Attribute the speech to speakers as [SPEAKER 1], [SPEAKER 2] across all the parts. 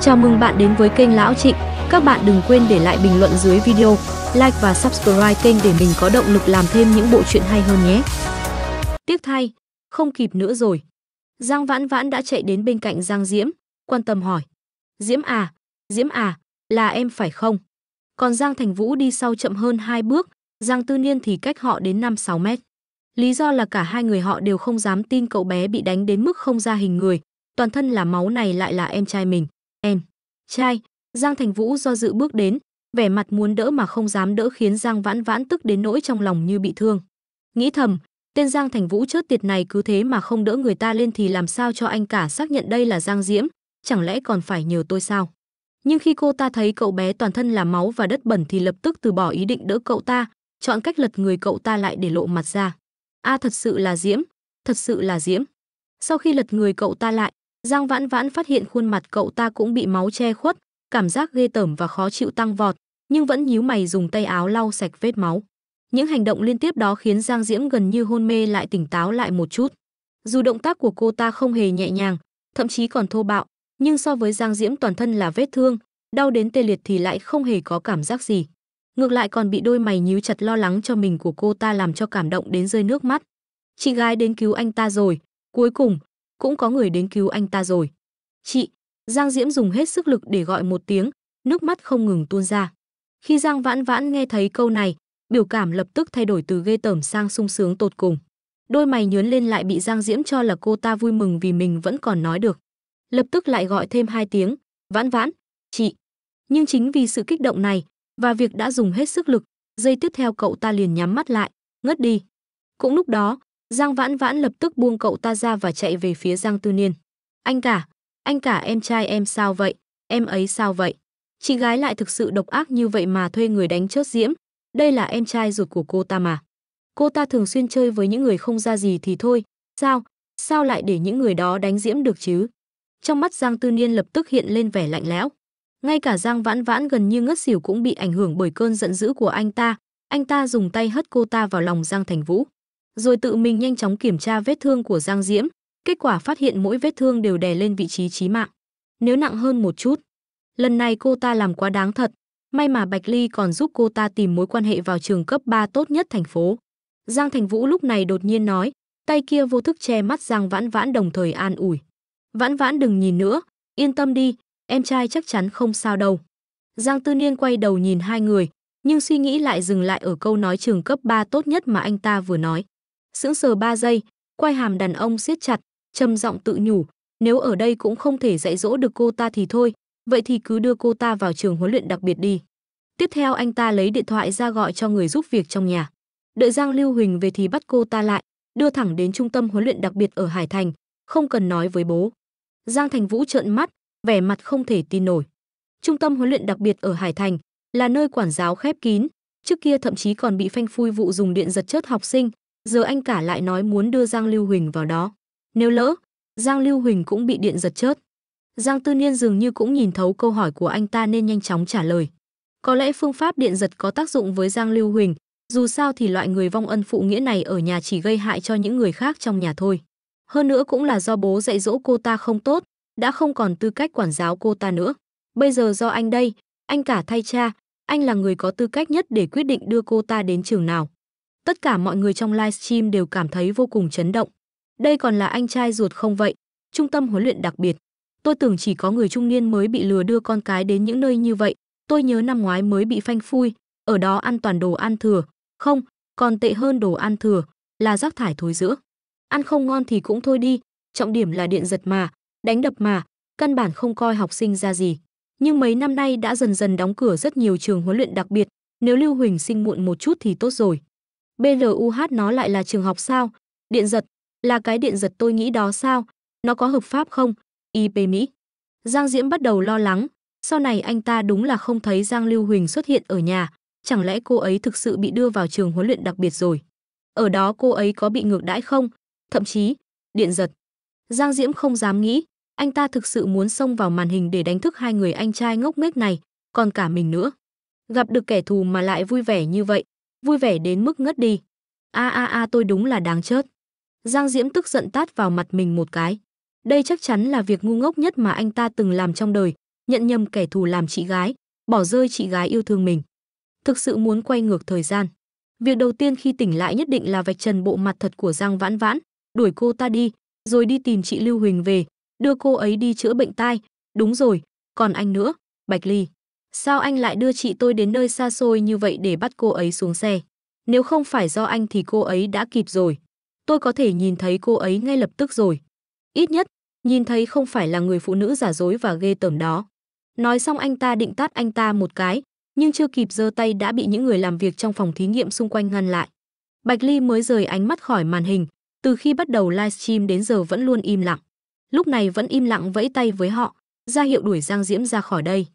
[SPEAKER 1] Chào mừng bạn đến với kênh Lão Trịnh. Các bạn đừng quên để lại bình luận dưới video, like và subscribe kênh để mình có động lực làm thêm những bộ truyện hay hơn nhé. Tiếc thay, không kịp nữa rồi. Giang Vãn Vãn đã chạy đến bên cạnh Giang Diễm, quan tâm hỏi. Diễm à, Diễm à, là em phải không? Còn Giang Thành Vũ đi sau chậm hơn hai bước, Giang Tư Niên thì cách họ đến 5-6 mét. Lý do là cả hai người họ đều không dám tin cậu bé bị đánh đến mức không ra hình người, toàn thân là máu này lại là em trai mình. En. Trai. Giang Thành Vũ do dự bước đến, vẻ mặt muốn đỡ mà không dám đỡ khiến Giang Vãn Vãn tức đến nỗi trong lòng như bị thương. Nghĩ thầm, tên Giang Thành Vũ chớt tiệt này cứ thế mà không đỡ người ta lên thì làm sao cho anh cả xác nhận đây là Giang Diễm, chẳng lẽ còn phải nhờ tôi sao? Nhưng khi cô ta thấy cậu bé toàn thân là máu và đất bẩn thì lập tức từ bỏ ý định đỡ cậu ta, chọn cách lật người cậu ta lại để lộ mặt ra. A à, thật sự là Diễm, thật sự là Diễm. Sau khi lật người cậu ta lại, Giang Vãn Vãn phát hiện khuôn mặt cậu ta cũng bị máu che khuất, cảm giác ghê tởm và khó chịu tăng vọt, nhưng vẫn nhíu mày dùng tay áo lau sạch vết máu. Những hành động liên tiếp đó khiến Giang Diễm gần như hôn mê lại tỉnh táo lại một chút. Dù động tác của cô ta không hề nhẹ nhàng, thậm chí còn thô bạo, nhưng so với Giang Diễm toàn thân là vết thương, đau đến tê liệt thì lại không hề có cảm giác gì. Ngược lại còn bị đôi mày nhíu chặt lo lắng cho mình của cô ta làm cho cảm động đến rơi nước mắt. Chị gái đến cứu anh ta rồi, cuối cùng cũng có người đến cứu anh ta rồi. Chị, Giang Diễm dùng hết sức lực để gọi một tiếng, nước mắt không ngừng tuôn ra. Khi Giang Vãn Vãn nghe thấy câu này, biểu cảm lập tức thay đổi từ ghê tởm sang sung sướng tột cùng. Đôi mày nhướn lên lại bị Giang Diễm cho là cô ta vui mừng vì mình vẫn còn nói được. Lập tức lại gọi thêm hai tiếng, vãn vãn, chị. Nhưng chính vì sự kích động này và việc đã dùng hết sức lực, dây tiếp theo cậu ta liền nhắm mắt lại, ngất đi. Cũng lúc đó, Giang Vãn Vãn lập tức buông cậu ta ra và chạy về phía Giang Tư Niên. Anh cả, anh cả em trai em sao vậy, em ấy sao vậy? Chị gái lại thực sự độc ác như vậy mà thuê người đánh chớt diễm. Đây là em trai ruột của cô ta mà. Cô ta thường xuyên chơi với những người không ra gì thì thôi. Sao, sao lại để những người đó đánh diễm được chứ? Trong mắt Giang Tư Niên lập tức hiện lên vẻ lạnh lẽo. Ngay cả Giang Vãn Vãn gần như ngất xỉu cũng bị ảnh hưởng bởi cơn giận dữ của anh ta. Anh ta dùng tay hất cô ta vào lòng Giang Thành Vũ rồi tự mình nhanh chóng kiểm tra vết thương của Giang Diễm, kết quả phát hiện mỗi vết thương đều đè lên vị trí chí mạng. Nếu nặng hơn một chút, lần này cô ta làm quá đáng thật, may mà Bạch Ly còn giúp cô ta tìm mối quan hệ vào trường cấp 3 tốt nhất thành phố. Giang Thành Vũ lúc này đột nhiên nói, tay kia vô thức che mắt Giang Vãn Vãn đồng thời an ủi. Vãn Vãn đừng nhìn nữa, yên tâm đi, em trai chắc chắn không sao đâu. Giang Tư Niên quay đầu nhìn hai người, nhưng suy nghĩ lại dừng lại ở câu nói trường cấp 3 tốt nhất mà anh ta vừa nói sững sờ ba giây, quay hàm đàn ông siết chặt, trầm giọng tự nhủ, nếu ở đây cũng không thể dạy dỗ được cô ta thì thôi, vậy thì cứ đưa cô ta vào trường huấn luyện đặc biệt đi. Tiếp theo anh ta lấy điện thoại ra gọi cho người giúp việc trong nhà. Đợi Giang Lưu Huỳnh về thì bắt cô ta lại, đưa thẳng đến trung tâm huấn luyện đặc biệt ở Hải Thành, không cần nói với bố. Giang Thành Vũ trợn mắt, vẻ mặt không thể tin nổi. Trung tâm huấn luyện đặc biệt ở Hải Thành là nơi quản giáo khép kín, trước kia thậm chí còn bị phanh phui vụ dùng điện giật chết học sinh, Giờ anh cả lại nói muốn đưa Giang Lưu Huỳnh vào đó. Nếu lỡ, Giang Lưu Huỳnh cũng bị điện giật chết Giang Tư Niên dường như cũng nhìn thấu câu hỏi của anh ta nên nhanh chóng trả lời. Có lẽ phương pháp điện giật có tác dụng với Giang Lưu Huỳnh, dù sao thì loại người vong ân phụ nghĩa này ở nhà chỉ gây hại cho những người khác trong nhà thôi. Hơn nữa cũng là do bố dạy dỗ cô ta không tốt, đã không còn tư cách quản giáo cô ta nữa. Bây giờ do anh đây, anh cả thay cha, anh là người có tư cách nhất để quyết định đưa cô ta đến trường nào. Tất cả mọi người trong livestream đều cảm thấy vô cùng chấn động. Đây còn là anh trai ruột không vậy? Trung tâm huấn luyện đặc biệt. Tôi tưởng chỉ có người trung niên mới bị lừa đưa con cái đến những nơi như vậy. Tôi nhớ năm ngoái mới bị phanh phui, ở đó ăn toàn đồ ăn thừa. Không, còn tệ hơn đồ ăn thừa, là rác thải thối giữa. Ăn không ngon thì cũng thôi đi, trọng điểm là điện giật mà, đánh đập mà, căn bản không coi học sinh ra gì. Nhưng mấy năm nay đã dần dần đóng cửa rất nhiều trường huấn luyện đặc biệt, nếu Lưu Huỳnh sinh muộn một chút thì tốt rồi. BLUH nó lại là trường học sao? Điện giật, là cái điện giật tôi nghĩ đó sao? Nó có hợp pháp không? IP Mỹ. Giang Diễm bắt đầu lo lắng, sau này anh ta đúng là không thấy Giang Lưu Huỳnh xuất hiện ở nhà, chẳng lẽ cô ấy thực sự bị đưa vào trường huấn luyện đặc biệt rồi? Ở đó cô ấy có bị ngược đãi không? Thậm chí, điện giật. Giang Diễm không dám nghĩ, anh ta thực sự muốn xông vào màn hình để đánh thức hai người anh trai ngốc nghếch này, còn cả mình nữa. Gặp được kẻ thù mà lại vui vẻ như vậy, vui vẻ đến mức ngất đi. A a a tôi đúng là đáng chết. Giang Diễm tức giận tát vào mặt mình một cái. Đây chắc chắn là việc ngu ngốc nhất mà anh ta từng làm trong đời, nhận nhầm kẻ thù làm chị gái, bỏ rơi chị gái yêu thương mình. Thực sự muốn quay ngược thời gian. Việc đầu tiên khi tỉnh lại nhất định là vạch trần bộ mặt thật của Giang Vãn Vãn, đuổi cô ta đi, rồi đi tìm chị Lưu Huỳnh về, đưa cô ấy đi chữa bệnh tai. Đúng rồi, còn anh nữa, Bạch Ly. Sao anh lại đưa chị tôi đến nơi xa xôi như vậy để bắt cô ấy xuống xe? Nếu không phải do anh thì cô ấy đã kịp rồi. Tôi có thể nhìn thấy cô ấy ngay lập tức rồi. Ít nhất, nhìn thấy không phải là người phụ nữ giả dối và ghê tởm đó. Nói xong anh ta định tát anh ta một cái, nhưng chưa kịp giơ tay đã bị những người làm việc trong phòng thí nghiệm xung quanh ngăn lại. Bạch Ly mới rời ánh mắt khỏi màn hình, từ khi bắt đầu livestream đến giờ vẫn luôn im lặng. Lúc này vẫn im lặng vẫy tay với họ, ra hiệu đuổi Giang Diễm ra khỏi đây.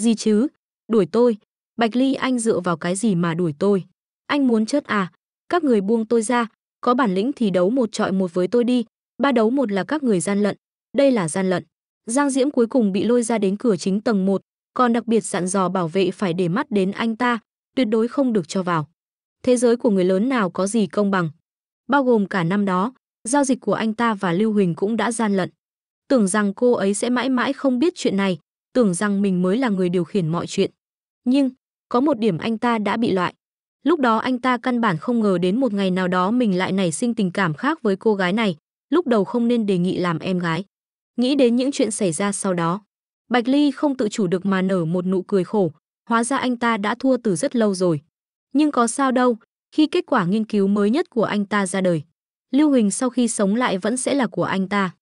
[SPEAKER 1] Gì chứ? Đuổi tôi? Bạch Ly anh dựa vào cái gì mà đuổi tôi? Anh muốn chết à? Các người buông tôi ra, có bản lĩnh thì đấu một trọi một với tôi đi, ba đấu một là các người gian lận, đây là gian lận. Giang Diễm cuối cùng bị lôi ra đến cửa chính tầng 1, còn đặc biệt dặn dò bảo vệ phải để mắt đến anh ta, tuyệt đối không được cho vào. Thế giới của người lớn nào có gì công bằng? Bao gồm cả năm đó, giao dịch của anh ta và Lưu Huỳnh cũng đã gian lận. Tưởng rằng cô ấy sẽ mãi mãi không biết chuyện này, tưởng rằng mình mới là người điều khiển mọi chuyện. Nhưng, có một điểm anh ta đã bị loại. Lúc đó anh ta căn bản không ngờ đến một ngày nào đó mình lại nảy sinh tình cảm khác với cô gái này, lúc đầu không nên đề nghị làm em gái. Nghĩ đến những chuyện xảy ra sau đó, Bạch Ly không tự chủ được mà nở một nụ cười khổ, hóa ra anh ta đã thua từ rất lâu rồi. Nhưng có sao đâu, khi kết quả nghiên cứu mới nhất của anh ta ra đời, Lưu Huỳnh sau khi sống lại vẫn sẽ là của anh ta.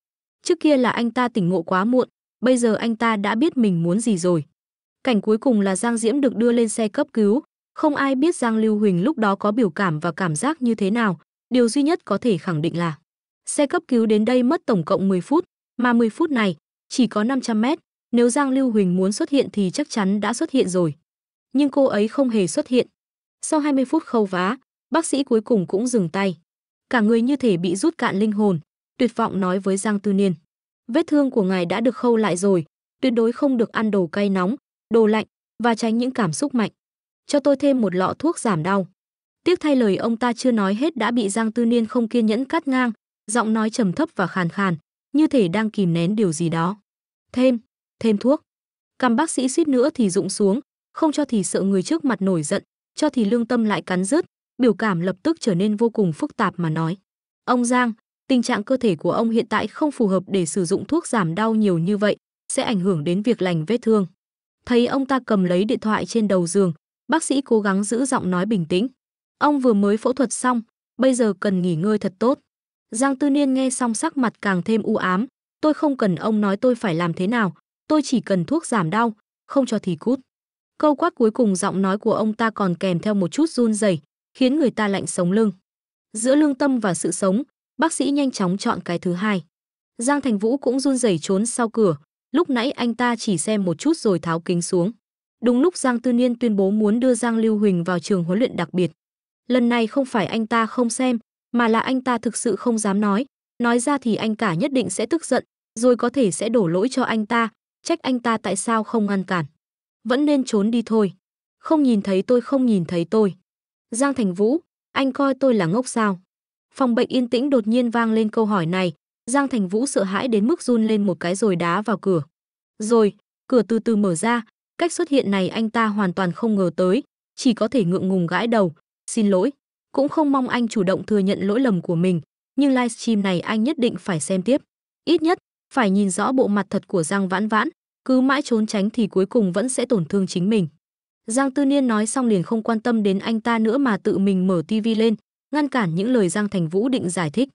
[SPEAKER 1] Trước kia là anh ta tỉnh ngộ quá muộn, bây giờ anh ta đã biết mình muốn gì rồi. Cảnh cuối cùng là Giang Diễm được đưa lên xe cấp cứu, không ai biết Giang Lưu Huỳnh lúc đó có biểu cảm và cảm giác như thế nào, điều duy nhất có thể khẳng định là xe cấp cứu đến đây mất tổng cộng 10 phút, mà 10 phút này chỉ có 500 mét, nếu Giang Lưu Huỳnh muốn xuất hiện thì chắc chắn đã xuất hiện rồi. Nhưng cô ấy không hề xuất hiện. Sau 20 phút khâu vá, bác sĩ cuối cùng cũng dừng tay. Cả người như thể bị rút cạn linh hồn, tuyệt vọng nói với Giang Tư Niên. Vết thương của ngài đã được khâu lại rồi, tuyệt đối không được ăn đồ cay nóng, đồ lạnh và tránh những cảm xúc mạnh. Cho tôi thêm một lọ thuốc giảm đau. Tiếc thay lời ông ta chưa nói hết đã bị Giang Tư Niên không kiên nhẫn cắt ngang, giọng nói trầm thấp và khàn khàn, như thể đang kìm nén điều gì đó. Thêm, thêm thuốc. Cầm bác sĩ suýt nữa thì rụng xuống, không cho thì sợ người trước mặt nổi giận, cho thì lương tâm lại cắn rứt, biểu cảm lập tức trở nên vô cùng phức tạp mà nói. Ông Giang, tình trạng cơ thể của ông hiện tại không phù hợp để sử dụng thuốc giảm đau nhiều như vậy, sẽ ảnh hưởng đến việc lành vết thương. Thấy ông ta cầm lấy điện thoại trên đầu giường, bác sĩ cố gắng giữ giọng nói bình tĩnh. Ông vừa mới phẫu thuật xong, bây giờ cần nghỉ ngơi thật tốt. Giang Tư Niên nghe xong sắc mặt càng thêm u ám, tôi không cần ông nói tôi phải làm thế nào, tôi chỉ cần thuốc giảm đau, không cho thì cút. Câu quát cuối cùng giọng nói của ông ta còn kèm theo một chút run rẩy, khiến người ta lạnh sống lưng. Giữa lương tâm và sự sống, Bác sĩ nhanh chóng chọn cái thứ hai. Giang Thành Vũ cũng run rẩy trốn sau cửa, lúc nãy anh ta chỉ xem một chút rồi tháo kính xuống. Đúng lúc Giang Tư Niên tuyên bố muốn đưa Giang Lưu Huỳnh vào trường huấn luyện đặc biệt. Lần này không phải anh ta không xem, mà là anh ta thực sự không dám nói. Nói ra thì anh cả nhất định sẽ tức giận, rồi có thể sẽ đổ lỗi cho anh ta, trách anh ta tại sao không ngăn cản. Vẫn nên trốn đi thôi. Không nhìn thấy tôi không nhìn thấy tôi. Giang Thành Vũ, anh coi tôi là ngốc sao? Phòng bệnh yên tĩnh đột nhiên vang lên câu hỏi này, Giang Thành Vũ sợ hãi đến mức run lên một cái rồi đá vào cửa. Rồi, cửa từ từ mở ra, cách xuất hiện này anh ta hoàn toàn không ngờ tới, chỉ có thể ngượng ngùng gãi đầu, xin lỗi, cũng không mong anh chủ động thừa nhận lỗi lầm của mình, nhưng livestream này anh nhất định phải xem tiếp. Ít nhất, phải nhìn rõ bộ mặt thật của Giang Vãn Vãn, cứ mãi trốn tránh thì cuối cùng vẫn sẽ tổn thương chính mình. Giang Tư Niên nói xong liền không quan tâm đến anh ta nữa mà tự mình mở tv lên, ngăn cản những lời Giang Thành Vũ định giải thích.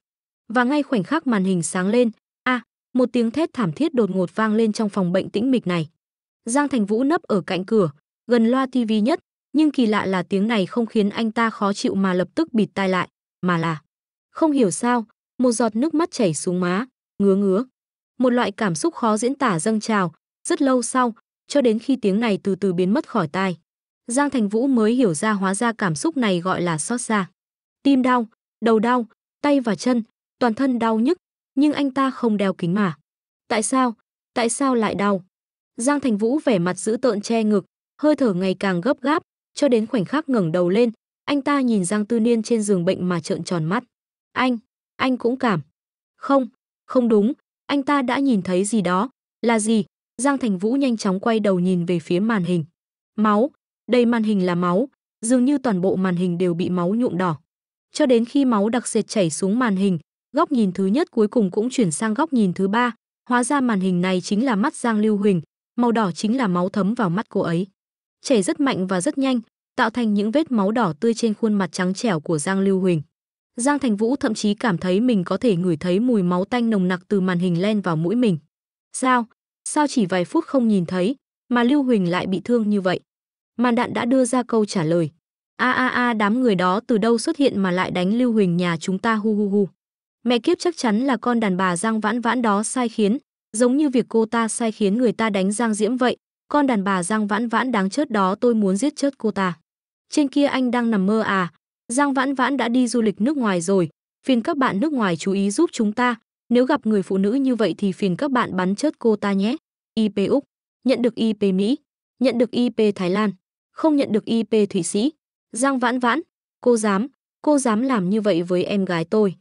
[SPEAKER 1] Và ngay khoảnh khắc màn hình sáng lên, a, à, một tiếng thét thảm thiết đột ngột vang lên trong phòng bệnh tĩnh mịch này. Giang Thành Vũ nấp ở cạnh cửa, gần loa TV nhất, nhưng kỳ lạ là tiếng này không khiến anh ta khó chịu mà lập tức bịt tai lại, mà là không hiểu sao, một giọt nước mắt chảy xuống má, ngứa ngứa. Một loại cảm xúc khó diễn tả dâng trào, rất lâu sau, cho đến khi tiếng này từ từ biến mất khỏi tai. Giang Thành Vũ mới hiểu ra hóa ra cảm xúc này gọi là xót xa tim đau, đầu đau, tay và chân, toàn thân đau nhức, nhưng anh ta không đeo kính mà. Tại sao? Tại sao lại đau? Giang Thành Vũ vẻ mặt giữ tợn che ngực, hơi thở ngày càng gấp gáp, cho đến khoảnh khắc ngẩng đầu lên, anh ta nhìn Giang Tư Niên trên giường bệnh mà trợn tròn mắt. Anh, anh cũng cảm. Không, không đúng, anh ta đã nhìn thấy gì đó, là gì? Giang Thành Vũ nhanh chóng quay đầu nhìn về phía màn hình. Máu, đây màn hình là máu, dường như toàn bộ màn hình đều bị máu nhuộm đỏ cho đến khi máu đặc sệt chảy xuống màn hình, góc nhìn thứ nhất cuối cùng cũng chuyển sang góc nhìn thứ ba, hóa ra màn hình này chính là mắt Giang Lưu Huỳnh, màu đỏ chính là máu thấm vào mắt cô ấy. Chảy rất mạnh và rất nhanh, tạo thành những vết máu đỏ tươi trên khuôn mặt trắng trẻo của Giang Lưu Huỳnh. Giang Thành Vũ thậm chí cảm thấy mình có thể ngửi thấy mùi máu tanh nồng nặc từ màn hình len vào mũi mình. Sao? Sao chỉ vài phút không nhìn thấy mà Lưu Huỳnh lại bị thương như vậy? Màn đạn đã đưa ra câu trả lời a a a đám người đó từ đâu xuất hiện mà lại đánh lưu huỳnh nhà chúng ta hu hu hu mẹ kiếp chắc chắn là con đàn bà giang vãn vãn đó sai khiến giống như việc cô ta sai khiến người ta đánh giang diễm vậy con đàn bà giang vãn vãn đáng chết đó tôi muốn giết chết cô ta trên kia anh đang nằm mơ à giang vãn vãn đã đi du lịch nước ngoài rồi phiền các bạn nước ngoài chú ý giúp chúng ta nếu gặp người phụ nữ như vậy thì phiền các bạn bắn chết cô ta nhé ip úc nhận được ip mỹ nhận được ip thái lan không nhận được ip thụy sĩ Giang Vãn Vãn, cô dám, cô dám làm như vậy với em gái tôi.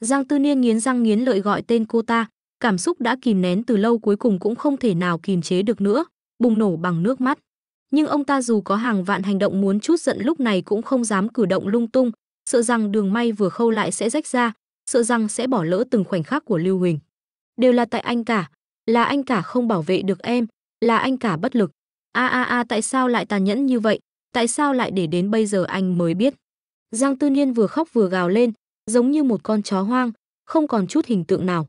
[SPEAKER 1] Giang Tư Niên nghiến răng nghiến lợi gọi tên cô ta, cảm xúc đã kìm nén từ lâu cuối cùng cũng không thể nào kìm chế được nữa, bùng nổ bằng nước mắt. Nhưng ông ta dù có hàng vạn hành động muốn chút giận lúc này cũng không dám cử động lung tung, sợ rằng đường may vừa khâu lại sẽ rách ra, sợ rằng sẽ bỏ lỡ từng khoảnh khắc của Lưu Huỳnh. Đều là tại anh cả, là anh cả không bảo vệ được em, là anh cả bất lực. A a a tại sao lại tàn nhẫn như vậy, tại sao lại để đến bây giờ anh mới biết. Giang Tư Niên vừa khóc vừa gào lên, giống như một con chó hoang, không còn chút hình tượng nào.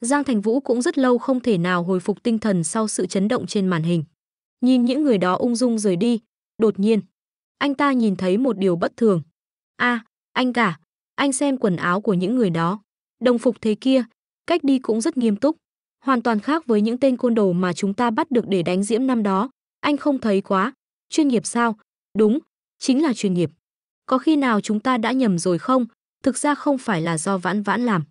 [SPEAKER 1] Giang Thành Vũ cũng rất lâu không thể nào hồi phục tinh thần sau sự chấn động trên màn hình. Nhìn những người đó ung dung rời đi, đột nhiên, anh ta nhìn thấy một điều bất thường. a à, anh cả, anh xem quần áo của những người đó. Đồng phục thế kia, cách đi cũng rất nghiêm túc. Hoàn toàn khác với những tên côn đồ mà chúng ta bắt được để đánh diễm năm đó. Anh không thấy quá. Chuyên nghiệp sao? Đúng, chính là chuyên nghiệp. Có khi nào chúng ta đã nhầm rồi không? Thực ra không phải là do Vãn Vãn làm.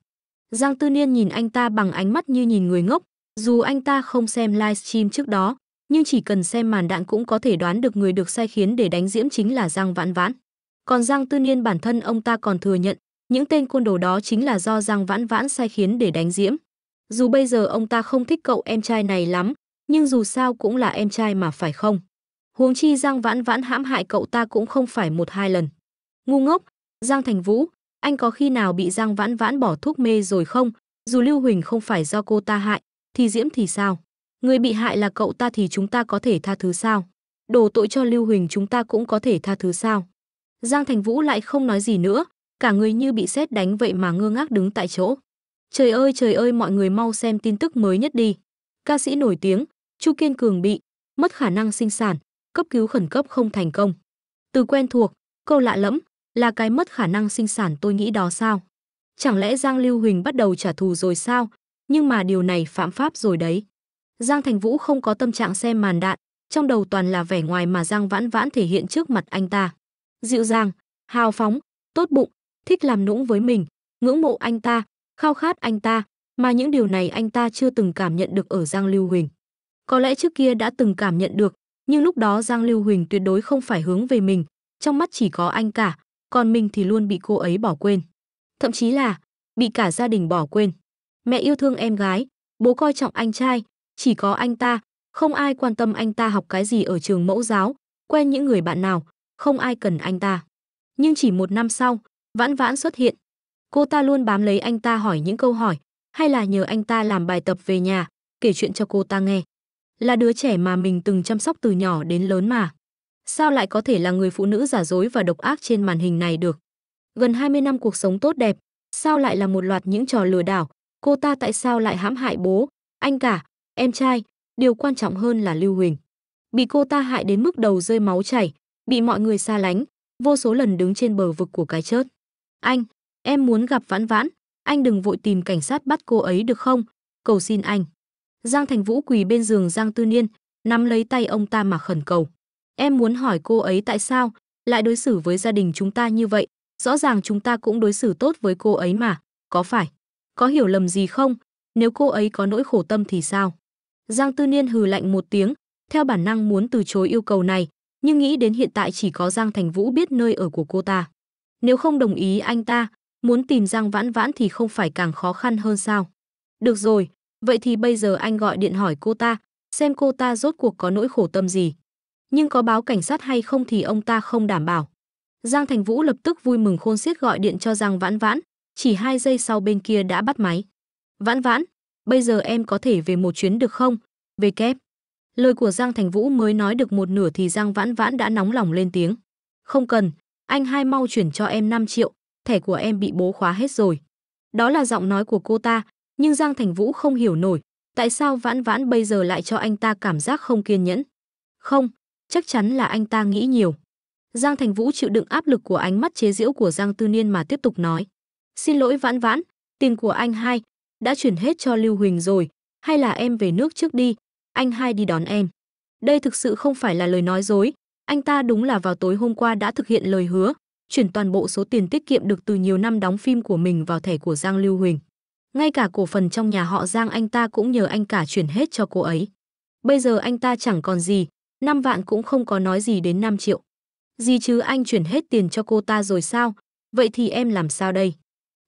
[SPEAKER 1] Giang Tư Niên nhìn anh ta bằng ánh mắt như nhìn người ngốc, dù anh ta không xem livestream trước đó, nhưng chỉ cần xem màn đạn cũng có thể đoán được người được sai khiến để đánh diễm chính là Giang Vãn Vãn. Còn Giang Tư Niên bản thân ông ta còn thừa nhận, những tên côn đồ đó chính là do Giang Vãn Vãn sai khiến để đánh diễm. Dù bây giờ ông ta không thích cậu em trai này lắm, nhưng dù sao cũng là em trai mà phải không? Huống chi Giang Vãn Vãn hãm hại cậu ta cũng không phải một hai lần. Ngu ngốc, Giang Thành Vũ, anh có khi nào bị Giang Vãn Vãn bỏ thuốc mê rồi không? Dù Lưu Huỳnh không phải do cô ta hại, thì Diễm thì sao? Người bị hại là cậu ta thì chúng ta có thể tha thứ sao? Đổ tội cho Lưu Huỳnh chúng ta cũng có thể tha thứ sao? Giang Thành Vũ lại không nói gì nữa, cả người như bị sét đánh vậy mà ngơ ngác đứng tại chỗ. Trời ơi trời ơi mọi người mau xem tin tức mới nhất đi. Ca sĩ nổi tiếng, Chu Kiên Cường bị mất khả năng sinh sản, cấp cứu khẩn cấp không thành công. Từ quen thuộc, câu lạ lẫm, là cái mất khả năng sinh sản tôi nghĩ đó sao? Chẳng lẽ Giang Lưu Huỳnh bắt đầu trả thù rồi sao? Nhưng mà điều này phạm pháp rồi đấy. Giang Thành Vũ không có tâm trạng xem màn đạn, trong đầu toàn là vẻ ngoài mà Giang Vãn Vãn thể hiện trước mặt anh ta. Dịu dàng, hào phóng, tốt bụng, thích làm nũng với mình, ngưỡng mộ anh ta, khao khát anh ta, mà những điều này anh ta chưa từng cảm nhận được ở Giang Lưu Huỳnh. Có lẽ trước kia đã từng cảm nhận được, nhưng lúc đó Giang Lưu Huỳnh tuyệt đối không phải hướng về mình, trong mắt chỉ có anh cả, còn mình thì luôn bị cô ấy bỏ quên. Thậm chí là bị cả gia đình bỏ quên. Mẹ yêu thương em gái, bố coi trọng anh trai, chỉ có anh ta, không ai quan tâm anh ta học cái gì ở trường mẫu giáo, quen những người bạn nào, không ai cần anh ta. Nhưng chỉ một năm sau, Vãn Vãn xuất hiện. Cô ta luôn bám lấy anh ta hỏi những câu hỏi, hay là nhờ anh ta làm bài tập về nhà, kể chuyện cho cô ta nghe là đứa trẻ mà mình từng chăm sóc từ nhỏ đến lớn mà. Sao lại có thể là người phụ nữ giả dối và độc ác trên màn hình này được? Gần 20 năm cuộc sống tốt đẹp, sao lại là một loạt những trò lừa đảo? Cô ta tại sao lại hãm hại bố, anh cả, em trai? Điều quan trọng hơn là Lưu Huỳnh. Bị cô ta hại đến mức đầu rơi máu chảy, bị mọi người xa lánh, vô số lần đứng trên bờ vực của cái chết. Anh, em muốn gặp vãn vãn, anh đừng vội tìm cảnh sát bắt cô ấy được không? Cầu xin anh. Giang Thành Vũ quỳ bên giường Giang Tư Niên, nắm lấy tay ông ta mà khẩn cầu. Em muốn hỏi cô ấy tại sao lại đối xử với gia đình chúng ta như vậy, rõ ràng chúng ta cũng đối xử tốt với cô ấy mà, có phải? Có hiểu lầm gì không? Nếu cô ấy có nỗi khổ tâm thì sao? Giang Tư Niên hừ lạnh một tiếng, theo bản năng muốn từ chối yêu cầu này, nhưng nghĩ đến hiện tại chỉ có Giang Thành Vũ biết nơi ở của cô ta. Nếu không đồng ý anh ta, muốn tìm Giang Vãn Vãn thì không phải càng khó khăn hơn sao? Được rồi, Vậy thì bây giờ anh gọi điện hỏi cô ta, xem cô ta rốt cuộc có nỗi khổ tâm gì. Nhưng có báo cảnh sát hay không thì ông ta không đảm bảo. Giang Thành Vũ lập tức vui mừng khôn xiết gọi điện cho Giang Vãn Vãn, chỉ hai giây sau bên kia đã bắt máy. Vãn Vãn, bây giờ em có thể về một chuyến được không? Về kép. Lời của Giang Thành Vũ mới nói được một nửa thì Giang Vãn Vãn đã nóng lòng lên tiếng. Không cần, anh hai mau chuyển cho em 5 triệu, thẻ của em bị bố khóa hết rồi. Đó là giọng nói của cô ta, nhưng Giang Thành Vũ không hiểu nổi, tại sao Vãn Vãn bây giờ lại cho anh ta cảm giác không kiên nhẫn. Không, chắc chắn là anh ta nghĩ nhiều. Giang Thành Vũ chịu đựng áp lực của ánh mắt chế giễu của Giang Tư Niên mà tiếp tục nói. Xin lỗi Vãn Vãn, tiền của anh hai, đã chuyển hết cho Lưu Huỳnh rồi, hay là em về nước trước đi, anh hai đi đón em. Đây thực sự không phải là lời nói dối, anh ta đúng là vào tối hôm qua đã thực hiện lời hứa, chuyển toàn bộ số tiền tiết kiệm được từ nhiều năm đóng phim của mình vào thẻ của Giang Lưu Huỳnh ngay cả cổ phần trong nhà họ Giang anh ta cũng nhờ anh cả chuyển hết cho cô ấy. Bây giờ anh ta chẳng còn gì, 5 vạn cũng không có nói gì đến 5 triệu. Gì chứ anh chuyển hết tiền cho cô ta rồi sao? Vậy thì em làm sao đây?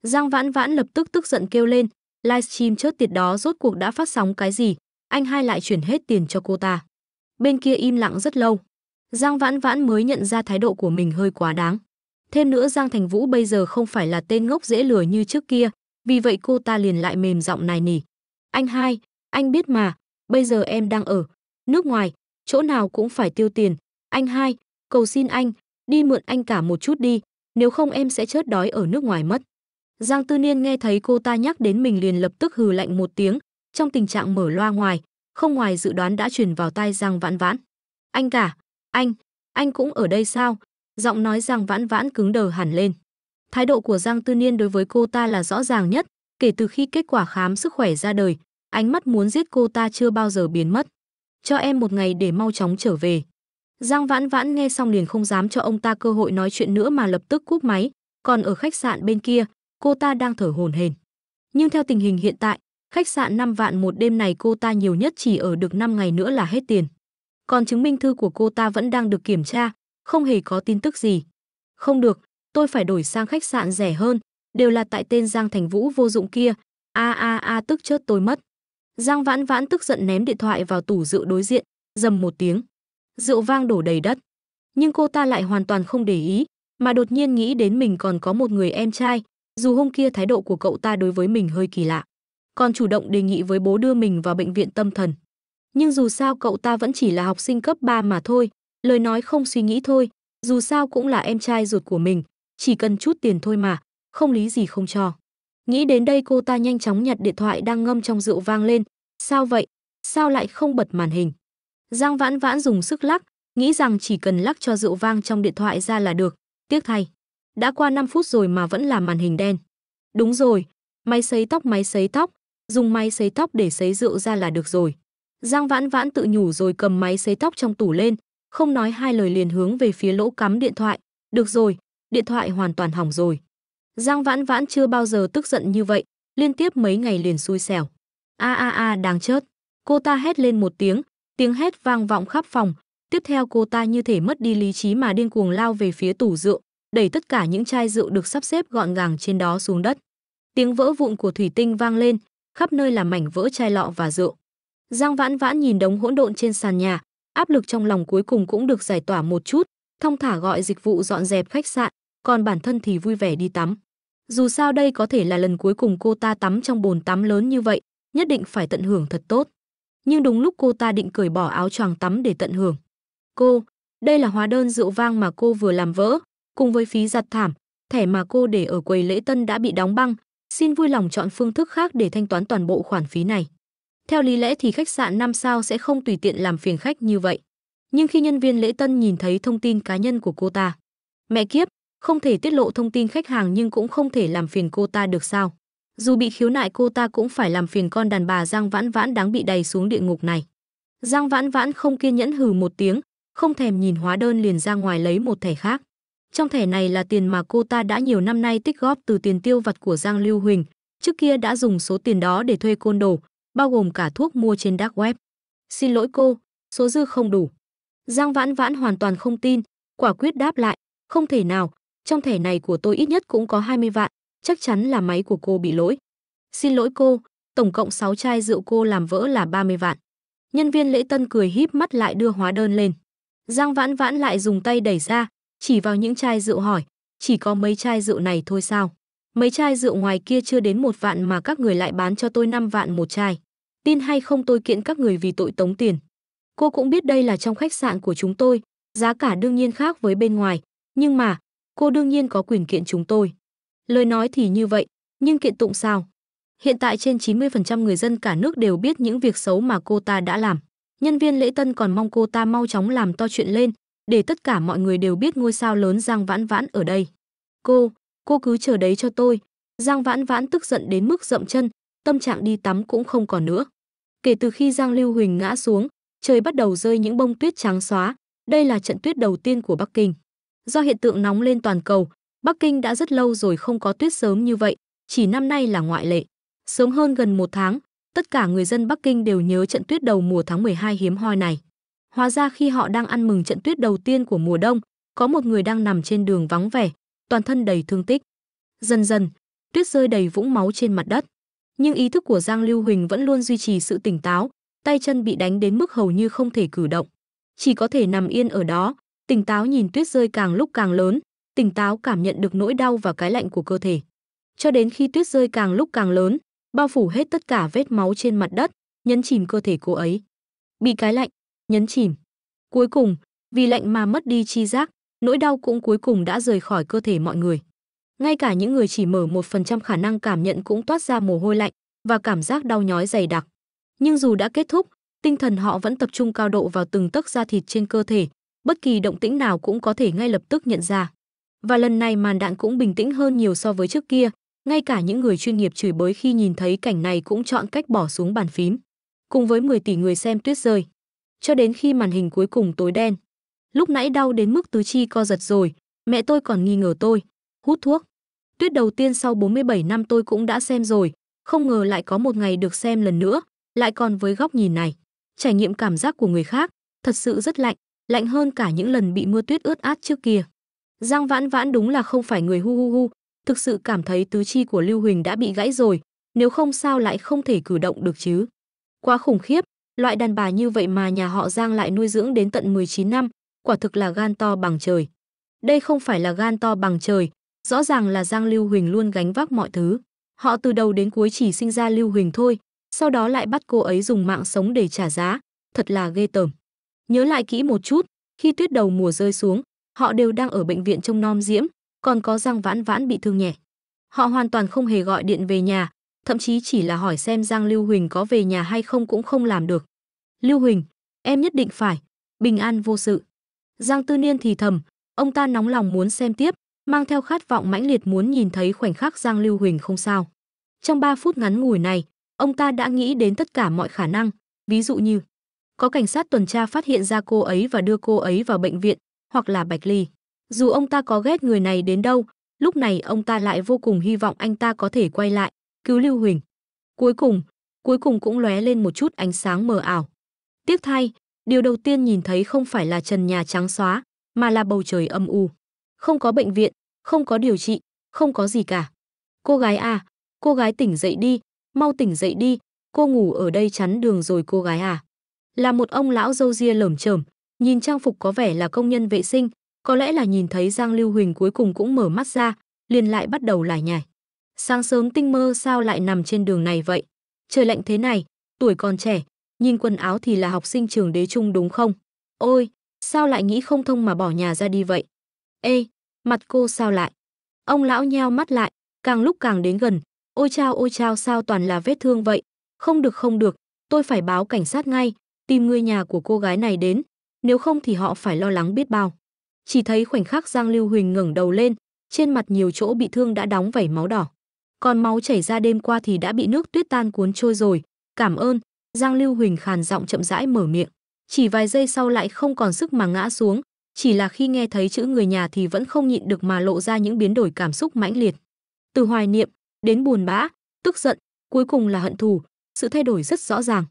[SPEAKER 1] Giang Vãn Vãn lập tức tức giận kêu lên, livestream chốt tiệt đó rốt cuộc đã phát sóng cái gì, anh hai lại chuyển hết tiền cho cô ta. Bên kia im lặng rất lâu. Giang Vãn Vãn mới nhận ra thái độ của mình hơi quá đáng. Thêm nữa Giang Thành Vũ bây giờ không phải là tên ngốc dễ lừa như trước kia, vì vậy cô ta liền lại mềm giọng nài nỉ. Anh hai, anh biết mà, bây giờ em đang ở nước ngoài, chỗ nào cũng phải tiêu tiền. Anh hai, cầu xin anh, đi mượn anh cả một chút đi, nếu không em sẽ chết đói ở nước ngoài mất. Giang Tư Niên nghe thấy cô ta nhắc đến mình liền lập tức hừ lạnh một tiếng, trong tình trạng mở loa ngoài, không ngoài dự đoán đã truyền vào tai Giang Vãn Vãn. Anh cả, anh, anh cũng ở đây sao? Giọng nói Giang Vãn Vãn cứng đờ hẳn lên. Thái độ của Giang Tư Niên đối với cô ta là rõ ràng nhất, kể từ khi kết quả khám sức khỏe ra đời, ánh mắt muốn giết cô ta chưa bao giờ biến mất. Cho em một ngày để mau chóng trở về. Giang Vãn Vãn nghe xong liền không dám cho ông ta cơ hội nói chuyện nữa mà lập tức cúp máy, còn ở khách sạn bên kia, cô ta đang thở hổn hển. Nhưng theo tình hình hiện tại, khách sạn 5 vạn một đêm này cô ta nhiều nhất chỉ ở được 5 ngày nữa là hết tiền. Còn chứng minh thư của cô ta vẫn đang được kiểm tra, không hề có tin tức gì. Không được, tôi phải đổi sang khách sạn rẻ hơn, đều là tại tên Giang Thành Vũ vô dụng kia, a a a tức chết tôi mất. Giang Vãn Vãn tức giận ném điện thoại vào tủ rượu đối diện, dầm một tiếng. Rượu vang đổ đầy đất. Nhưng cô ta lại hoàn toàn không để ý, mà đột nhiên nghĩ đến mình còn có một người em trai, dù hôm kia thái độ của cậu ta đối với mình hơi kỳ lạ. Còn chủ động đề nghị với bố đưa mình vào bệnh viện tâm thần. Nhưng dù sao cậu ta vẫn chỉ là học sinh cấp 3 mà thôi, lời nói không suy nghĩ thôi, dù sao cũng là em trai ruột của mình, chỉ cần chút tiền thôi mà, không lý gì không cho. Nghĩ đến đây cô ta nhanh chóng nhặt điện thoại đang ngâm trong rượu vang lên. Sao vậy? Sao lại không bật màn hình? Giang vãn vãn dùng sức lắc, nghĩ rằng chỉ cần lắc cho rượu vang trong điện thoại ra là được. Tiếc thay. Đã qua 5 phút rồi mà vẫn là màn hình đen. Đúng rồi, máy sấy tóc máy sấy tóc, dùng máy sấy tóc để sấy rượu ra là được rồi. Giang vãn vãn tự nhủ rồi cầm máy sấy tóc trong tủ lên, không nói hai lời liền hướng về phía lỗ cắm điện thoại. Được rồi, điện thoại hoàn toàn hỏng rồi. Giang Vãn Vãn chưa bao giờ tức giận như vậy, liên tiếp mấy ngày liền xui xẻo. A a a đáng chết. Cô ta hét lên một tiếng, tiếng hét vang vọng khắp phòng, tiếp theo cô ta như thể mất đi lý trí mà điên cuồng lao về phía tủ rượu, đẩy tất cả những chai rượu được sắp xếp gọn gàng trên đó xuống đất. Tiếng vỡ vụn của thủy tinh vang lên, khắp nơi là mảnh vỡ chai lọ và rượu. Giang Vãn Vãn nhìn đống hỗn độn trên sàn nhà, áp lực trong lòng cuối cùng cũng được giải tỏa một chút, Thông thả gọi dịch vụ dọn dẹp khách sạn, còn bản thân thì vui vẻ đi tắm. Dù sao đây có thể là lần cuối cùng cô ta tắm trong bồn tắm lớn như vậy, nhất định phải tận hưởng thật tốt. Nhưng đúng lúc cô ta định cởi bỏ áo choàng tắm để tận hưởng. Cô, đây là hóa đơn rượu vang mà cô vừa làm vỡ, cùng với phí giặt thảm, thẻ mà cô để ở quầy lễ tân đã bị đóng băng, xin vui lòng chọn phương thức khác để thanh toán toàn bộ khoản phí này. Theo lý lẽ thì khách sạn 5 sao sẽ không tùy tiện làm phiền khách như vậy nhưng khi nhân viên lễ tân nhìn thấy thông tin cá nhân của cô ta, mẹ kiếp, không thể tiết lộ thông tin khách hàng nhưng cũng không thể làm phiền cô ta được sao? Dù bị khiếu nại cô ta cũng phải làm phiền con đàn bà Giang Vãn Vãn đáng bị đầy xuống địa ngục này. Giang Vãn Vãn không kiên nhẫn hừ một tiếng, không thèm nhìn hóa đơn liền ra ngoài lấy một thẻ khác. Trong thẻ này là tiền mà cô ta đã nhiều năm nay tích góp từ tiền tiêu vặt của Giang Lưu Huỳnh, trước kia đã dùng số tiền đó để thuê côn đồ, bao gồm cả thuốc mua trên dark web. Xin lỗi cô, số dư không đủ. Giang Vãn Vãn hoàn toàn không tin, quả quyết đáp lại, không thể nào, trong thẻ này của tôi ít nhất cũng có 20 vạn, chắc chắn là máy của cô bị lỗi. Xin lỗi cô, tổng cộng 6 chai rượu cô làm vỡ là 30 vạn. Nhân viên lễ tân cười híp mắt lại đưa hóa đơn lên. Giang Vãn Vãn lại dùng tay đẩy ra, chỉ vào những chai rượu hỏi, chỉ có mấy chai rượu này thôi sao? Mấy chai rượu ngoài kia chưa đến một vạn mà các người lại bán cho tôi 5 vạn một chai. Tin hay không tôi kiện các người vì tội tống tiền. Cô cũng biết đây là trong khách sạn của chúng tôi, giá cả đương nhiên khác với bên ngoài, nhưng mà, cô đương nhiên có quyền kiện chúng tôi. Lời nói thì như vậy, nhưng kiện tụng sao? Hiện tại trên 90% người dân cả nước đều biết những việc xấu mà cô ta đã làm. Nhân viên lễ tân còn mong cô ta mau chóng làm to chuyện lên, để tất cả mọi người đều biết ngôi sao lớn Giang Vãn Vãn ở đây. Cô, cô cứ chờ đấy cho tôi. Giang Vãn Vãn tức giận đến mức rậm chân, tâm trạng đi tắm cũng không còn nữa. Kể từ khi Giang Lưu Huỳnh ngã xuống, trời bắt đầu rơi những bông tuyết trắng xóa. Đây là trận tuyết đầu tiên của Bắc Kinh. Do hiện tượng nóng lên toàn cầu, Bắc Kinh đã rất lâu rồi không có tuyết sớm như vậy, chỉ năm nay là ngoại lệ. Sớm hơn gần một tháng, tất cả người dân Bắc Kinh đều nhớ trận tuyết đầu mùa tháng 12 hiếm hoi này. Hóa ra khi họ đang ăn mừng trận tuyết đầu tiên của mùa đông, có một người đang nằm trên đường vắng vẻ, toàn thân đầy thương tích. Dần dần, tuyết rơi đầy vũng máu trên mặt đất. Nhưng ý thức của Giang Lưu Huỳnh vẫn luôn duy trì sự tỉnh táo, tay chân bị đánh đến mức hầu như không thể cử động. Chỉ có thể nằm yên ở đó, tỉnh táo nhìn tuyết rơi càng lúc càng lớn, tỉnh táo cảm nhận được nỗi đau và cái lạnh của cơ thể. Cho đến khi tuyết rơi càng lúc càng lớn, bao phủ hết tất cả vết máu trên mặt đất, nhấn chìm cơ thể cô ấy. Bị cái lạnh, nhấn chìm. Cuối cùng, vì lạnh mà mất đi chi giác, nỗi đau cũng cuối cùng đã rời khỏi cơ thể mọi người. Ngay cả những người chỉ mở một phần trăm khả năng cảm nhận cũng toát ra mồ hôi lạnh và cảm giác đau nhói dày đặc. Nhưng dù đã kết thúc, tinh thần họ vẫn tập trung cao độ vào từng tấc da thịt trên cơ thể, bất kỳ động tĩnh nào cũng có thể ngay lập tức nhận ra. Và lần này màn đạn cũng bình tĩnh hơn nhiều so với trước kia, ngay cả những người chuyên nghiệp chửi bới khi nhìn thấy cảnh này cũng chọn cách bỏ xuống bàn phím. Cùng với 10 tỷ người xem tuyết rơi. Cho đến khi màn hình cuối cùng tối đen. Lúc nãy đau đến mức tứ chi co giật rồi, mẹ tôi còn nghi ngờ tôi. Hút thuốc. Tuyết đầu tiên sau 47 năm tôi cũng đã xem rồi, không ngờ lại có một ngày được xem lần nữa, lại còn với góc nhìn này. Trải nghiệm cảm giác của người khác, thật sự rất lạnh, lạnh hơn cả những lần bị mưa tuyết ướt át trước kia. Giang Vãn Vãn đúng là không phải người hu hu hu, thực sự cảm thấy tứ chi của Lưu Huỳnh đã bị gãy rồi, nếu không sao lại không thể cử động được chứ. Quá khủng khiếp, loại đàn bà như vậy mà nhà họ Giang lại nuôi dưỡng đến tận 19 năm, quả thực là gan to bằng trời. Đây không phải là gan to bằng trời, rõ ràng là Giang Lưu Huỳnh luôn gánh vác mọi thứ. Họ từ đầu đến cuối chỉ sinh ra Lưu Huỳnh thôi, sau đó lại bắt cô ấy dùng mạng sống để trả giá, thật là ghê tởm. Nhớ lại kỹ một chút, khi tuyết đầu mùa rơi xuống, họ đều đang ở bệnh viện trông nom diễm, còn có Giang Vãn Vãn bị thương nhẹ. Họ hoàn toàn không hề gọi điện về nhà, thậm chí chỉ là hỏi xem Giang Lưu Huỳnh có về nhà hay không cũng không làm được. Lưu Huỳnh, em nhất định phải, bình an vô sự. Giang Tư Niên thì thầm, ông ta nóng lòng muốn xem tiếp, mang theo khát vọng mãnh liệt muốn nhìn thấy khoảnh khắc Giang Lưu Huỳnh không sao. Trong 3 phút ngắn ngủi này, Ông ta đã nghĩ đến tất cả mọi khả năng, ví dụ như có cảnh sát tuần tra phát hiện ra cô ấy và đưa cô ấy vào bệnh viện, hoặc là Bạch Ly. Dù ông ta có ghét người này đến đâu, lúc này ông ta lại vô cùng hy vọng anh ta có thể quay lại, cứu Lưu Huỳnh. Cuối cùng, cuối cùng cũng lóe lên một chút ánh sáng mờ ảo. Tiếc thay, điều đầu tiên nhìn thấy không phải là trần nhà trắng xóa, mà là bầu trời âm u. Không có bệnh viện, không có điều trị, không có gì cả. Cô gái à, cô gái tỉnh dậy đi, mau tỉnh dậy đi, cô ngủ ở đây chắn đường rồi cô gái à. Là một ông lão râu ria lởm chởm, nhìn trang phục có vẻ là công nhân vệ sinh, có lẽ là nhìn thấy Giang Lưu Huỳnh cuối cùng cũng mở mắt ra, liền lại bắt đầu lải nhải. Sáng sớm tinh mơ sao lại nằm trên đường này vậy? Trời lạnh thế này, tuổi còn trẻ, nhìn quần áo thì là học sinh trường đế trung đúng không? Ôi, sao lại nghĩ không thông mà bỏ nhà ra đi vậy? Ê, mặt cô sao lại? Ông lão nheo mắt lại, càng lúc càng đến gần, Ôi chao ôi chao sao toàn là vết thương vậy? Không được không được, tôi phải báo cảnh sát ngay, tìm người nhà của cô gái này đến, nếu không thì họ phải lo lắng biết bao. Chỉ thấy khoảnh khắc Giang Lưu Huỳnh ngẩng đầu lên, trên mặt nhiều chỗ bị thương đã đóng vảy máu đỏ. Còn máu chảy ra đêm qua thì đã bị nước tuyết tan cuốn trôi rồi. Cảm ơn, Giang Lưu Huỳnh khàn giọng chậm rãi mở miệng. Chỉ vài giây sau lại không còn sức mà ngã xuống, chỉ là khi nghe thấy chữ người nhà thì vẫn không nhịn được mà lộ ra những biến đổi cảm xúc mãnh liệt. Từ hoài niệm, đến buồn bã, tức giận, cuối cùng là hận thù, sự thay đổi rất rõ ràng.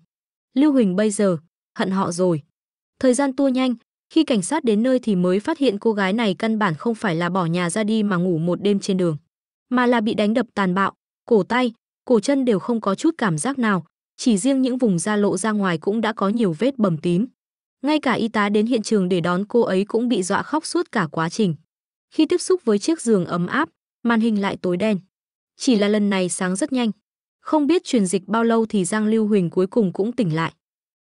[SPEAKER 1] Lưu Huỳnh bây giờ hận họ rồi. Thời gian tua nhanh, khi cảnh sát đến nơi thì mới phát hiện cô gái này căn bản không phải là bỏ nhà ra đi mà ngủ một đêm trên đường, mà là bị đánh đập tàn bạo, cổ tay, cổ chân đều không có chút cảm giác nào, chỉ riêng những vùng da lộ ra ngoài cũng đã có nhiều vết bầm tím. Ngay cả y tá đến hiện trường để đón cô ấy cũng bị dọa khóc suốt cả quá trình. Khi tiếp xúc với chiếc giường ấm áp, màn hình lại tối đen. Chỉ là lần này sáng rất nhanh. Không biết truyền dịch bao lâu thì Giang Lưu Huỳnh cuối cùng cũng tỉnh lại.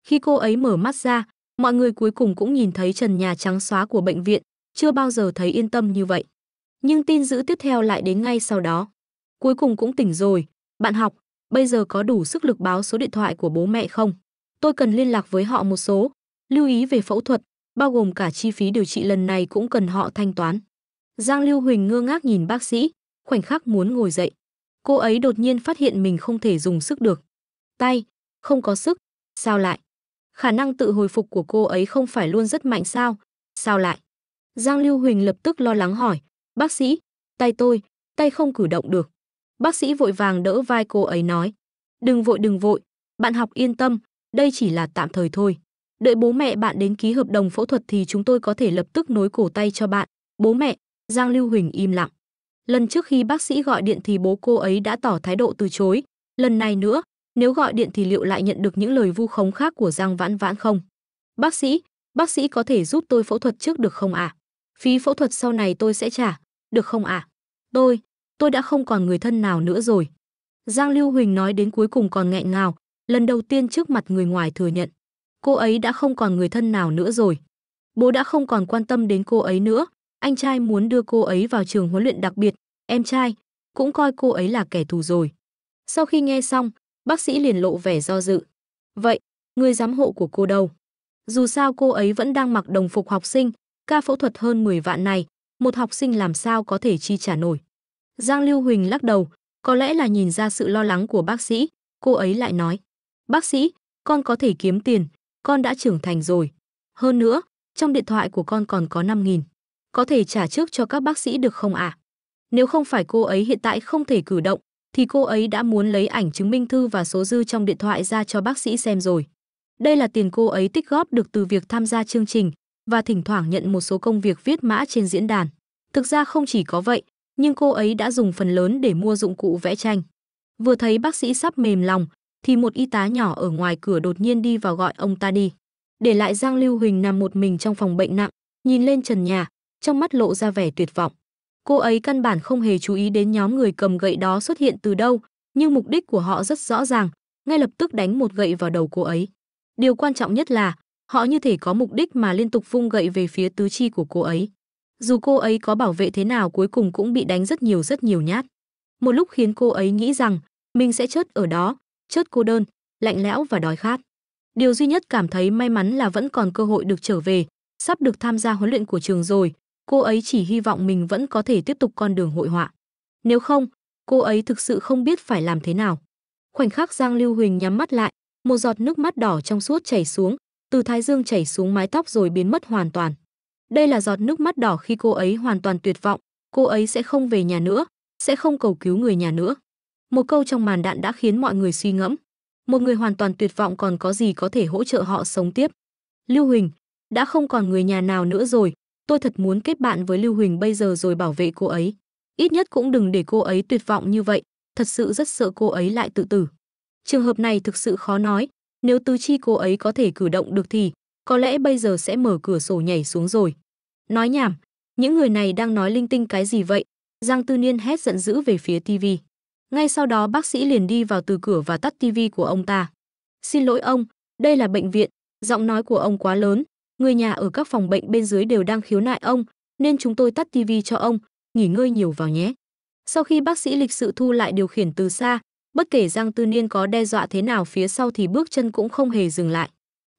[SPEAKER 1] Khi cô ấy mở mắt ra, mọi người cuối cùng cũng nhìn thấy trần nhà trắng xóa của bệnh viện, chưa bao giờ thấy yên tâm như vậy. Nhưng tin dữ tiếp theo lại đến ngay sau đó. Cuối cùng cũng tỉnh rồi, bạn học, bây giờ có đủ sức lực báo số điện thoại của bố mẹ không? Tôi cần liên lạc với họ một số, lưu ý về phẫu thuật, bao gồm cả chi phí điều trị lần này cũng cần họ thanh toán. Giang Lưu Huỳnh ngơ ngác nhìn bác sĩ, khoảnh khắc muốn ngồi dậy. Cô ấy đột nhiên phát hiện mình không thể dùng sức được. Tay, không có sức, sao lại? Khả năng tự hồi phục của cô ấy không phải luôn rất mạnh sao? Sao lại? Giang Lưu Huỳnh lập tức lo lắng hỏi, bác sĩ, tay tôi, tay không cử động được. Bác sĩ vội vàng đỡ vai cô ấy nói, đừng vội đừng vội, bạn học yên tâm, đây chỉ là tạm thời thôi. Đợi bố mẹ bạn đến ký hợp đồng phẫu thuật thì chúng tôi có thể lập tức nối cổ tay cho bạn. Bố mẹ, Giang Lưu Huỳnh im lặng. Lần trước khi bác sĩ gọi điện thì bố cô ấy đã tỏ thái độ từ chối. Lần này nữa, nếu gọi điện thì liệu lại nhận được những lời vu khống khác của Giang Vãn Vãn không? Bác sĩ, bác sĩ có thể giúp tôi phẫu thuật trước được không ạ? À? Phí phẫu thuật sau này tôi sẽ trả, được không ạ? À? Tôi, tôi đã không còn người thân nào nữa rồi. Giang Lưu Huỳnh nói đến cuối cùng còn nghẹn ngào, lần đầu tiên trước mặt người ngoài thừa nhận. Cô ấy đã không còn người thân nào nữa rồi. Bố đã không còn quan tâm đến cô ấy nữa, anh trai muốn đưa cô ấy vào trường huấn luyện đặc biệt, em trai cũng coi cô ấy là kẻ thù rồi. Sau khi nghe xong, bác sĩ liền lộ vẻ do dự. Vậy, người giám hộ của cô đâu? Dù sao cô ấy vẫn đang mặc đồng phục học sinh, ca phẫu thuật hơn 10 vạn này, một học sinh làm sao có thể chi trả nổi. Giang Lưu Huỳnh lắc đầu, có lẽ là nhìn ra sự lo lắng của bác sĩ, cô ấy lại nói. Bác sĩ, con có thể kiếm tiền, con đã trưởng thành rồi. Hơn nữa, trong điện thoại của con còn có 5.000 có thể trả trước cho các bác sĩ được không ạ? À? Nếu không phải cô ấy hiện tại không thể cử động, thì cô ấy đã muốn lấy ảnh chứng minh thư và số dư trong điện thoại ra cho bác sĩ xem rồi. Đây là tiền cô ấy tích góp được từ việc tham gia chương trình và thỉnh thoảng nhận một số công việc viết mã trên diễn đàn. Thực ra không chỉ có vậy, nhưng cô ấy đã dùng phần lớn để mua dụng cụ vẽ tranh. Vừa thấy bác sĩ sắp mềm lòng, thì một y tá nhỏ ở ngoài cửa đột nhiên đi vào gọi ông ta đi. Để lại Giang Lưu Huỳnh nằm một mình trong phòng bệnh nặng, nhìn lên trần nhà, trong mắt lộ ra vẻ tuyệt vọng. Cô ấy căn bản không hề chú ý đến nhóm người cầm gậy đó xuất hiện từ đâu, nhưng mục đích của họ rất rõ ràng, ngay lập tức đánh một gậy vào đầu cô ấy. Điều quan trọng nhất là, họ như thể có mục đích mà liên tục vung gậy về phía tứ chi của cô ấy. Dù cô ấy có bảo vệ thế nào cuối cùng cũng bị đánh rất nhiều rất nhiều nhát. Một lúc khiến cô ấy nghĩ rằng mình sẽ chết ở đó, chết cô đơn, lạnh lẽo và đói khát. Điều duy nhất cảm thấy may mắn là vẫn còn cơ hội được trở về, sắp được tham gia huấn luyện của trường rồi, cô ấy chỉ hy vọng mình vẫn có thể tiếp tục con đường hội họa. Nếu không, cô ấy thực sự không biết phải làm thế nào. Khoảnh khắc Giang Lưu Huỳnh nhắm mắt lại, một giọt nước mắt đỏ trong suốt chảy xuống, từ thái dương chảy xuống mái tóc rồi biến mất hoàn toàn. Đây là giọt nước mắt đỏ khi cô ấy hoàn toàn tuyệt vọng, cô ấy sẽ không về nhà nữa, sẽ không cầu cứu người nhà nữa. Một câu trong màn đạn đã khiến mọi người suy ngẫm. Một người hoàn toàn tuyệt vọng còn có gì có thể hỗ trợ họ sống tiếp. Lưu Huỳnh, đã không còn người nhà nào nữa rồi, tôi thật muốn kết bạn với Lưu Huỳnh bây giờ rồi bảo vệ cô ấy. Ít nhất cũng đừng để cô ấy tuyệt vọng như vậy, thật sự rất sợ cô ấy lại tự tử. Trường hợp này thực sự khó nói, nếu tứ chi cô ấy có thể cử động được thì có lẽ bây giờ sẽ mở cửa sổ nhảy xuống rồi. Nói nhảm, những người này đang nói linh tinh cái gì vậy? Giang Tư Niên hét giận dữ về phía TV. Ngay sau đó bác sĩ liền đi vào từ cửa và tắt TV của ông ta. Xin lỗi ông, đây là bệnh viện, giọng nói của ông quá lớn, Người nhà ở các phòng bệnh bên dưới đều đang khiếu nại ông, nên chúng tôi tắt tivi cho ông, nghỉ ngơi nhiều vào nhé. Sau khi bác sĩ lịch sự thu lại điều khiển từ xa, bất kể Giang Tư Niên có đe dọa thế nào phía sau thì bước chân cũng không hề dừng lại.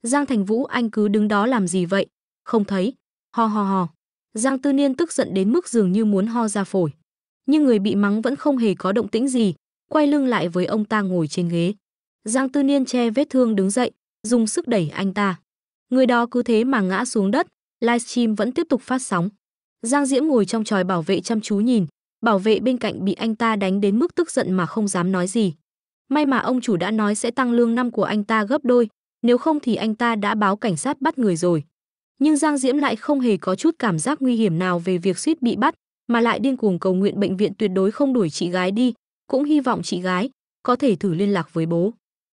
[SPEAKER 1] Giang Thành Vũ anh cứ đứng đó làm gì vậy? Không thấy. Ho ho ho. Giang Tư Niên tức giận đến mức dường như muốn ho ra phổi. Nhưng người bị mắng vẫn không hề có động tĩnh gì, quay lưng lại với ông ta ngồi trên ghế. Giang Tư Niên che vết thương đứng dậy, dùng sức đẩy anh ta. Người đó cứ thế mà ngã xuống đất, livestream vẫn tiếp tục phát sóng. Giang Diễm ngồi trong tròi bảo vệ chăm chú nhìn, bảo vệ bên cạnh bị anh ta đánh đến mức tức giận mà không dám nói gì. May mà ông chủ đã nói sẽ tăng lương năm của anh ta gấp đôi, nếu không thì anh ta đã báo cảnh sát bắt người rồi. Nhưng Giang Diễm lại không hề có chút cảm giác nguy hiểm nào về việc suýt bị bắt, mà lại điên cuồng cầu nguyện bệnh viện tuyệt đối không đuổi chị gái đi, cũng hy vọng chị gái có thể thử liên lạc với bố.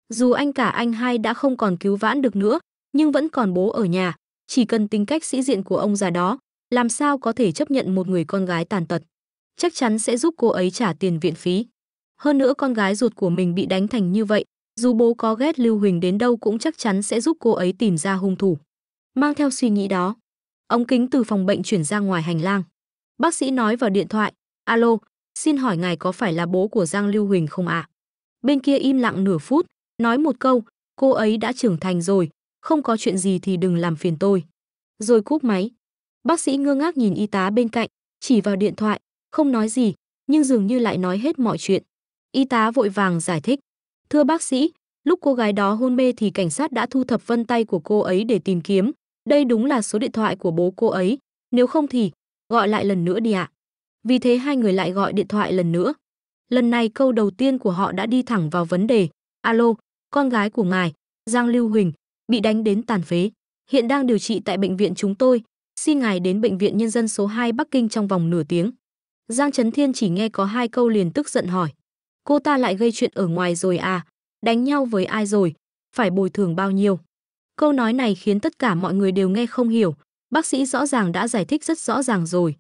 [SPEAKER 1] Dù anh cả anh hai đã không còn cứu vãn được nữa, nhưng vẫn còn bố ở nhà, chỉ cần tính cách sĩ diện của ông già đó, làm sao có thể chấp nhận một người con gái tàn tật. Chắc chắn sẽ giúp cô ấy trả tiền viện phí. Hơn nữa con gái ruột của mình bị đánh thành như vậy, dù bố có ghét Lưu Huỳnh đến đâu cũng chắc chắn sẽ giúp cô ấy tìm ra hung thủ. Mang theo suy nghĩ đó, ông kính từ phòng bệnh chuyển ra ngoài hành lang. Bác sĩ nói vào điện thoại, alo, xin hỏi ngài có phải là bố của Giang Lưu Huỳnh không ạ? À? Bên kia im lặng nửa phút, nói một câu, cô ấy đã trưởng thành rồi, không có chuyện gì thì đừng làm phiền tôi. Rồi cúp máy. Bác sĩ ngơ ngác nhìn y tá bên cạnh, chỉ vào điện thoại, không nói gì, nhưng dường như lại nói hết mọi chuyện. Y tá vội vàng giải thích. Thưa bác sĩ, lúc cô gái đó hôn mê thì cảnh sát đã thu thập vân tay của cô ấy để tìm kiếm. Đây đúng là số điện thoại của bố cô ấy. Nếu không thì, gọi lại lần nữa đi ạ. Vì thế hai người lại gọi điện thoại lần nữa. Lần này câu đầu tiên của họ đã đi thẳng vào vấn đề. Alo, con gái của ngài, Giang Lưu Huỳnh, bị đánh đến tàn phế, hiện đang điều trị tại bệnh viện chúng tôi, xin ngài đến bệnh viện nhân dân số 2 Bắc Kinh trong vòng nửa tiếng. Giang Trấn Thiên chỉ nghe có hai câu liền tức giận hỏi. Cô ta lại gây chuyện ở ngoài rồi à, đánh nhau với ai rồi, phải bồi thường bao nhiêu. Câu nói này khiến tất cả mọi người đều nghe không hiểu, bác sĩ rõ ràng đã giải thích rất rõ ràng rồi.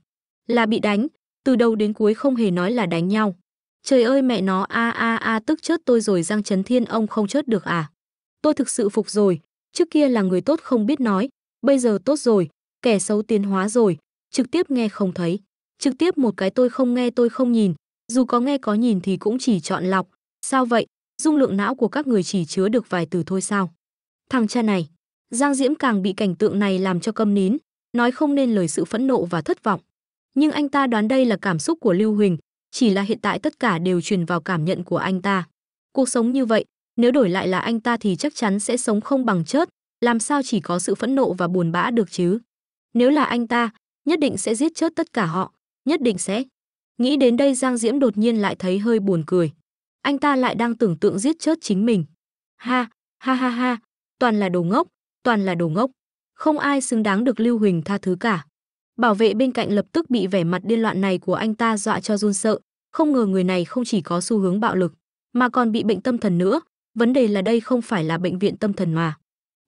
[SPEAKER 1] Là bị đánh, từ đầu đến cuối không hề nói là đánh nhau. Trời ơi mẹ nó a a a tức chết tôi rồi Giang Trấn Thiên ông không chết được à. Tôi thực sự phục rồi, trước kia là người tốt không biết nói, bây giờ tốt rồi, kẻ xấu tiến hóa rồi, trực tiếp nghe không thấy. Trực tiếp một cái tôi không nghe tôi không nhìn, dù có nghe có nhìn thì cũng chỉ chọn lọc. Sao vậy, dung lượng não của các người chỉ chứa được vài từ thôi sao? Thằng cha này, Giang Diễm càng bị cảnh tượng này làm cho câm nín, nói không nên lời sự phẫn nộ và thất vọng. Nhưng anh ta đoán đây là cảm xúc của Lưu Huỳnh, chỉ là hiện tại tất cả đều truyền vào cảm nhận của anh ta. Cuộc sống như vậy, nếu đổi lại là anh ta thì chắc chắn sẽ sống không bằng chết, làm sao chỉ có sự phẫn nộ và buồn bã được chứ? Nếu là anh ta, nhất định sẽ giết chết tất cả họ, nhất định sẽ. Nghĩ đến đây Giang Diễm đột nhiên lại thấy hơi buồn cười. Anh ta lại đang tưởng tượng giết chết chính mình. Ha, ha ha ha, toàn là đồ ngốc, toàn là đồ ngốc. Không ai xứng đáng được Lưu Huỳnh tha thứ cả. Bảo vệ bên cạnh lập tức bị vẻ mặt điên loạn này của anh ta dọa cho run sợ, không ngờ người này không chỉ có xu hướng bạo lực, mà còn bị bệnh tâm thần nữa, Vấn đề là đây không phải là bệnh viện tâm thần mà.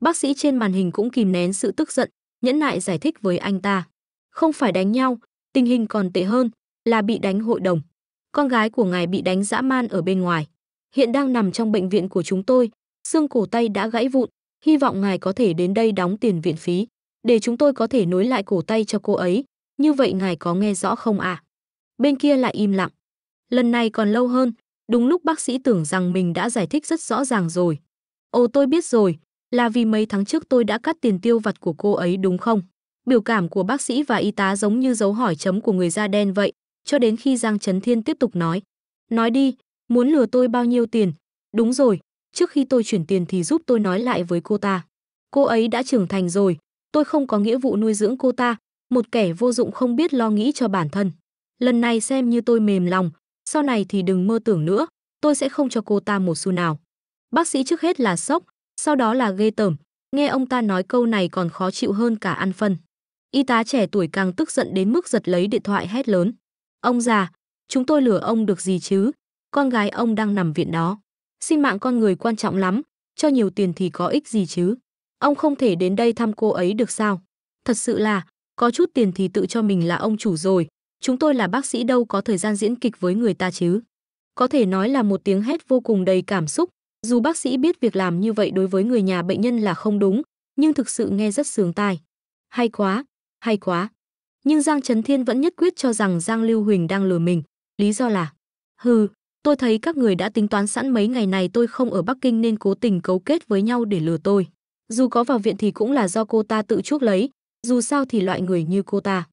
[SPEAKER 1] Bác sĩ trên màn hình cũng kìm nén sự tức giận, nhẫn nại giải thích với anh ta. Không phải đánh nhau, tình hình còn tệ hơn, là bị đánh hội đồng. Con gái của ngài bị đánh dã man ở bên ngoài. Hiện đang nằm trong bệnh viện của chúng tôi, xương cổ tay đã gãy vụn, hy vọng ngài có thể đến đây đóng tiền viện phí, để chúng tôi có thể nối lại cổ tay cho cô ấy. Như vậy ngài có nghe rõ không ạ? À? Bên kia lại im lặng. Lần này còn lâu hơn, Đúng lúc bác sĩ tưởng rằng mình đã giải thích rất rõ ràng rồi. Ồ tôi biết rồi, là vì mấy tháng trước tôi đã cắt tiền tiêu vặt của cô ấy đúng không? Biểu cảm của bác sĩ và y tá giống như dấu hỏi chấm của người da đen vậy, cho đến khi Giang Trấn Thiên tiếp tục nói. Nói đi, muốn lừa tôi bao nhiêu tiền? Đúng rồi, trước khi tôi chuyển tiền thì giúp tôi nói lại với cô ta. Cô ấy đã trưởng thành rồi, tôi không có nghĩa vụ nuôi dưỡng cô ta, một kẻ vô dụng không biết lo nghĩ cho bản thân. Lần này xem như tôi mềm lòng, sau này thì đừng mơ tưởng nữa, tôi sẽ không cho cô ta một xu nào. Bác sĩ trước hết là sốc, sau đó là ghê tởm, nghe ông ta nói câu này còn khó chịu hơn cả ăn phân. Y tá trẻ tuổi càng tức giận đến mức giật lấy điện thoại hét lớn. Ông già, chúng tôi lừa ông được gì chứ? Con gái ông đang nằm viện đó. Sinh mạng con người quan trọng lắm, cho nhiều tiền thì có ích gì chứ? Ông không thể đến đây thăm cô ấy được sao? Thật sự là, có chút tiền thì tự cho mình là ông chủ rồi, chúng tôi là bác sĩ đâu có thời gian diễn kịch với người ta chứ. Có thể nói là một tiếng hét vô cùng đầy cảm xúc, dù bác sĩ biết việc làm như vậy đối với người nhà bệnh nhân là không đúng, nhưng thực sự nghe rất sướng tai. Hay quá, hay quá. Nhưng Giang Trấn Thiên vẫn nhất quyết cho rằng Giang Lưu Huỳnh đang lừa mình, lý do là Hừ, tôi thấy các người đã tính toán sẵn mấy ngày này tôi không ở Bắc Kinh nên cố tình cấu kết với nhau để lừa tôi. Dù có vào viện thì cũng là do cô ta tự chuốc lấy, dù sao thì loại người như cô ta.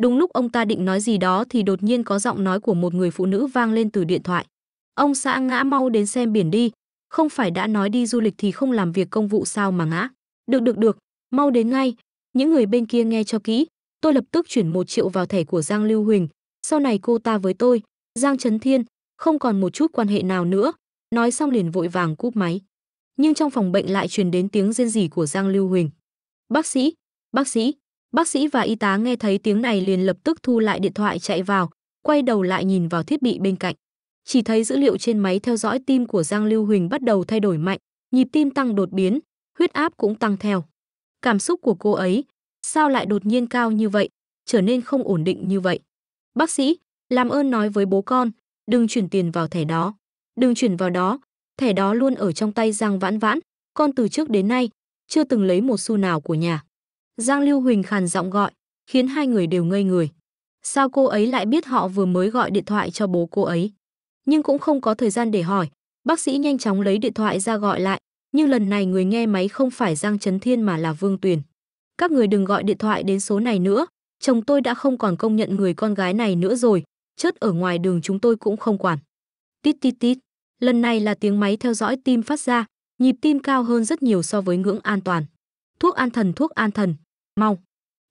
[SPEAKER 1] Đúng lúc ông ta định nói gì đó thì đột nhiên có giọng nói của một người phụ nữ vang lên từ điện thoại. Ông xã ngã mau đến xem biển đi, không phải đã nói đi du lịch thì không làm việc công vụ sao mà ngã. Được được được, mau đến ngay, những người bên kia nghe cho kỹ, tôi lập tức chuyển một triệu vào thẻ của Giang Lưu Huỳnh, sau này cô ta với tôi, Giang Trấn Thiên, không còn một chút quan hệ nào nữa, nói xong liền vội vàng cúp máy. Nhưng trong phòng bệnh lại truyền đến tiếng rên rỉ của Giang Lưu Huỳnh. Bác sĩ, bác sĩ, Bác sĩ và y tá nghe thấy tiếng này liền lập tức thu lại điện thoại chạy vào, quay đầu lại nhìn vào thiết bị bên cạnh. Chỉ thấy dữ liệu trên máy theo dõi tim của Giang Lưu Huỳnh bắt đầu thay đổi mạnh, nhịp tim tăng đột biến, huyết áp cũng tăng theo. Cảm xúc của cô ấy sao lại đột nhiên cao như vậy, trở nên không ổn định như vậy. Bác sĩ, làm ơn nói với bố con, đừng chuyển tiền vào thẻ đó. Đừng chuyển vào đó, thẻ đó luôn ở trong tay Giang Vãn Vãn, con từ trước đến nay chưa từng lấy một xu nào của nhà. Giang Lưu Huỳnh khàn giọng gọi, khiến hai người đều ngây người. Sao cô ấy lại biết họ vừa mới gọi điện thoại cho bố cô ấy? Nhưng cũng không có thời gian để hỏi, bác sĩ nhanh chóng lấy điện thoại ra gọi lại, nhưng lần này người nghe máy không phải Giang Trấn Thiên mà là Vương Tuyền. Các người đừng gọi điện thoại đến số này nữa, chồng tôi đã không còn công nhận người con gái này nữa rồi, Chết ở ngoài đường chúng tôi cũng không quản. Tít tít tít, lần này là tiếng máy theo dõi tim phát ra, nhịp tim cao hơn rất nhiều so với ngưỡng an toàn. Thuốc an thần thuốc an thần, mau.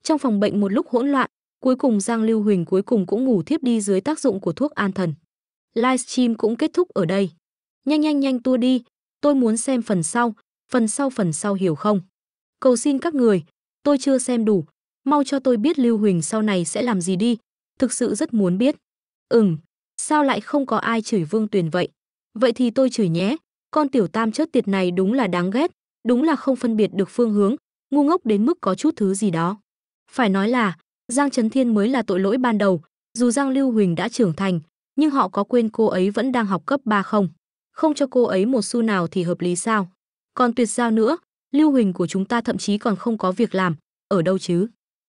[SPEAKER 1] Trong phòng bệnh một lúc hỗn loạn, cuối cùng Giang Lưu Huỳnh cuối cùng cũng ngủ thiếp đi dưới tác dụng của thuốc an thần. Livestream cũng kết thúc ở đây. Nhanh nhanh nhanh tua đi, tôi muốn xem phần sau, phần sau phần sau hiểu không? Cầu xin các người, tôi chưa xem đủ, mau cho tôi biết Lưu Huỳnh sau này sẽ làm gì đi, thực sự rất muốn biết. Ừm, sao lại không có ai chửi Vương Tuyền vậy? Vậy thì tôi chửi nhé, con tiểu tam chớt tiệt này đúng là đáng ghét, đúng là không phân biệt được phương hướng, ngu ngốc đến mức có chút thứ gì đó. Phải nói là, Giang Trấn Thiên mới là tội lỗi ban đầu, dù Giang Lưu Huỳnh đã trưởng thành, nhưng họ có quên cô ấy vẫn đang học cấp 3 không? Không cho cô ấy một xu nào thì hợp lý sao? Còn tuyệt giao nữa, Lưu Huỳnh của chúng ta thậm chí còn không có việc làm, ở đâu chứ?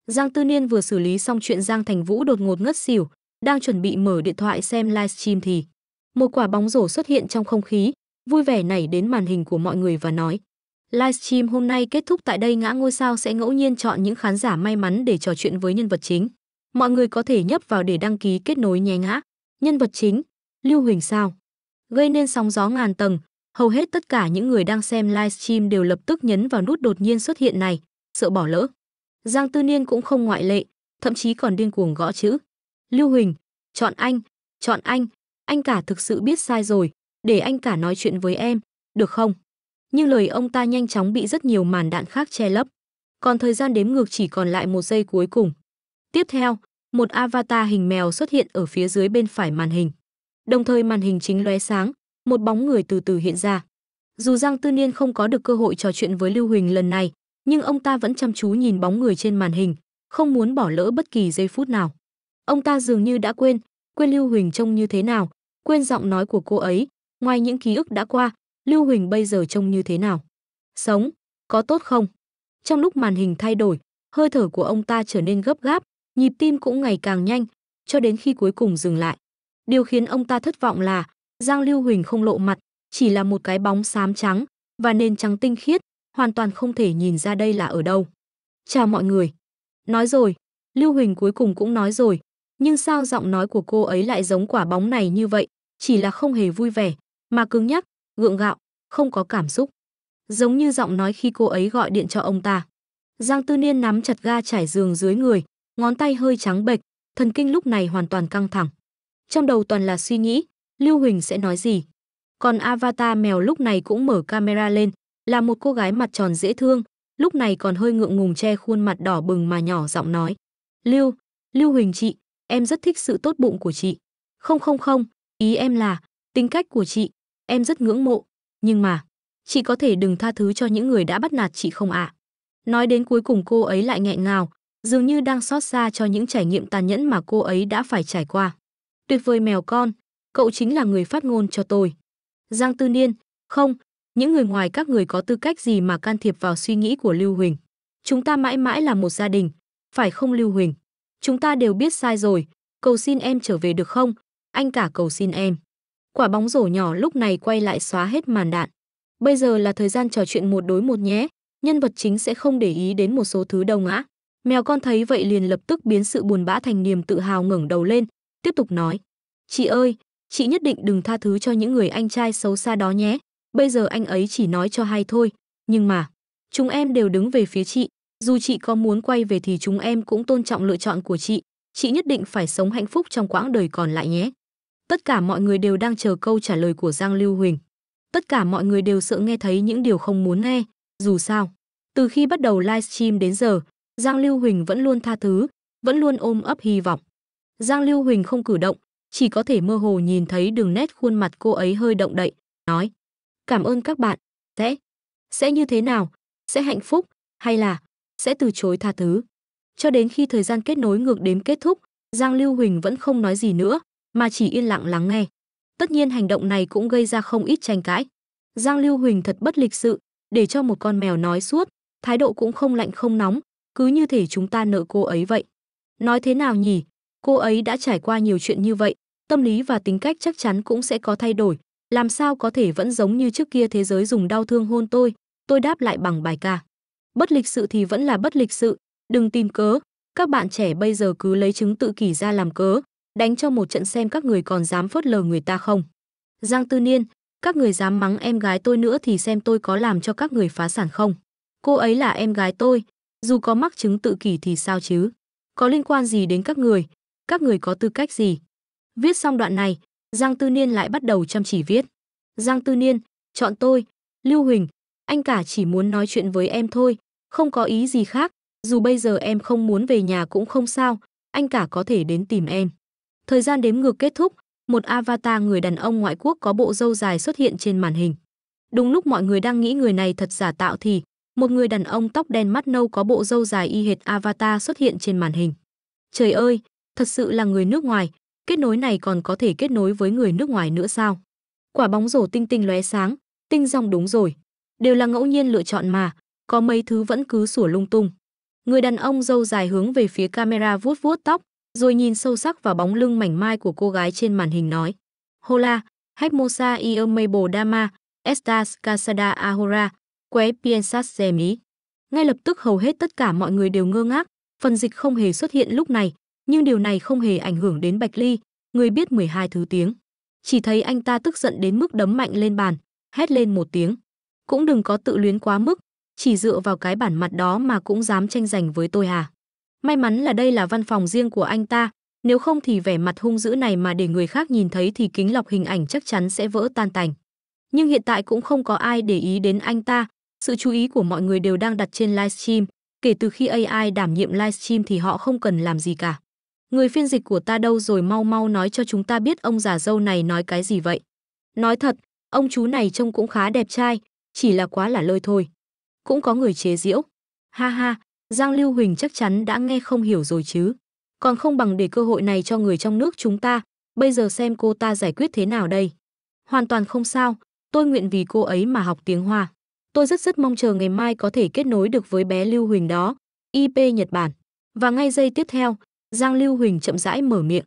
[SPEAKER 1] Giang Tư Niên vừa xử lý xong chuyện Giang Thành Vũ đột ngột ngất xỉu, đang chuẩn bị mở điện thoại xem livestream thì một quả bóng rổ xuất hiện trong không khí, vui vẻ nảy đến màn hình của mọi người và nói: Livestream hôm nay kết thúc tại đây ngã ngôi sao sẽ ngẫu nhiên chọn những khán giả may mắn để trò chuyện với nhân vật chính. Mọi người có thể nhấp vào để đăng ký kết nối nhé ngã. Nhân vật chính, Lưu Huỳnh Sao. Gây nên sóng gió ngàn tầng, hầu hết tất cả những người đang xem livestream đều lập tức nhấn vào nút đột nhiên xuất hiện này, sợ bỏ lỡ. Giang Tư Niên cũng không ngoại lệ, thậm chí còn điên cuồng gõ chữ. Lưu Huỳnh, chọn anh, chọn anh, anh cả thực sự biết sai rồi, để anh cả nói chuyện với em, được không? nhưng lời ông ta nhanh chóng bị rất nhiều màn đạn khác che lấp. Còn thời gian đếm ngược chỉ còn lại một giây cuối cùng. Tiếp theo, một avatar hình mèo xuất hiện ở phía dưới bên phải màn hình. Đồng thời màn hình chính lóe sáng, một bóng người từ từ hiện ra. Dù Giang Tư Niên không có được cơ hội trò chuyện với Lưu Huỳnh lần này, nhưng ông ta vẫn chăm chú nhìn bóng người trên màn hình, không muốn bỏ lỡ bất kỳ giây phút nào. Ông ta dường như đã quên, quên Lưu Huỳnh trông như thế nào, quên giọng nói của cô ấy, ngoài những ký ức đã qua, Lưu Huỳnh bây giờ trông như thế nào? Sống, có tốt không? Trong lúc màn hình thay đổi, hơi thở của ông ta trở nên gấp gáp, nhịp tim cũng ngày càng nhanh, cho đến khi cuối cùng dừng lại. Điều khiến ông ta thất vọng là Giang Lưu Huỳnh không lộ mặt, chỉ là một cái bóng xám trắng và nền trắng tinh khiết, hoàn toàn không thể nhìn ra đây là ở đâu. Chào mọi người. Nói rồi, Lưu Huỳnh cuối cùng cũng nói rồi, nhưng sao giọng nói của cô ấy lại giống quả bóng này như vậy, chỉ là không hề vui vẻ, mà cứng nhắc, gượng gạo, không có cảm xúc. Giống như giọng nói khi cô ấy gọi điện cho ông ta. Giang Tư Niên nắm chặt ga trải giường dưới người, ngón tay hơi trắng bệch, thần kinh lúc này hoàn toàn căng thẳng. Trong đầu toàn là suy nghĩ, Lưu Huỳnh sẽ nói gì. Còn avatar mèo lúc này cũng mở camera lên, là một cô gái mặt tròn dễ thương, lúc này còn hơi ngượng ngùng che khuôn mặt đỏ bừng mà nhỏ giọng nói. Lưu, Lưu Huỳnh chị, em rất thích sự tốt bụng của chị. Không không không, ý em là, tính cách của chị, em rất ngưỡng mộ, nhưng mà, chị có thể đừng tha thứ cho những người đã bắt nạt chị không ạ? À? Nói đến cuối cùng cô ấy lại nghẹn ngào, dường như đang xót xa cho những trải nghiệm tàn nhẫn mà cô ấy đã phải trải qua. Tuyệt vời mèo con, cậu chính là người phát ngôn cho tôi. Giang Tư Niên, không, những người ngoài các người có tư cách gì mà can thiệp vào suy nghĩ của Lưu Huỳnh. Chúng ta mãi mãi là một gia đình, phải không Lưu Huỳnh? Chúng ta đều biết sai rồi, cầu xin em trở về được không? Anh cả cầu xin em. Quả bóng rổ nhỏ lúc này quay lại xóa hết màn đạn. Bây giờ là thời gian trò chuyện một đối một nhé, nhân vật chính sẽ không để ý đến một số thứ đâu ngã. Mèo con thấy vậy liền lập tức biến sự buồn bã thành niềm tự hào ngẩng đầu lên, tiếp tục nói. Chị ơi, chị nhất định đừng tha thứ cho những người anh trai xấu xa đó nhé. Bây giờ anh ấy chỉ nói cho hay thôi, nhưng mà, chúng em đều đứng về phía chị. Dù chị có muốn quay về thì chúng em cũng tôn trọng lựa chọn của chị. Chị nhất định phải sống hạnh phúc trong quãng đời còn lại nhé. Tất cả mọi người đều đang chờ câu trả lời của Giang Lưu Huỳnh. Tất cả mọi người đều sợ nghe thấy những điều không muốn nghe, dù sao. Từ khi bắt đầu livestream đến giờ, Giang Lưu Huỳnh vẫn luôn tha thứ, vẫn luôn ôm ấp hy vọng. Giang Lưu Huỳnh không cử động, chỉ có thể mơ hồ nhìn thấy đường nét khuôn mặt cô ấy hơi động đậy, nói. Cảm ơn các bạn, sẽ, sẽ như thế nào, sẽ hạnh phúc, hay là sẽ từ chối tha thứ. Cho đến khi thời gian kết nối ngược đếm kết thúc, Giang Lưu Huỳnh vẫn không nói gì nữa, mà chỉ yên lặng lắng nghe. Tất nhiên hành động này cũng gây ra không ít tranh cãi. Giang Lưu Huỳnh thật bất lịch sự, để cho một con mèo nói suốt, thái độ cũng không lạnh không nóng, cứ như thể chúng ta nợ cô ấy vậy. Nói thế nào nhỉ, cô ấy đã trải qua nhiều chuyện như vậy, tâm lý và tính cách chắc chắn cũng sẽ có thay đổi, làm sao có thể vẫn giống như trước kia thế giới dùng đau thương hôn tôi, tôi đáp lại bằng bài ca. Bất lịch sự thì vẫn là bất lịch sự, đừng tìm cớ, các bạn trẻ bây giờ cứ lấy chứng tự kỷ ra làm cớ, đánh cho một trận xem các người còn dám phớt lờ người ta không. Giang Tư Niên, các người dám mắng em gái tôi nữa thì xem tôi có làm cho các người phá sản không. Cô ấy là em gái tôi, dù có mắc chứng tự kỷ thì sao chứ? Có liên quan gì đến các người? Các người có tư cách gì? Viết xong đoạn này, Giang Tư Niên lại bắt đầu chăm chỉ viết. Giang Tư Niên, chọn tôi, Lưu Huỳnh, anh cả chỉ muốn nói chuyện với em thôi, không có ý gì khác, dù bây giờ em không muốn về nhà cũng không sao, anh cả có thể đến tìm em. Thời gian đếm ngược kết thúc, một avatar người đàn ông ngoại quốc có bộ râu dài xuất hiện trên màn hình. Đúng lúc mọi người đang nghĩ người này thật giả tạo thì, một người đàn ông tóc đen mắt nâu có bộ râu dài y hệt avatar xuất hiện trên màn hình. Trời ơi, thật sự là người nước ngoài, kết nối này còn có thể kết nối với người nước ngoài nữa sao? Quả bóng rổ tinh tinh lóe sáng, tinh rong đúng rồi. Đều là ngẫu nhiên lựa chọn mà, có mấy thứ vẫn cứ sủa lung tung. Người đàn ông râu dài hướng về phía camera vuốt vuốt tóc, rồi nhìn sâu sắc vào bóng lưng mảnh mai của cô gái trên màn hình nói. Hola, Hekmosa Iomable Dama, Estas Casada Ahora, Que Piensas Demi. Ngay lập tức hầu hết tất cả mọi người đều ngơ ngác, phần dịch không hề xuất hiện lúc này, nhưng điều này không hề ảnh hưởng đến Bạch Ly, người biết 12 thứ tiếng. Chỉ thấy anh ta tức giận đến mức đấm mạnh lên bàn, hét lên một tiếng. Cũng đừng có tự luyến quá mức, chỉ dựa vào cái bản mặt đó mà cũng dám tranh giành với tôi à. May mắn là đây là văn phòng riêng của anh ta, nếu không thì vẻ mặt hung dữ này mà để người khác nhìn thấy thì kính lọc hình ảnh chắc chắn sẽ vỡ tan tành. Nhưng hiện tại cũng không có ai để ý đến anh ta, sự chú ý của mọi người đều đang đặt trên livestream, kể từ khi AI đảm nhiệm livestream thì họ không cần làm gì cả. Người phiên dịch của ta đâu rồi mau mau nói cho chúng ta biết ông già dâu này nói cái gì vậy. Nói thật, ông chú này trông cũng khá đẹp trai, chỉ là quá là lơi thôi. Cũng có người chế giễu. Ha ha, Giang Lưu Huỳnh chắc chắn đã nghe không hiểu rồi chứ. Còn không bằng để cơ hội này cho người trong nước chúng ta, bây giờ xem cô ta giải quyết thế nào đây. Hoàn toàn không sao, tôi nguyện vì cô ấy mà học tiếng Hoa. Tôi rất rất mong chờ ngày mai có thể kết nối được với bé Lưu Huỳnh đó, IP Nhật Bản. Và ngay giây tiếp theo, Giang Lưu Huỳnh chậm rãi mở miệng.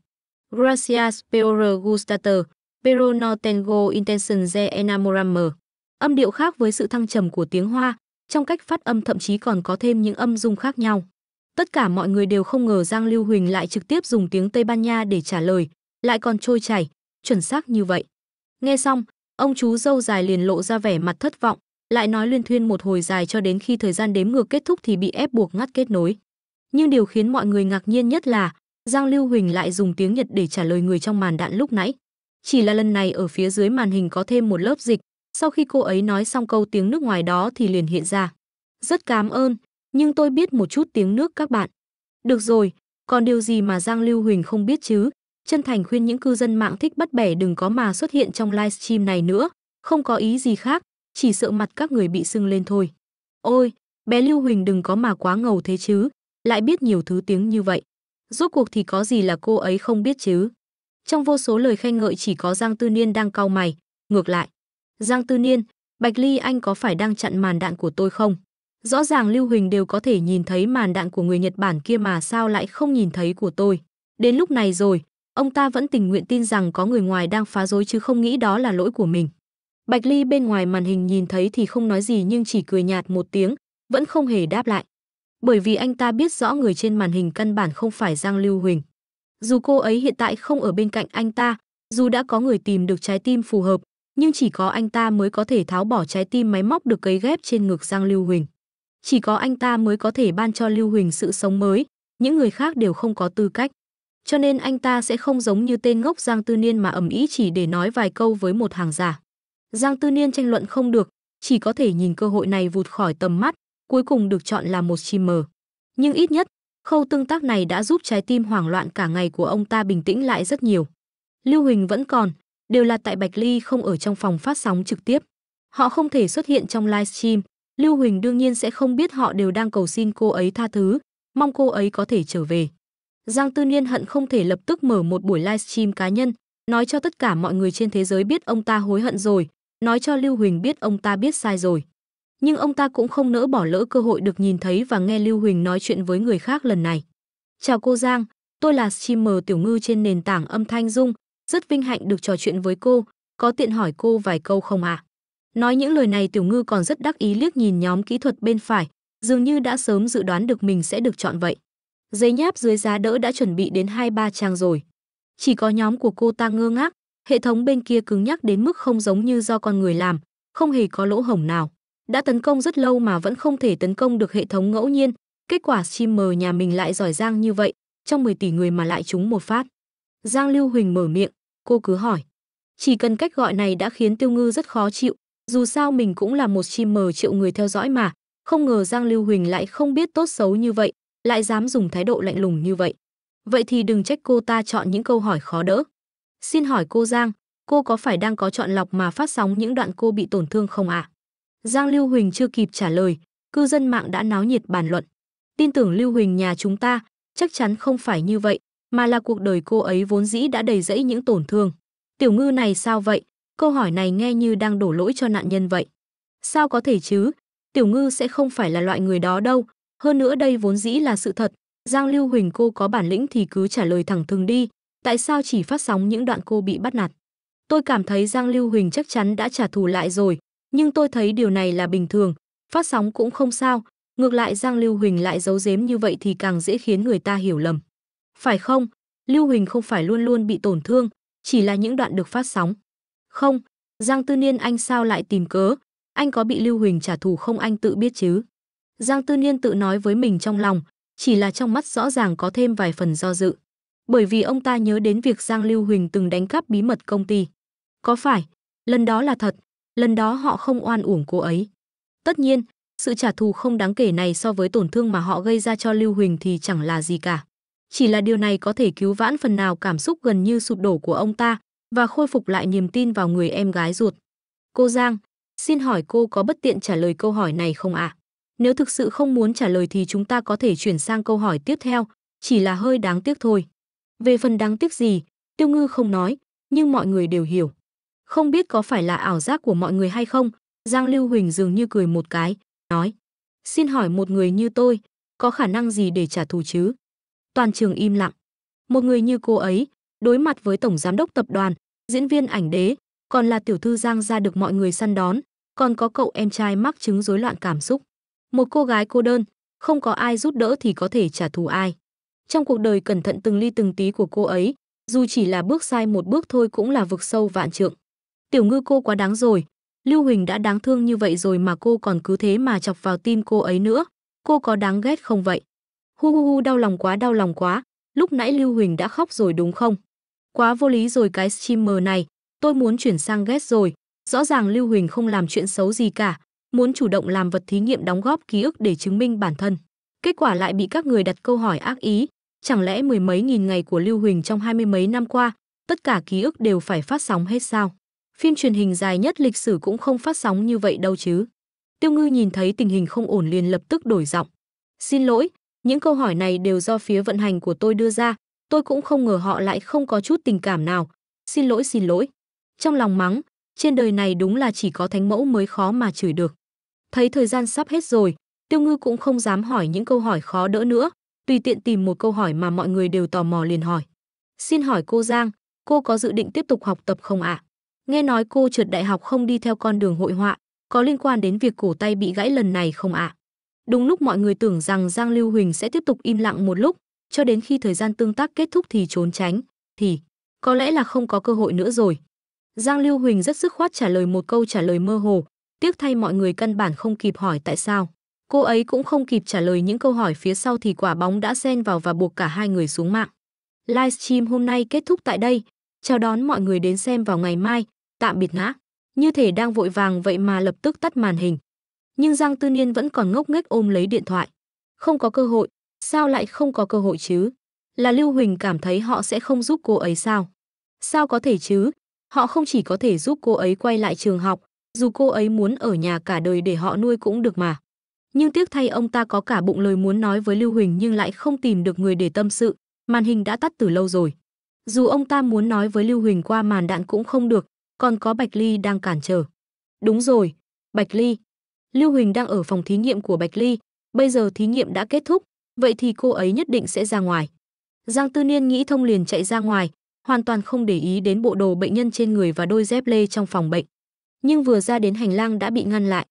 [SPEAKER 1] Gracias por gustator, pero no tengo intención de enamorarme. Âm điệu khác với sự thăng trầm của tiếng Hoa, trong cách phát âm thậm chí còn có thêm những âm dung khác nhau. Tất cả mọi người đều không ngờ Giang Lưu Huỳnh lại trực tiếp dùng tiếng Tây Ban Nha để trả lời, lại còn trôi chảy, chuẩn xác như vậy. Nghe xong, ông chú dâu dài liền lộ ra vẻ mặt thất vọng, lại nói liên thuyên một hồi dài cho đến khi thời gian đếm ngược kết thúc thì bị ép buộc ngắt kết nối. Nhưng điều khiến mọi người ngạc nhiên nhất là Giang Lưu Huỳnh lại dùng tiếng Nhật để trả lời người trong màn đạn lúc nãy. Chỉ là lần này ở phía dưới màn hình có thêm một lớp dịch, sau khi cô ấy nói xong câu tiếng nước ngoài đó thì liền hiện ra. Rất cảm ơn, nhưng tôi biết một chút tiếng nước các bạn. Được rồi, còn điều gì mà Giang Lưu Huỳnh không biết chứ? Chân thành khuyên những cư dân mạng thích bắt bẻ đừng có mà xuất hiện trong livestream này nữa, không có ý gì khác, chỉ sợ mặt các người bị sưng lên thôi. Ôi, bé Lưu Huỳnh đừng có mà quá ngầu thế chứ, lại biết nhiều thứ tiếng như vậy. Rốt cuộc thì có gì là cô ấy không biết chứ? Trong vô số lời khen ngợi chỉ có Giang Tư Niên đang cau mày, ngược lại. Giang Tư Niên, Bạch Ly Anh có phải đang chặn màn đạn của tôi không? Rõ ràng Lưu Huỳnh đều có thể nhìn thấy màn đạn của người Nhật Bản kia mà sao lại không nhìn thấy của tôi. Đến lúc này rồi, ông ta vẫn tình nguyện tin rằng có người ngoài đang phá rối chứ không nghĩ đó là lỗi của mình. Bạch Ly bên ngoài màn hình nhìn thấy thì không nói gì nhưng chỉ cười nhạt một tiếng, vẫn không hề đáp lại. Bởi vì anh ta biết rõ người trên màn hình căn bản không phải Giang Lưu Huỳnh. Dù cô ấy hiện tại không ở bên cạnh anh ta, dù đã có người tìm được trái tim phù hợp, nhưng chỉ có anh ta mới có thể tháo bỏ trái tim máy móc được cấy ghép trên ngực Giang Lưu Huỳnh. Chỉ có anh ta mới có thể ban cho Lưu Huỳnh sự sống mới, những người khác đều không có tư cách. Cho nên anh ta sẽ không giống như tên ngốc Giang Tư Niên mà ầm ĩ chỉ để nói vài câu với một hàng giả. Giang Tư Niên tranh luận không được, chỉ có thể nhìn cơ hội này vụt khỏi tầm mắt, cuối cùng được chọn là một chim mờ. Nhưng ít nhất, khâu tương tác này đã giúp trái tim hoảng loạn cả ngày của ông ta bình tĩnh lại rất nhiều. Lưu Huỳnh vẫn còn, đều là tại Bạch Ly không ở trong phòng phát sóng trực tiếp. Họ không thể xuất hiện trong livestream, Lưu Huỳnh đương nhiên sẽ không biết họ đều đang cầu xin cô ấy tha thứ, mong cô ấy có thể trở về. Giang Tư Niên hận không thể lập tức mở một buổi livestream cá nhân, nói cho tất cả mọi người trên thế giới biết ông ta hối hận rồi, nói cho Lưu Huỳnh biết ông ta biết sai rồi. Nhưng ông ta cũng không nỡ bỏ lỡ cơ hội được nhìn thấy và nghe Lưu Huỳnh nói chuyện với người khác lần này. Chào cô Giang, tôi là streamer Tiểu Ngư trên nền tảng âm thanh Dung, rất vinh hạnh được trò chuyện với cô, có tiện hỏi cô vài câu không ạ? À? Nói những lời này Tiểu Ngư còn rất đắc ý liếc nhìn nhóm kỹ thuật bên phải, dường như đã sớm dự đoán được mình sẽ được chọn vậy. Giấy nháp dưới giá đỡ đã chuẩn bị đến hai ba trang rồi. Chỉ có nhóm của cô ta ngơ ngác, hệ thống bên kia cứng nhắc đến mức không giống như do con người làm, không hề có lỗ hổng nào. Đã tấn công rất lâu mà vẫn không thể tấn công được hệ thống ngẫu nhiên, kết quả streamer nhà mình lại giỏi giang như vậy, trong 10 tỷ người mà lại trúng một phát. Giang Lưu Huỳnh mở miệng, cô cứ hỏi. Chỉ cần cách gọi này đã khiến Tiêu Ngư rất khó chịu, dù sao mình cũng là một chim mờ triệu người theo dõi mà, không ngờ Giang Lưu Huỳnh lại không biết tốt xấu như vậy, lại dám dùng thái độ lạnh lùng như vậy. Vậy thì đừng trách cô ta chọn những câu hỏi khó đỡ. Xin hỏi cô Giang, cô có phải đang có chọn lọc mà phát sóng những đoạn cô bị tổn thương không ạ? À? Giang Lưu Huỳnh chưa kịp trả lời, cư dân mạng đã náo nhiệt bàn luận. Tin tưởng Lưu Huỳnh nhà chúng ta, chắc chắn không phải như vậy, mà là cuộc đời cô ấy vốn dĩ đã đầy rẫy những tổn thương. Tiểu ngư này sao vậy? Câu hỏi này nghe như đang đổ lỗi cho nạn nhân vậy. Sao có thể chứ? Tiểu ngư sẽ không phải là loại người đó đâu. Hơn nữa đây vốn dĩ là sự thật. Giang Lưu Huỳnh cô có bản lĩnh thì cứ trả lời thẳng thừng đi. Tại sao chỉ phát sóng những đoạn cô bị bắt nạt? Tôi cảm thấy Giang Lưu Huỳnh chắc chắn đã trả thù lại rồi. Nhưng tôi thấy điều này là bình thường. Phát sóng cũng không sao. Ngược lại Giang Lưu Huỳnh lại giấu giếm như vậy thì càng dễ khiến người ta hiểu lầm. Phải không? Lưu Huỳnh không phải luôn luôn bị tổn thương, chỉ là những đoạn được phát sóng. Không, Giang Tư Niên anh sao lại tìm cớ? Anh có bị Lưu Huỳnh trả thù không anh tự biết chứ? Giang Tư Niên tự nói với mình trong lòng, chỉ là trong mắt rõ ràng có thêm vài phần do dự. Bởi vì ông ta nhớ đến việc Giang Lưu Huỳnh từng đánh cắp bí mật công ty. Có phải, lần đó là thật, lần đó họ không oan uổng cô ấy. Tất nhiên, sự trả thù không đáng kể này so với tổn thương mà họ gây ra cho Lưu Huỳnh thì chẳng là gì cả. Chỉ là điều này có thể cứu vãn phần nào cảm xúc gần như sụp đổ của ông ta và khôi phục lại niềm tin vào người em gái ruột. Cô Giang, xin hỏi cô có bất tiện trả lời câu hỏi này không ạ? À? Nếu thực sự không muốn trả lời thì chúng ta có thể chuyển sang câu hỏi tiếp theo, chỉ là hơi đáng tiếc thôi. Về phần đáng tiếc gì, Tiêu Ngư không nói, nhưng mọi người đều hiểu. Không biết có phải là ảo giác của mọi người hay không, Giang Lưu Huỳnh dường như cười một cái, nói. Xin hỏi một người như tôi, có khả năng gì để trả thù chứ? toàn trường im lặng. Một người như cô ấy, đối mặt với tổng giám đốc tập đoàn, diễn viên ảnh đế, còn là tiểu thư Giang ra được mọi người săn đón, còn có cậu em trai mắc chứng rối loạn cảm xúc. Một cô gái cô đơn, không có ai giúp đỡ thì có thể trả thù ai. Trong cuộc đời cẩn thận từng ly từng tí của cô ấy, dù chỉ là bước sai một bước thôi cũng là vực sâu vạn trượng. Tiểu ngư cô quá đáng rồi, Lưu Huỳnh đã đáng thương như vậy rồi mà cô còn cứ thế mà chọc vào tim cô ấy nữa, cô có đáng ghét không vậy? Hu hu hu đau lòng quá đau lòng quá, lúc nãy Lưu Huỳnh đã khóc rồi đúng không? Quá vô lý rồi cái streamer này, tôi muốn chuyển sang ghét rồi. Rõ ràng Lưu Huỳnh không làm chuyện xấu gì cả, muốn chủ động làm vật thí nghiệm đóng góp ký ức để chứng minh bản thân. Kết quả lại bị các người đặt câu hỏi ác ý, chẳng lẽ mười mấy nghìn ngày của Lưu Huỳnh trong hai mươi mấy năm qua, tất cả ký ức đều phải phát sóng hết sao? Phim truyền hình dài nhất lịch sử cũng không phát sóng như vậy đâu chứ. Tiêu Ngư nhìn thấy tình hình không ổn liền lập tức đổi giọng. Xin lỗi, những câu hỏi này đều do phía vận hành của tôi đưa ra, tôi cũng không ngờ họ lại không có chút tình cảm nào. Xin lỗi xin lỗi. Trong lòng mắng, trên đời này đúng là chỉ có thánh mẫu mới khó mà chửi được. Thấy thời gian sắp hết rồi, Tiêu Ngư cũng không dám hỏi những câu hỏi khó đỡ nữa, tùy tiện tìm một câu hỏi mà mọi người đều tò mò liền hỏi. Xin hỏi cô Giang, cô có dự định tiếp tục học tập không ạ? Nghe nói cô trượt đại học không đi theo con đường hội họa, có liên quan đến việc cổ tay bị gãy lần này không ạ? À? Đúng lúc mọi người tưởng rằng Giang Lưu Huỳnh sẽ tiếp tục im lặng một lúc, cho đến khi thời gian tương tác kết thúc thì trốn tránh, thì có lẽ là không có cơ hội nữa rồi. Giang Lưu Huỳnh rất dứt khoát trả lời một câu trả lời mơ hồ, tiếc thay mọi người căn bản không kịp hỏi tại sao. Cô ấy cũng không kịp trả lời những câu hỏi phía sau thì quả bóng đã xen vào và buộc cả hai người xuống mạng. Livestream hôm nay kết thúc tại đây, chào đón mọi người đến xem vào ngày mai, tạm biệt ngã. Như thể đang vội vàng vậy mà lập tức tắt màn hình nhưng Giang Tư Niên vẫn còn ngốc nghếch ôm lấy điện thoại. Không có cơ hội, sao lại không có cơ hội chứ? Là Lưu Huỳnh cảm thấy họ sẽ không giúp cô ấy sao? Sao có thể chứ? Họ không chỉ có thể giúp cô ấy quay lại trường học, dù cô ấy muốn ở nhà cả đời để họ nuôi cũng được mà. Nhưng tiếc thay ông ta có cả bụng lời muốn nói với Lưu Huỳnh nhưng lại không tìm được người để tâm sự, màn hình đã tắt từ lâu rồi. Dù ông ta muốn nói với Lưu Huỳnh qua màn đạn cũng không được, còn có Bạch Ly đang cản trở. Đúng rồi, Bạch Ly, Lưu Huỳnh đang ở phòng thí nghiệm của Bạch Ly, bây giờ thí nghiệm đã kết thúc, vậy thì cô ấy nhất định sẽ ra ngoài. Giang Tư Niên nghĩ thông liền chạy ra ngoài, hoàn toàn không để ý đến bộ đồ bệnh nhân trên người và đôi dép lê trong phòng bệnh. Nhưng vừa ra đến hành lang đã bị ngăn lại.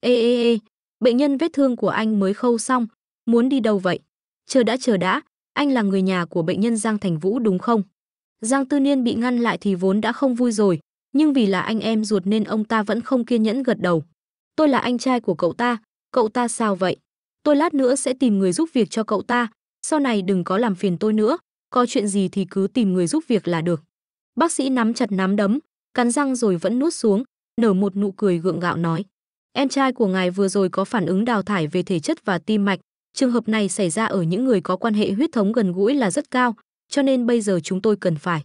[SPEAKER 1] Ê ê ê, bệnh nhân vết thương của anh mới khâu xong, muốn đi đâu vậy? Chờ đã chờ đã, anh là người nhà của bệnh nhân Giang Thành Vũ đúng không? Giang Tư Niên bị ngăn lại thì vốn đã không vui rồi, nhưng vì là anh em ruột nên ông ta vẫn không kiên nhẫn gật đầu tôi là anh trai của cậu ta, cậu ta sao vậy? Tôi lát nữa sẽ tìm người giúp việc cho cậu ta, sau này đừng có làm phiền tôi nữa, có chuyện gì thì cứ tìm người giúp việc là được. Bác sĩ nắm chặt nắm đấm, cắn răng rồi vẫn nuốt xuống, nở một nụ cười gượng gạo nói. Em trai của ngài vừa rồi có phản ứng đào thải về thể chất và tim mạch, trường hợp này xảy ra ở những người có quan hệ huyết thống gần gũi là rất cao, cho nên bây giờ chúng tôi cần phải.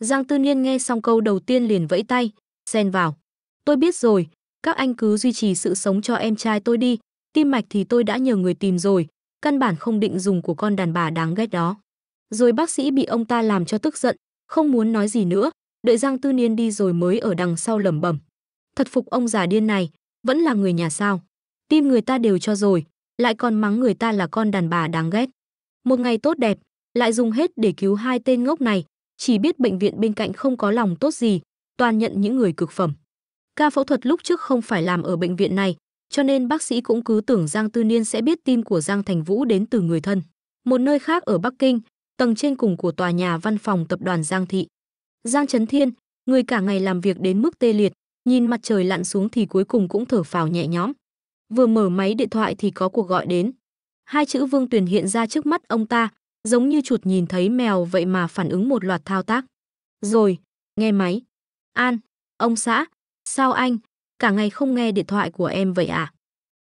[SPEAKER 1] Giang Tư Niên nghe xong câu đầu tiên liền vẫy tay, xen vào. Tôi biết rồi, các anh cứ duy trì sự sống cho em trai tôi đi, tim mạch thì tôi đã nhờ người tìm rồi, căn bản không định dùng của con đàn bà đáng ghét đó. Rồi bác sĩ bị ông ta làm cho tức giận, không muốn nói gì nữa, đợi Giang Tư Niên đi rồi mới ở đằng sau lẩm bẩm. Thật phục ông già điên này, vẫn là người nhà sao? Tim người ta đều cho rồi, lại còn mắng người ta là con đàn bà đáng ghét. Một ngày tốt đẹp, lại dùng hết để cứu hai tên ngốc này, chỉ biết bệnh viện bên cạnh không có lòng tốt gì, toàn nhận những người cực phẩm. Ca phẫu thuật lúc trước không phải làm ở bệnh viện này, cho nên bác sĩ cũng cứ tưởng Giang Tư Niên sẽ biết tim của Giang Thành Vũ đến từ người thân. Một nơi khác ở Bắc Kinh, tầng trên cùng của tòa nhà văn phòng tập đoàn Giang Thị. Giang Trấn Thiên, người cả ngày làm việc đến mức tê liệt, nhìn mặt trời lặn xuống thì cuối cùng cũng thở phào nhẹ nhõm. Vừa mở máy điện thoại thì có cuộc gọi đến. Hai chữ Vương Tuyền hiện ra trước mắt ông ta, giống như chuột nhìn thấy mèo vậy mà phản ứng một loạt thao tác. Rồi, nghe máy. An, ông xã, Sao anh, cả ngày không nghe điện thoại của em vậy à?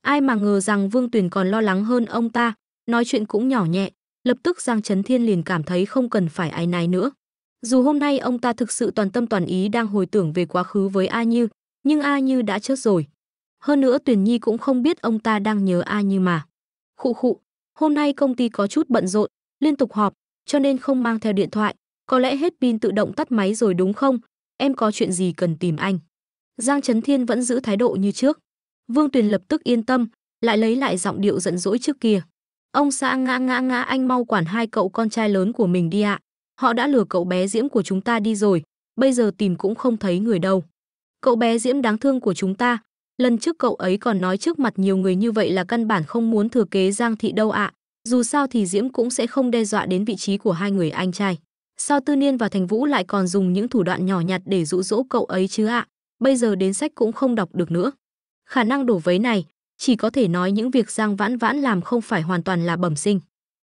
[SPEAKER 1] Ai mà ngờ rằng Vương Tuyền còn lo lắng hơn ông ta, nói chuyện cũng nhỏ nhẹ, lập tức Giang Trấn Thiên liền cảm thấy không cần phải ai nái nữa. Dù hôm nay ông ta thực sự toàn tâm toàn ý đang hồi tưởng về quá khứ với A Như, nhưng A Như đã chết rồi. Hơn nữa Tuyền Nhi cũng không biết ông ta đang nhớ A Như mà. Khụ khụ, hôm nay công ty có chút bận rộn, liên tục họp, cho nên không mang theo điện thoại, có lẽ hết pin tự động tắt máy rồi đúng không? Em có chuyện gì cần tìm anh? Giang Trấn Thiên vẫn giữ thái độ như trước. Vương Tuyền lập tức yên tâm, lại lấy lại giọng điệu giận dỗi trước kia. Ông xã ngã ngã ngã anh mau quản hai cậu con trai lớn của mình đi ạ. Họ đã lừa cậu bé Diễm của chúng ta đi rồi, bây giờ tìm cũng không thấy người đâu. Cậu bé Diễm đáng thương của chúng ta, lần trước cậu ấy còn nói trước mặt nhiều người như vậy là căn bản không muốn thừa kế Giang Thị đâu ạ. Dù sao thì Diễm cũng sẽ không đe dọa đến vị trí của hai người anh trai. Sao Tư Niên và Thành Vũ lại còn dùng những thủ đoạn nhỏ nhặt để dụ dỗ cậu ấy chứ ạ? À? bây giờ đến sách cũng không đọc được nữa. Khả năng đổ vấy này, chỉ có thể nói những việc Giang Vãn Vãn làm không phải hoàn toàn là bẩm sinh.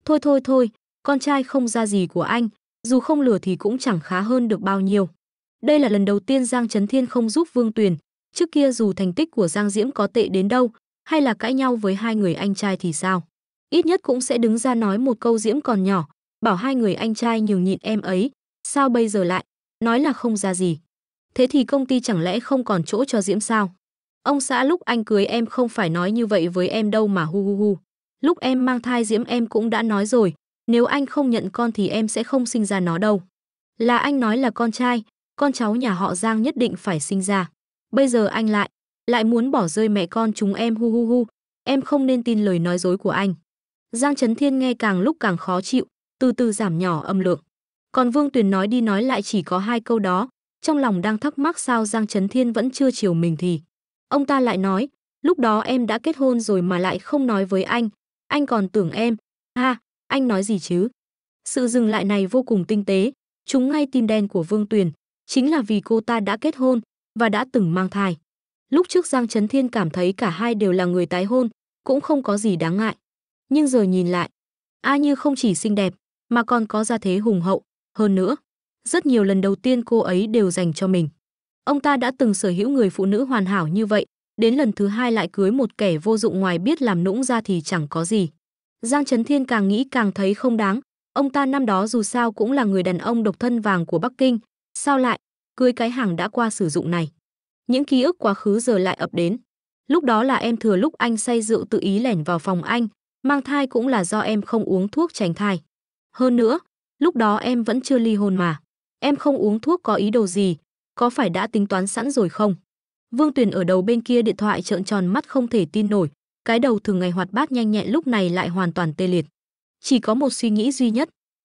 [SPEAKER 1] Thôi thôi thôi, con trai không ra gì của anh, dù không lừa thì cũng chẳng khá hơn được bao nhiêu. Đây là lần đầu tiên Giang Trấn Thiên không giúp Vương Tuyền, trước kia dù thành tích của Giang Diễm có tệ đến đâu, hay là cãi nhau với hai người anh trai thì sao? Ít nhất cũng sẽ đứng ra nói một câu Diễm còn nhỏ, bảo hai người anh trai nhường nhịn em ấy, sao bây giờ lại, nói là không ra gì thế thì công ty chẳng lẽ không còn chỗ cho Diễm sao? Ông xã lúc anh cưới em không phải nói như vậy với em đâu mà hu hu hu. Lúc em mang thai Diễm em cũng đã nói rồi, nếu anh không nhận con thì em sẽ không sinh ra nó đâu. Là anh nói là con trai, con cháu nhà họ Giang nhất định phải sinh ra. Bây giờ anh lại, lại muốn bỏ rơi mẹ con chúng em hu hu hu, em không nên tin lời nói dối của anh. Giang Trấn Thiên nghe càng lúc càng khó chịu, từ từ giảm nhỏ âm lượng. Còn Vương Tuyền nói đi nói lại chỉ có hai câu đó, trong lòng đang thắc mắc sao Giang Trấn Thiên vẫn chưa chiều mình thì. Ông ta lại nói, lúc đó em đã kết hôn rồi mà lại không nói với anh, anh còn tưởng em, ha, anh nói gì chứ. Sự dừng lại này vô cùng tinh tế, chúng ngay tim đen của Vương Tuyền, chính là vì cô ta đã kết hôn và đã từng mang thai. Lúc trước Giang Trấn Thiên cảm thấy cả hai đều là người tái hôn, cũng không có gì đáng ngại. Nhưng giờ nhìn lại, A Như không chỉ xinh đẹp, mà còn có gia thế hùng hậu, hơn nữa rất nhiều lần đầu tiên cô ấy đều dành cho mình. Ông ta đã từng sở hữu người phụ nữ hoàn hảo như vậy, đến lần thứ hai lại cưới một kẻ vô dụng ngoài biết làm nũng ra thì chẳng có gì. Giang Trấn Thiên càng nghĩ càng thấy không đáng, ông ta năm đó dù sao cũng là người đàn ông độc thân vàng của Bắc Kinh, sao lại cưới cái hàng đã qua sử dụng này. Những ký ức quá khứ giờ lại ập đến. Lúc đó là em thừa lúc anh say rượu tự ý lẻn vào phòng anh, mang thai cũng là do em không uống thuốc tránh thai. Hơn nữa, lúc đó em vẫn chưa ly hôn mà em không uống thuốc có ý đồ gì, có phải đã tính toán sẵn rồi không? Vương Tuyền ở đầu bên kia điện thoại trợn tròn mắt không thể tin nổi, cái đầu thường ngày hoạt bát nhanh nhẹn lúc này lại hoàn toàn tê liệt. Chỉ có một suy nghĩ duy nhất,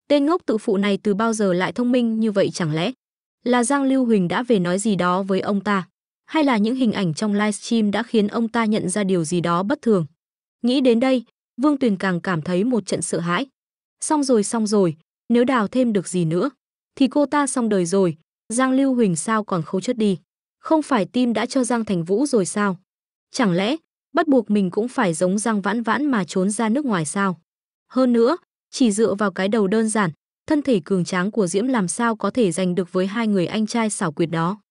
[SPEAKER 1] tên ngốc tự phụ này từ bao giờ lại thông minh như vậy chẳng lẽ? Là Giang Lưu Huỳnh đã về nói gì đó với ông ta, hay là những hình ảnh trong livestream đã khiến ông ta nhận ra điều gì đó bất thường? Nghĩ đến đây, Vương Tuyền càng cảm thấy một trận sợ hãi. Xong rồi xong rồi, nếu đào thêm được gì nữa? thì cô ta xong đời rồi, Giang Lưu Huỳnh sao còn khấu chất đi. Không phải tim đã cho Giang Thành Vũ rồi sao? Chẳng lẽ, bắt buộc mình cũng phải giống Giang Vãn Vãn mà trốn ra nước ngoài sao? Hơn nữa, chỉ dựa vào cái đầu đơn giản, thân thể cường tráng của Diễm làm sao có thể giành được với hai người anh trai xảo quyệt đó?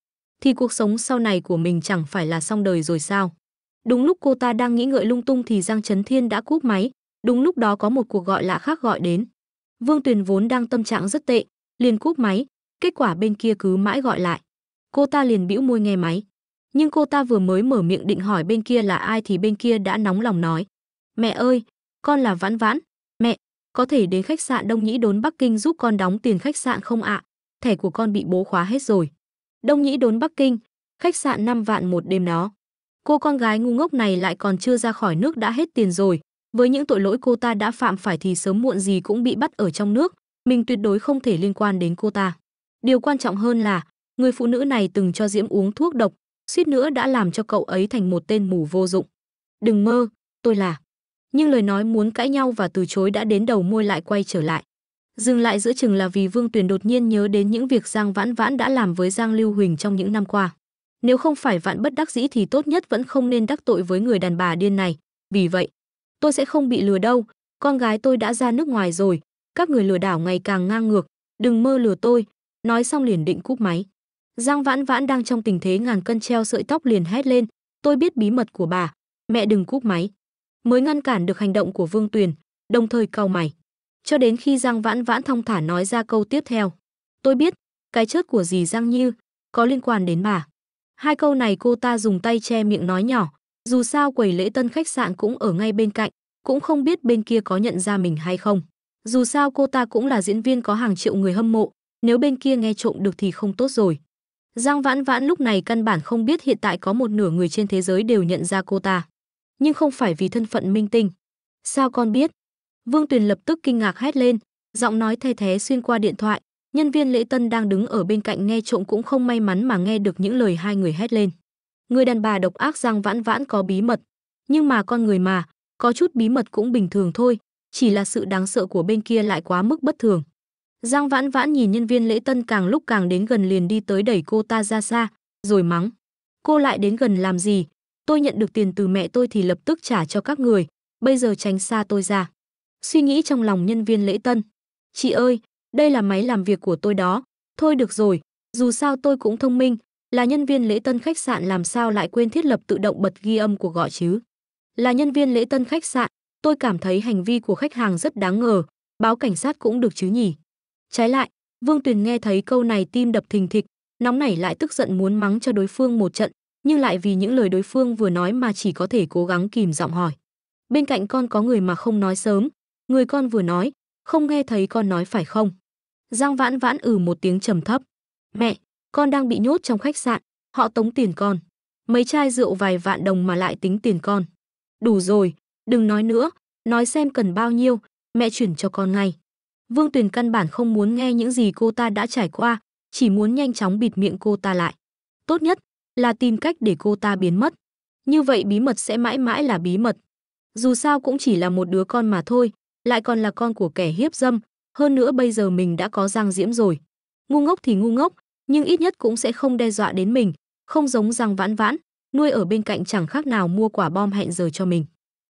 [SPEAKER 1] Thì cuộc sống sau này của mình chẳng phải là xong đời rồi sao? Đúng lúc cô ta đang nghĩ ngợi lung tung thì Giang Trấn Thiên đã cúp máy, đúng lúc đó có một cuộc gọi lạ khác gọi đến. Vương Tuyền vốn đang tâm trạng rất tệ, liền cúp máy, kết quả bên kia cứ mãi gọi lại. Cô ta liền bĩu môi nghe máy. Nhưng cô ta vừa mới mở miệng định hỏi bên kia là ai thì bên kia đã nóng lòng nói. Mẹ ơi, con là Vãn Vãn, mẹ, có thể đến khách sạn Đông Nhĩ Đốn Bắc Kinh giúp con đóng tiền khách sạn không ạ? Thẻ của con bị bố khóa hết rồi. Đông Nhĩ Đốn Bắc Kinh, khách sạn 5 vạn một đêm đó. Cô con gái ngu ngốc này lại còn chưa ra khỏi nước đã hết tiền rồi. Với những tội lỗi cô ta đã phạm phải thì sớm muộn gì cũng bị bắt ở trong nước, mình tuyệt đối không thể liên quan đến cô ta. Điều quan trọng hơn là, người phụ nữ này từng cho Diễm uống thuốc độc, suýt nữa đã làm cho cậu ấy thành một tên mù vô dụng. Đừng mơ, tôi là. Nhưng lời nói muốn cãi nhau và từ chối đã đến đầu môi lại quay trở lại. Dừng lại giữa chừng là vì Vương Tuyền đột nhiên nhớ đến những việc Giang Vãn Vãn đã làm với Giang Lưu Huỳnh trong những năm qua. Nếu không phải vạn bất đắc dĩ thì tốt nhất vẫn không nên đắc tội với người đàn bà điên này. Vì vậy, tôi sẽ không bị lừa đâu, con gái tôi đã ra nước ngoài rồi, các người lừa đảo ngày càng ngang ngược, đừng mơ lừa tôi, nói xong liền định cúp máy. Giang Vãn Vãn đang trong tình thế ngàn cân treo sợi tóc liền hét lên, tôi biết bí mật của bà, mẹ đừng cúp máy. Mới ngăn cản được hành động của Vương Tuyền, đồng thời cau mày. Cho đến khi Giang Vãn Vãn thông thả nói ra câu tiếp theo. Tôi biết, cái chết của dì Giang Như có liên quan đến bà. Hai câu này cô ta dùng tay che miệng nói nhỏ, dù sao quầy lễ tân khách sạn cũng ở ngay bên cạnh, cũng không biết bên kia có nhận ra mình hay không. Dù sao cô ta cũng là diễn viên có hàng triệu người hâm mộ, nếu bên kia nghe trộm được thì không tốt rồi. Giang Vãn Vãn lúc này căn bản không biết hiện tại có một nửa người trên thế giới đều nhận ra cô ta. Nhưng không phải vì thân phận minh tinh. Sao con biết? Vương Tuyền lập tức kinh ngạc hét lên, giọng nói the thé xuyên qua điện thoại. Nhân viên lễ tân đang đứng ở bên cạnh nghe trộm cũng không may mắn mà nghe được những lời hai người hét lên. Người đàn bà độc ác Giang Vãn Vãn có bí mật. Nhưng mà con người mà, có chút bí mật cũng bình thường thôi, chỉ là sự đáng sợ của bên kia lại quá mức bất thường. Giang Vãn Vãn nhìn nhân viên lễ tân càng lúc càng đến gần liền đi tới đẩy cô ta ra xa, rồi mắng. Cô lại đến gần làm gì? Tôi nhận được tiền từ mẹ tôi thì lập tức trả cho các người, bây giờ tránh xa tôi ra. Suy nghĩ trong lòng nhân viên lễ tân. Chị ơi, đây là máy làm việc của tôi đó. Thôi được rồi, dù sao tôi cũng thông minh, là nhân viên lễ tân khách sạn làm sao lại quên thiết lập tự động bật ghi âm của gọi chứ. Là nhân viên lễ tân khách sạn, Tôi cảm thấy hành vi của khách hàng rất đáng ngờ, báo cảnh sát cũng được chứ nhỉ. Trái lại, Vương Tuyền nghe thấy câu này tim đập thình thịch, nóng nảy lại tức giận muốn mắng cho đối phương một trận, nhưng lại vì những lời đối phương vừa nói mà chỉ có thể cố gắng kìm giọng hỏi. Bên cạnh con có người mà không nói sớm, người con vừa nói, không nghe thấy con nói phải không? Giang vãn vãn ừ một tiếng trầm thấp. Mẹ, con đang bị nhốt trong khách sạn, họ tống tiền con. Mấy chai rượu vài vạn đồng mà lại tính tiền con. Đủ rồi, Đừng nói nữa, nói xem cần bao nhiêu, mẹ chuyển cho con ngay. Vương Tuyền căn bản không muốn nghe những gì cô ta đã trải qua, chỉ muốn nhanh chóng bịt miệng cô ta lại. Tốt nhất là tìm cách để cô ta biến mất. Như vậy bí mật sẽ mãi mãi là bí mật. Dù sao cũng chỉ là một đứa con mà thôi, lại còn là con của kẻ hiếp dâm, hơn nữa bây giờ mình đã có Giang Diễm rồi. Ngu ngốc thì ngu ngốc, nhưng ít nhất cũng sẽ không đe dọa đến mình, không giống Giang Vãn Vãn, nuôi ở bên cạnh chẳng khác nào mua quả bom hẹn giờ cho mình.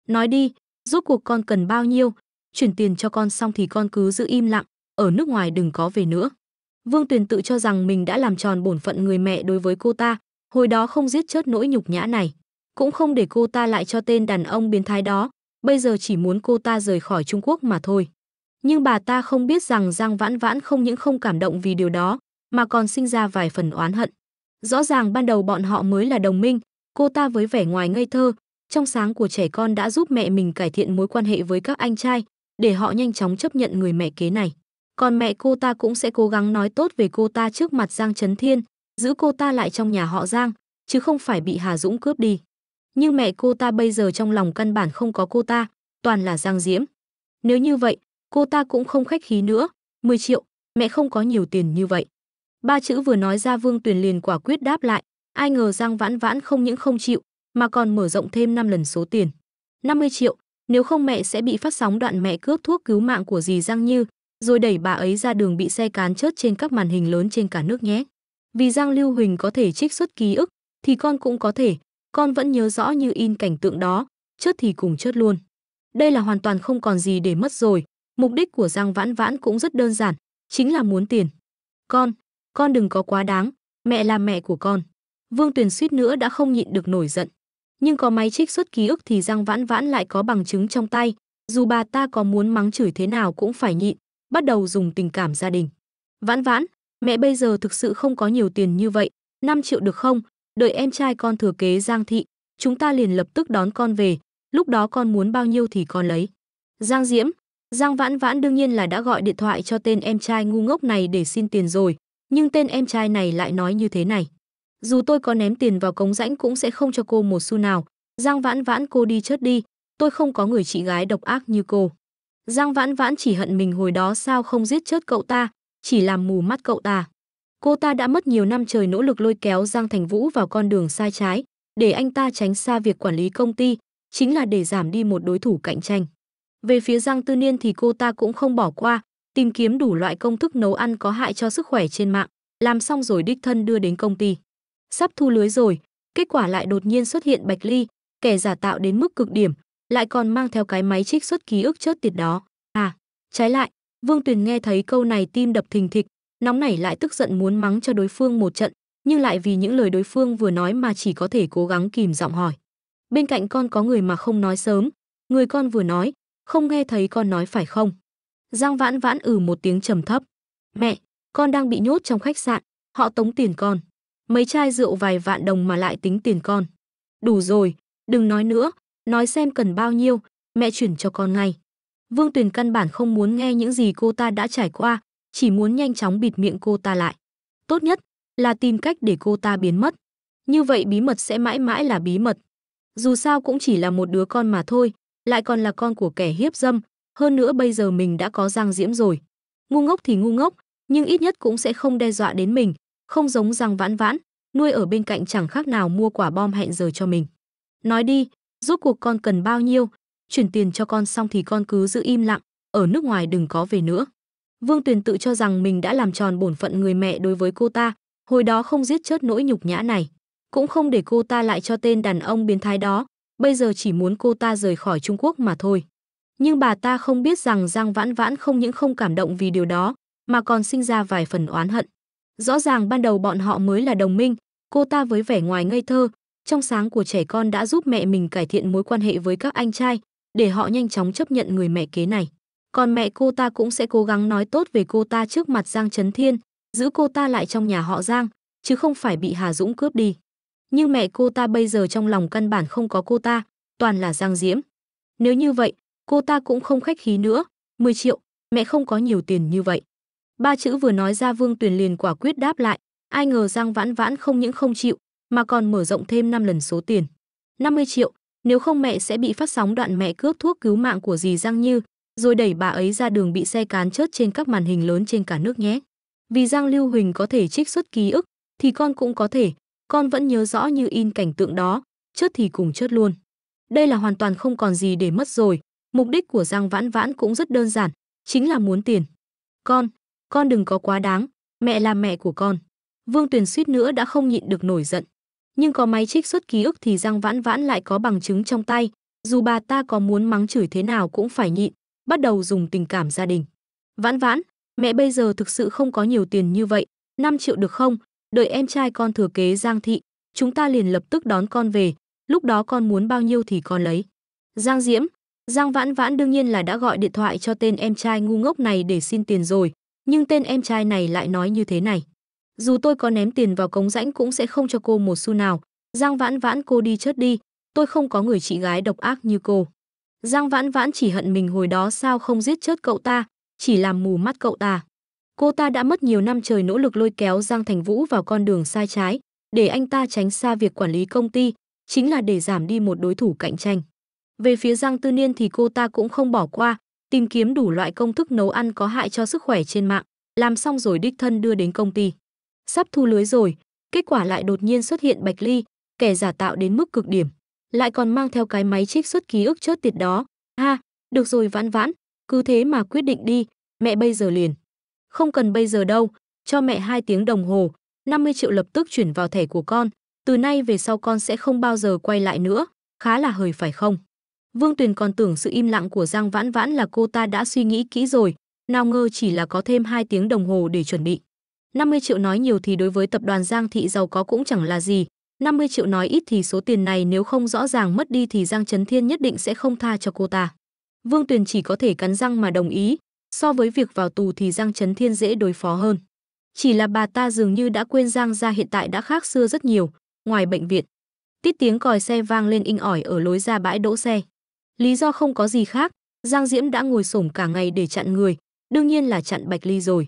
[SPEAKER 1] Nói đi, rốt cuộc con cần bao nhiêu? Chuyển tiền cho con xong thì con cứ giữ im lặng, ở nước ngoài đừng có về nữa. Vương Tuyền tự cho rằng mình đã làm tròn bổn phận người mẹ đối với cô ta, hồi đó không giết chết nỗi nhục nhã này, cũng không để cô ta lại cho tên đàn ông biến thái đó, bây giờ chỉ muốn cô ta rời khỏi Trung Quốc mà thôi. Nhưng bà ta không biết rằng Giang Vãn Vãn không những không cảm động vì điều đó, mà còn sinh ra vài phần oán hận. Rõ ràng ban đầu bọn họ mới là đồng minh, cô ta với vẻ ngoài ngây thơ, trong sáng của trẻ con đã giúp mẹ mình cải thiện mối quan hệ với các anh trai, để họ nhanh chóng chấp nhận người mẹ kế này. Còn mẹ cô ta cũng sẽ cố gắng nói tốt về cô ta trước mặt Giang Trấn Thiên, giữ cô ta lại trong nhà họ Giang, chứ không phải bị Hà Dũng cướp đi. Nhưng mẹ cô ta bây giờ trong lòng căn bản không có cô ta, toàn là Giang Diễm. Nếu như vậy, cô ta cũng không khách khí nữa, 10 triệu, mẹ không có nhiều tiền như vậy. Ba chữ vừa nói ra Vương Tuyền liền quả quyết đáp lại, ai ngờ Giang Vãn Vãn không những không chịu, mà còn mở rộng thêm 5 lần số tiền. 50 triệu, nếu không mẹ sẽ bị phát sóng đoạn mẹ cướp thuốc cứu mạng của dì Giang Như, rồi đẩy bà ấy ra đường bị xe cán chớt trên các màn hình lớn trên cả nước nhé. Vì Giang Lưu Huỳnh có thể trích xuất ký ức, thì con cũng có thể, con vẫn nhớ rõ như in cảnh tượng đó, chớt thì cùng chớt luôn. Đây là hoàn toàn không còn gì để mất rồi, mục đích của Giang Vãn Vãn cũng rất đơn giản, chính là muốn tiền. Con, con đừng có quá đáng, mẹ là mẹ của con. Vương Tuyền suýt nữa đã không nhịn được nổi giận nhưng có máy trích xuất ký ức thì Giang Vãn Vãn lại có bằng chứng trong tay, dù bà ta có muốn mắng chửi thế nào cũng phải nhịn, bắt đầu dùng tình cảm gia đình. Vãn Vãn, mẹ bây giờ thực sự không có nhiều tiền như vậy, 5 triệu được không? Đợi em trai con thừa kế Giang Thị, chúng ta liền lập tức đón con về, lúc đó con muốn bao nhiêu thì con lấy. Giang Diễm, Giang Vãn Vãn đương nhiên là đã gọi điện thoại cho tên em trai ngu ngốc này để xin tiền rồi, nhưng tên em trai này lại nói như thế này dù tôi có ném tiền vào cống rãnh cũng sẽ không cho cô một xu nào. Giang Vãn Vãn cô đi chết đi, tôi không có người chị gái độc ác như cô. Giang Vãn Vãn chỉ hận mình hồi đó sao không giết chết cậu ta, chỉ làm mù mắt cậu ta. Cô ta đã mất nhiều năm trời nỗ lực lôi kéo Giang Thành Vũ vào con đường sai trái, để anh ta tránh xa việc quản lý công ty, chính là để giảm đi một đối thủ cạnh tranh. Về phía Giang Tư Niên thì cô ta cũng không bỏ qua, tìm kiếm đủ loại công thức nấu ăn có hại cho sức khỏe trên mạng, làm xong rồi đích thân đưa đến công ty sắp thu lưới rồi, kết quả lại đột nhiên xuất hiện Bạch Ly, kẻ giả tạo đến mức cực điểm, lại còn mang theo cái máy trích xuất ký ức chớt tiệt đó. À, trái lại, Vương Tuyền nghe thấy câu này tim đập thình thịch, nóng nảy lại tức giận muốn mắng cho đối phương một trận, nhưng lại vì những lời đối phương vừa nói mà chỉ có thể cố gắng kìm giọng hỏi. Bên cạnh con có người mà không nói sớm, người con vừa nói, không nghe thấy con nói phải không? Giang Vãn Vãn ừ một tiếng trầm thấp. Mẹ, con đang bị nhốt trong khách sạn, họ tống tiền con mấy chai rượu vài vạn đồng mà lại tính tiền con. Đủ rồi, đừng nói nữa, nói xem cần bao nhiêu, mẹ chuyển cho con ngay. Vương Tuyền căn bản không muốn nghe những gì cô ta đã trải qua, chỉ muốn nhanh chóng bịt miệng cô ta lại. Tốt nhất là tìm cách để cô ta biến mất. Như vậy bí mật sẽ mãi mãi là bí mật. Dù sao cũng chỉ là một đứa con mà thôi, lại còn là con của kẻ hiếp dâm, hơn nữa bây giờ mình đã có Giang Diễm rồi. Ngu ngốc thì ngu ngốc, nhưng ít nhất cũng sẽ không đe dọa đến mình, không giống rằng vãn vãn, nuôi ở bên cạnh chẳng khác nào mua quả bom hẹn giờ cho mình. Nói đi, rốt cuộc con cần bao nhiêu, chuyển tiền cho con xong thì con cứ giữ im lặng, ở nước ngoài đừng có về nữa. Vương Tuyền tự cho rằng mình đã làm tròn bổn phận người mẹ đối với cô ta, hồi đó không giết chết nỗi nhục nhã này, cũng không để cô ta lại cho tên đàn ông biến thái đó, bây giờ chỉ muốn cô ta rời khỏi Trung Quốc mà thôi. Nhưng bà ta không biết rằng Giang Vãn Vãn không những không cảm động vì điều đó, mà còn sinh ra vài phần oán hận. Rõ ràng ban đầu bọn họ mới là đồng minh, cô ta với vẻ ngoài ngây thơ, trong sáng của trẻ con đã giúp mẹ mình cải thiện mối quan hệ với các anh trai, để họ nhanh chóng chấp nhận người mẹ kế này. Còn mẹ cô ta cũng sẽ cố gắng nói tốt về cô ta trước mặt Giang Trấn Thiên, giữ cô ta lại trong nhà họ Giang, chứ không phải bị Hà Dũng cướp đi. Nhưng mẹ cô ta bây giờ trong lòng căn bản không có cô ta, toàn là Giang Diễm. Nếu như vậy, cô ta cũng không khách khí nữa, 10 triệu, mẹ không có nhiều tiền như vậy. Ba chữ vừa nói ra Vương Tuyền liền quả quyết đáp lại, ai ngờ Giang Vãn Vãn không những không chịu, mà còn mở rộng thêm 5 lần số tiền. 50 triệu, nếu không mẹ sẽ bị phát sóng đoạn mẹ cướp thuốc cứu mạng của dì Giang Như, rồi đẩy bà ấy ra đường bị xe cán chớt trên các màn hình lớn trên cả nước nhé. Vì Giang Lưu Huỳnh có thể trích xuất ký ức, thì con cũng có thể, con vẫn nhớ rõ như in cảnh tượng đó, chớt thì cùng chớt luôn. Đây là hoàn toàn không còn gì để mất rồi, mục đích của Giang Vãn Vãn cũng rất đơn giản, chính là muốn tiền. Con, con đừng có quá đáng, mẹ là mẹ của con. Vương Tuyền suýt nữa đã không nhịn được nổi giận. Nhưng có máy trích xuất ký ức thì Giang Vãn Vãn lại có bằng chứng trong tay, dù bà ta có muốn mắng chửi thế nào cũng phải nhịn, bắt đầu dùng tình cảm gia đình. Vãn Vãn, mẹ bây giờ thực sự không có nhiều tiền như vậy, 5 triệu được không? Đợi em trai con thừa kế Giang Thị, chúng ta liền lập tức đón con về, lúc đó con muốn bao nhiêu thì con lấy. Giang Diễm, Giang Vãn Vãn đương nhiên là đã gọi điện thoại cho tên em trai ngu ngốc này để xin tiền rồi, nhưng tên em trai này lại nói như thế này dù tôi có ném tiền vào cống rãnh cũng sẽ không cho cô một xu nào giang vãn vãn cô đi chết đi tôi không có người chị gái độc ác như cô giang vãn vãn chỉ hận mình hồi đó sao không giết chết cậu ta chỉ làm mù mắt cậu ta cô ta đã mất nhiều năm trời nỗ lực lôi kéo giang thành vũ vào con đường sai trái để anh ta tránh xa việc quản lý công ty chính là để giảm đi một đối thủ cạnh tranh về phía giang tư niên thì cô ta cũng không bỏ qua tìm kiếm đủ loại công thức nấu ăn có hại cho sức khỏe trên mạng, làm xong rồi đích thân đưa đến công ty. Sắp thu lưới rồi, kết quả lại đột nhiên xuất hiện Bạch Ly, kẻ giả tạo đến mức cực điểm, lại còn mang theo cái máy trích xuất ký ức chớt tiệt đó. Ha, được rồi vãn vãn, cứ thế mà quyết định đi, mẹ bây giờ liền. Không cần bây giờ đâu, cho mẹ 2 tiếng đồng hồ, 50 triệu lập tức chuyển vào thẻ của con, từ nay về sau con sẽ không bao giờ quay lại nữa, khá là hời phải không? Vương Tuyền còn tưởng sự im lặng của Giang Vãn Vãn là cô ta đã suy nghĩ kỹ rồi, nào ngờ chỉ là có thêm 2 tiếng đồng hồ để chuẩn bị. 50 triệu nói nhiều thì đối với tập đoàn Giang Thị giàu có cũng chẳng là gì, 50 triệu nói ít thì số tiền này nếu không rõ ràng mất đi thì Giang Trấn Thiên nhất định sẽ không tha cho cô ta. Vương Tuyền chỉ có thể cắn răng mà đồng ý, so với việc vào tù thì Giang Trấn Thiên dễ đối phó hơn. Chỉ là bà ta dường như đã quên Giang gia hiện tại đã khác xưa rất nhiều, ngoài bệnh viện. Tít tiếng còi xe vang lên inh ỏi ở lối ra bãi đỗ xe. Lý do không có gì khác, Giang Diễm đã ngồi xổm cả ngày để chặn người, đương nhiên là chặn Bạch Ly rồi.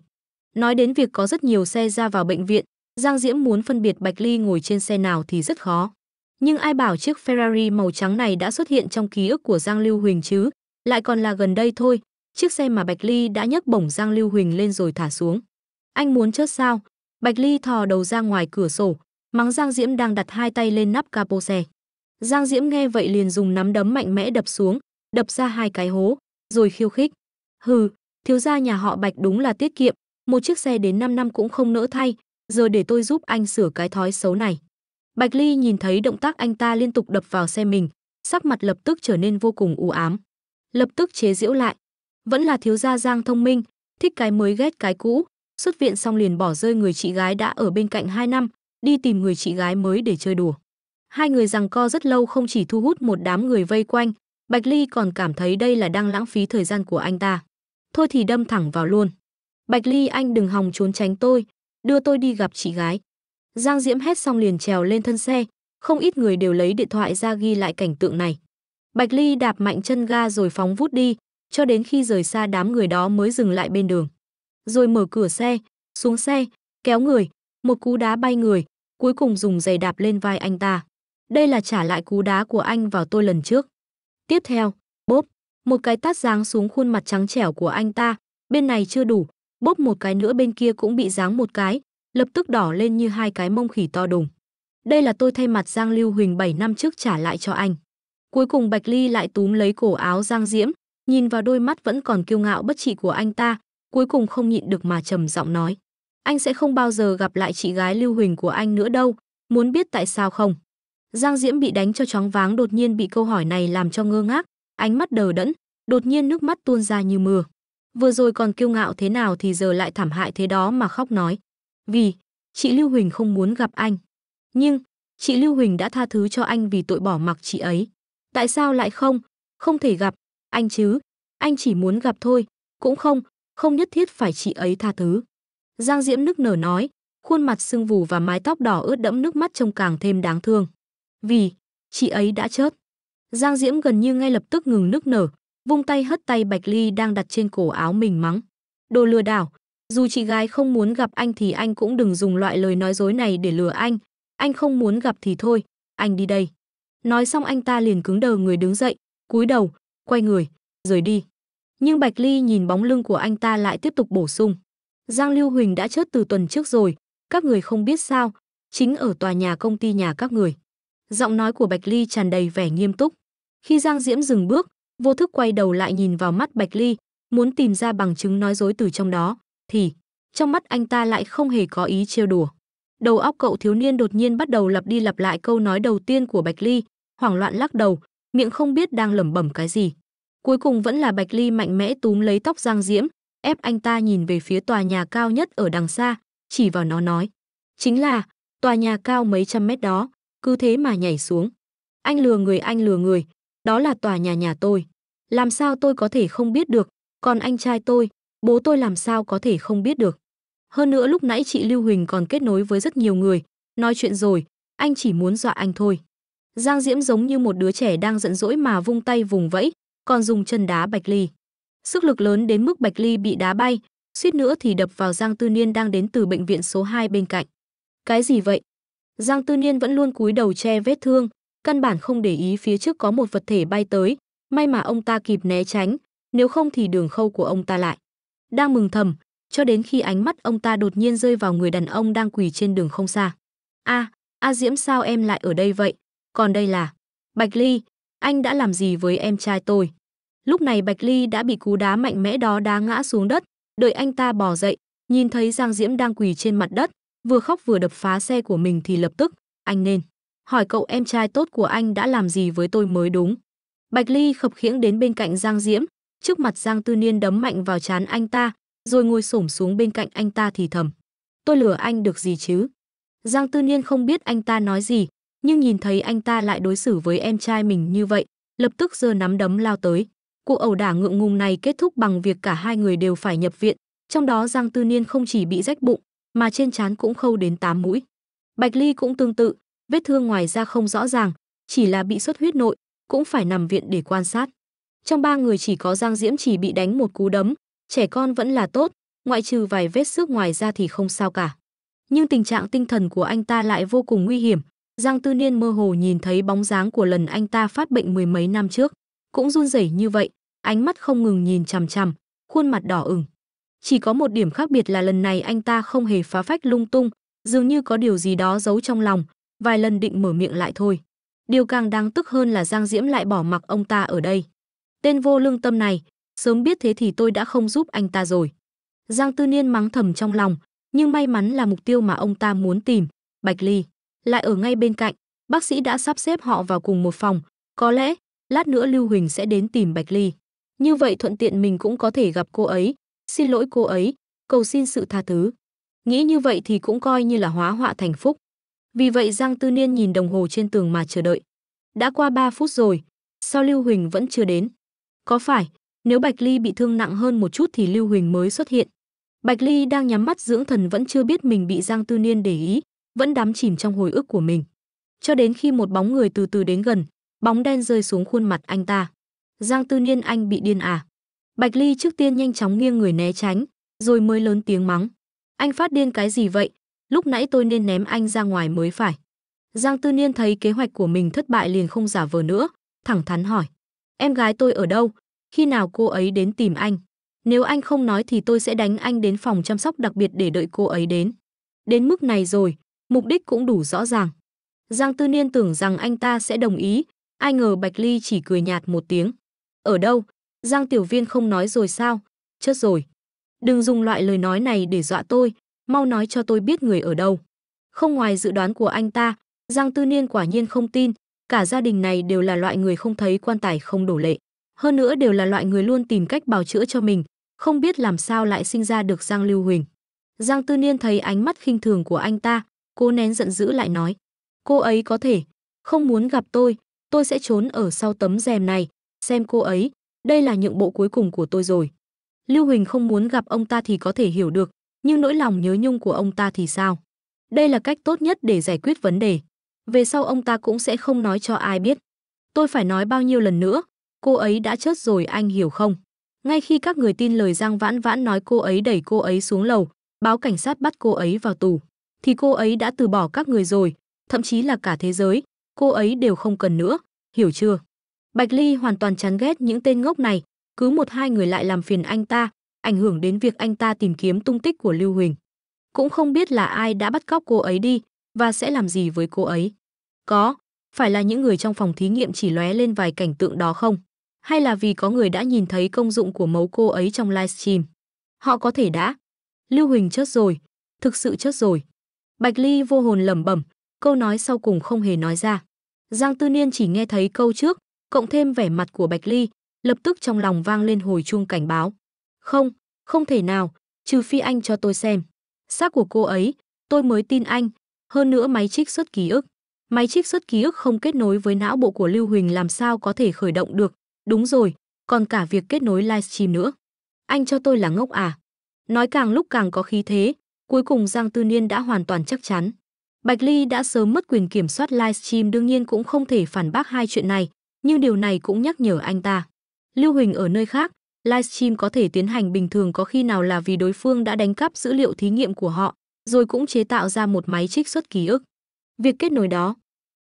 [SPEAKER 1] Nói đến việc có rất nhiều xe ra vào bệnh viện, Giang Diễm muốn phân biệt Bạch Ly ngồi trên xe nào thì rất khó. Nhưng ai bảo chiếc Ferrari màu trắng này đã xuất hiện trong ký ức của Giang Lưu Huỳnh chứ, lại còn là gần đây thôi, chiếc xe mà Bạch Ly đã nhấc bổng Giang Lưu Huỳnh lên rồi thả xuống. Anh muốn chết sao? Bạch Ly thò đầu ra ngoài cửa sổ, mắng Giang Diễm đang đặt hai tay lên nắp capo xe. Giang Diễm nghe vậy liền dùng nắm đấm mạnh mẽ đập xuống, đập ra hai cái hố, rồi khiêu khích. Hừ, thiếu gia nhà họ Bạch đúng là tiết kiệm, một chiếc xe đến 5 năm cũng không nỡ thay, giờ để tôi giúp anh sửa cái thói xấu này. Bạch Ly nhìn thấy động tác anh ta liên tục đập vào xe mình, sắc mặt lập tức trở nên vô cùng u ám. Lập tức chế giễu lại. Vẫn là thiếu gia Giang thông minh, thích cái mới ghét cái cũ, xuất viện xong liền bỏ rơi người chị gái đã ở bên cạnh 2 năm, đi tìm người chị gái mới để chơi đùa. Hai người rằng co rất lâu không chỉ thu hút một đám người vây quanh, Bạch Ly còn cảm thấy đây là đang lãng phí thời gian của anh ta. Thôi thì đâm thẳng vào luôn. Bạch Ly anh đừng hòng trốn tránh tôi, đưa tôi đi gặp chị gái. Giang Diễm hét xong liền trèo lên thân xe, không ít người đều lấy điện thoại ra ghi lại cảnh tượng này. Bạch Ly đạp mạnh chân ga rồi phóng vút đi, cho đến khi rời xa đám người đó mới dừng lại bên đường. Rồi mở cửa xe, xuống xe, kéo người, một cú đá bay người, cuối cùng dùng giày đạp lên vai anh ta. Đây là trả lại cú đá của anh vào tôi lần trước. Tiếp theo, bốp, một cái tát giáng xuống khuôn mặt trắng trẻo của anh ta, bên này chưa đủ, bốp một cái nữa bên kia cũng bị giáng một cái, lập tức đỏ lên như hai cái mông khỉ to đùng. Đây là tôi thay mặt Giang Lưu Huỳnh 7 năm trước trả lại cho anh. Cuối cùng Bạch Ly lại túm lấy cổ áo Giang Diễm, nhìn vào đôi mắt vẫn còn kiêu ngạo bất trị của anh ta, cuối cùng không nhịn được mà trầm giọng nói. Anh sẽ không bao giờ gặp lại chị gái Lưu Huỳnh của anh nữa đâu, muốn biết tại sao không? Giang Diễm bị đánh cho chóng váng đột nhiên bị câu hỏi này làm cho ngơ ngác, ánh mắt đờ đẫn, đột nhiên nước mắt tuôn ra như mưa. Vừa rồi còn kiêu ngạo thế nào thì giờ lại thảm hại thế đó mà khóc nói. Vì, chị Lưu Huỳnh không muốn gặp anh. Nhưng, chị Lưu Huỳnh đã tha thứ cho anh vì tội bỏ mặc chị ấy. Tại sao lại không? Không thể gặp, anh chứ. Anh chỉ muốn gặp thôi, cũng không, không nhất thiết phải chị ấy tha thứ. Giang Diễm nức nở nói, khuôn mặt sưng vù và mái tóc đỏ ướt đẫm nước mắt trông càng thêm đáng thương. Vì, chị ấy đã chết. Giang Diễm gần như ngay lập tức ngừng nức nở, vung tay hất tay Bạch Ly đang đặt trên cổ áo mình mắng. Đồ lừa đảo, dù chị gái không muốn gặp anh thì anh cũng đừng dùng loại lời nói dối này để lừa anh. Anh không muốn gặp thì thôi, anh đi đây. Nói xong anh ta liền cứng đờ người đứng dậy, cúi đầu, quay người, rời đi. Nhưng Bạch Ly nhìn bóng lưng của anh ta lại tiếp tục bổ sung. Giang Lưu Huỳnh đã chết từ tuần trước rồi, các người không biết sao, chính ở tòa nhà công ty nhà các người giọng nói của Bạch Ly tràn đầy vẻ nghiêm túc. Khi Giang Diễm dừng bước, vô thức quay đầu lại nhìn vào mắt Bạch Ly, muốn tìm ra bằng chứng nói dối từ trong đó, thì trong mắt anh ta lại không hề có ý trêu đùa. Đầu óc cậu thiếu niên đột nhiên bắt đầu lặp đi lặp lại câu nói đầu tiên của Bạch Ly, hoảng loạn lắc đầu, miệng không biết đang lẩm bẩm cái gì. Cuối cùng vẫn là Bạch Ly mạnh mẽ túm lấy tóc Giang Diễm, ép anh ta nhìn về phía tòa nhà cao nhất ở đằng xa, chỉ vào nó nói. Chính là, tòa nhà cao mấy trăm mét đó, cứ thế mà nhảy xuống. Anh lừa người, anh lừa người, đó là tòa nhà nhà tôi. Làm sao tôi có thể không biết được, còn anh trai tôi, bố tôi làm sao có thể không biết được. Hơn nữa lúc nãy chị Lưu Huỳnh còn kết nối với rất nhiều người, nói chuyện rồi, anh chỉ muốn dọa anh thôi. Giang Diễm giống như một đứa trẻ đang giận dỗi mà vung tay vùng vẫy, còn dùng chân đá Bạch Ly. Sức lực lớn đến mức Bạch Ly bị đá bay, suýt nữa thì đập vào Giang Tư Niên đang đến từ bệnh viện số 2 bên cạnh. Cái gì vậy? Giang Tư Niên vẫn luôn cúi đầu che vết thương, căn bản không để ý phía trước có một vật thể bay tới, may mà ông ta kịp né tránh, nếu không thì đường khâu của ông ta lại. Đang mừng thầm, cho đến khi ánh mắt ông ta đột nhiên rơi vào người đàn ông đang quỳ trên đường không xa. "A, à, A Diễm sao em lại ở đây vậy? Còn đây là Bạch Ly, anh đã làm gì với em trai tôi?" Lúc này Bạch Ly đã bị cú đá mạnh mẽ đó đá ngã xuống đất, đợi anh ta bò dậy, nhìn thấy Giang Diễm đang quỳ trên mặt đất, vừa khóc vừa đập phá xe của mình thì lập tức anh nên hỏi cậu em trai tốt của anh đã làm gì với tôi mới đúng bạch ly khập khiễng đến bên cạnh giang diễm trước mặt giang tư niên đấm mạnh vào chán anh ta rồi ngồi xổm xuống bên cạnh anh ta thì thầm tôi lừa anh được gì chứ giang tư niên không biết anh ta nói gì nhưng nhìn thấy anh ta lại đối xử với em trai mình như vậy lập tức giơ nắm đấm lao tới cuộc ẩu đả ngượng ngùng này kết thúc bằng việc cả hai người đều phải nhập viện trong đó giang tư niên không chỉ bị rách bụng mà trên trán cũng khâu đến 8 mũi. Bạch Ly cũng tương tự, vết thương ngoài da không rõ ràng, chỉ là bị xuất huyết nội, cũng phải nằm viện để quan sát. Trong ba người chỉ có Giang Diễm chỉ bị đánh một cú đấm, trẻ con vẫn là tốt, ngoại trừ vài vết xước ngoài da thì không sao cả. Nhưng tình trạng tinh thần của anh ta lại vô cùng nguy hiểm, Giang Tư Niên mơ hồ nhìn thấy bóng dáng của lần anh ta phát bệnh mười mấy năm trước, cũng run rẩy như vậy, ánh mắt không ngừng nhìn chằm chằm, khuôn mặt đỏ ửng. Chỉ có một điểm khác biệt là lần này anh ta không hề phá phách lung tung, dường như có điều gì đó giấu trong lòng, vài lần định mở miệng lại thôi. Điều càng đáng tức hơn là Giang Diễm lại bỏ mặc ông ta ở đây. Tên vô lương tâm này, sớm biết thế thì tôi đã không giúp anh ta rồi. Giang Tư Niên mắng thầm trong lòng, nhưng may mắn là mục tiêu mà ông ta muốn tìm, Bạch Ly, lại ở ngay bên cạnh, bác sĩ đã sắp xếp họ vào cùng một phòng, có lẽ lát nữa Lưu Huỳnh sẽ đến tìm Bạch Ly. Như vậy thuận tiện mình cũng có thể gặp cô ấy, xin lỗi cô ấy, cầu xin sự tha thứ. Nghĩ như vậy thì cũng coi như là hóa họa thành phúc. Vì vậy Giang Tư Niên nhìn đồng hồ trên tường mà chờ đợi. Đã qua 3 phút rồi, sao Lưu Huỳnh vẫn chưa đến? Có phải, nếu Bạch Ly bị thương nặng hơn một chút thì Lưu Huỳnh mới xuất hiện. Bạch Ly đang nhắm mắt dưỡng thần vẫn chưa biết mình bị Giang Tư Niên để ý, vẫn đắm chìm trong hồi ức của mình. Cho đến khi một bóng người từ từ đến gần, bóng đen rơi xuống khuôn mặt anh ta. Giang Tư Niên anh bị điên à? Bạch Ly trước tiên nhanh chóng nghiêng người né tránh, rồi mới lớn tiếng mắng. Anh phát điên cái gì vậy? Lúc nãy tôi nên ném anh ra ngoài mới phải. Giang Tư Niên thấy kế hoạch của mình thất bại liền không giả vờ nữa, thẳng thắn hỏi. Em gái tôi ở đâu? Khi nào cô ấy đến tìm anh? Nếu anh không nói thì tôi sẽ đánh anh đến phòng chăm sóc đặc biệt để đợi cô ấy đến. Đến mức này rồi, mục đích cũng đủ rõ ràng. Giang Tư Niên tưởng rằng anh ta sẽ đồng ý, ai ngờ Bạch Ly chỉ cười nhạt một tiếng. Ở đâu? Giang Tiểu Viên không nói rồi sao? Chết rồi. Đừng dùng loại lời nói này để dọa tôi, mau nói cho tôi biết người ở đâu. Không ngoài dự đoán của anh ta, Giang Tư Niên quả nhiên không tin, cả gia đình này đều là loại người không thấy quan tài không đổ lệ. Hơn nữa đều là loại người luôn tìm cách bào chữa cho mình, không biết làm sao lại sinh ra được Giang Lưu Huỳnh. Giang Tư Niên thấy ánh mắt khinh thường của anh ta, cô nén giận dữ lại nói. Cô ấy có thể, không muốn gặp tôi, tôi sẽ trốn ở sau tấm rèm này, xem cô ấy, đây là nhượng bộ cuối cùng của tôi rồi. Lưu Huỳnh không muốn gặp ông ta thì có thể hiểu được, nhưng nỗi lòng nhớ nhung của ông ta thì sao? Đây là cách tốt nhất để giải quyết vấn đề. Về sau ông ta cũng sẽ không nói cho ai biết. Tôi phải nói bao nhiêu lần nữa, cô ấy đã chết rồi anh hiểu không? Ngay khi các người tin lời Giang Vãn Vãn nói cô ấy đẩy cô ấy xuống lầu, báo cảnh sát bắt cô ấy vào tù, thì cô ấy đã từ bỏ các người rồi, thậm chí là cả thế giới, cô ấy đều không cần nữa, hiểu chưa? Bạch Ly hoàn toàn chán ghét những tên ngốc này, cứ một hai người lại làm phiền anh ta, ảnh hưởng đến việc anh ta tìm kiếm tung tích của Lưu Huỳnh. Cũng không biết là ai đã bắt cóc cô ấy đi và sẽ làm gì với cô ấy. Có, phải là những người trong phòng thí nghiệm chỉ lóe lên vài cảnh tượng đó không? Hay là vì có người đã nhìn thấy công dụng của mấu cô ấy trong livestream? Họ có thể đã. Lưu Huỳnh chết rồi, thực sự chết rồi. Bạch Ly vô hồn lẩm bẩm, câu nói sau cùng không hề nói ra. Giang Tư Niên chỉ nghe thấy câu trước, cộng thêm vẻ mặt của Bạch Ly, lập tức trong lòng vang lên hồi chuông cảnh báo. Không, không thể nào, trừ phi anh cho tôi xem. Xác của cô ấy, tôi mới tin anh, hơn nữa máy trích xuất ký ức. Máy trích xuất ký ức không kết nối với não bộ của Lưu Huỳnh làm sao có thể khởi động được. Đúng rồi, còn cả việc kết nối livestream nữa. Anh cho tôi là ngốc à? Nói càng lúc càng có khí thế, cuối cùng Giang Tư Niên đã hoàn toàn chắc chắn. Bạch Ly đã sớm mất quyền kiểm soát livestream đương nhiên cũng không thể phản bác hai chuyện này, nhưng điều này cũng nhắc nhở anh ta. Lưu Huỳnh ở nơi khác, livestream có thể tiến hành bình thường có khi nào là vì đối phương đã đánh cắp dữ liệu thí nghiệm của họ, rồi cũng chế tạo ra một máy trích xuất ký ức. Việc kết nối đó,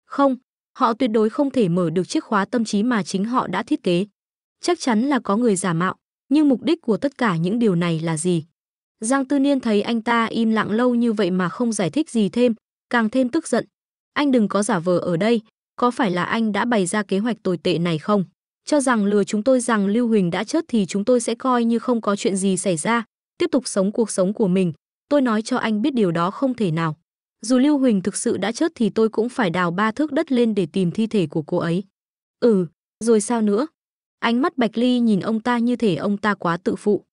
[SPEAKER 1] không, họ tuyệt đối không thể mở được chiếc khóa tâm trí mà chính họ đã thiết kế. Chắc chắn là có người giả mạo, nhưng mục đích của tất cả những điều này là gì? Giang Tư Niên thấy anh ta im lặng lâu như vậy mà không giải thích gì thêm, càng thêm tức giận. Anh đừng có giả vờ ở đây, có phải là anh đã bày ra kế hoạch tồi tệ này không? Cho rằng lừa chúng tôi rằng Lưu Huỳnh đã chết thì chúng tôi sẽ coi như không có chuyện gì xảy ra, tiếp tục sống cuộc sống của mình. Tôi nói cho anh biết điều đó không thể nào. Dù Lưu Huỳnh thực sự đã chết thì tôi cũng phải đào ba thước đất lên để tìm thi thể của cô ấy. Ừ, rồi sao nữa? Ánh mắt Bạch Ly nhìn ông ta như thể ông ta quá tự phụ.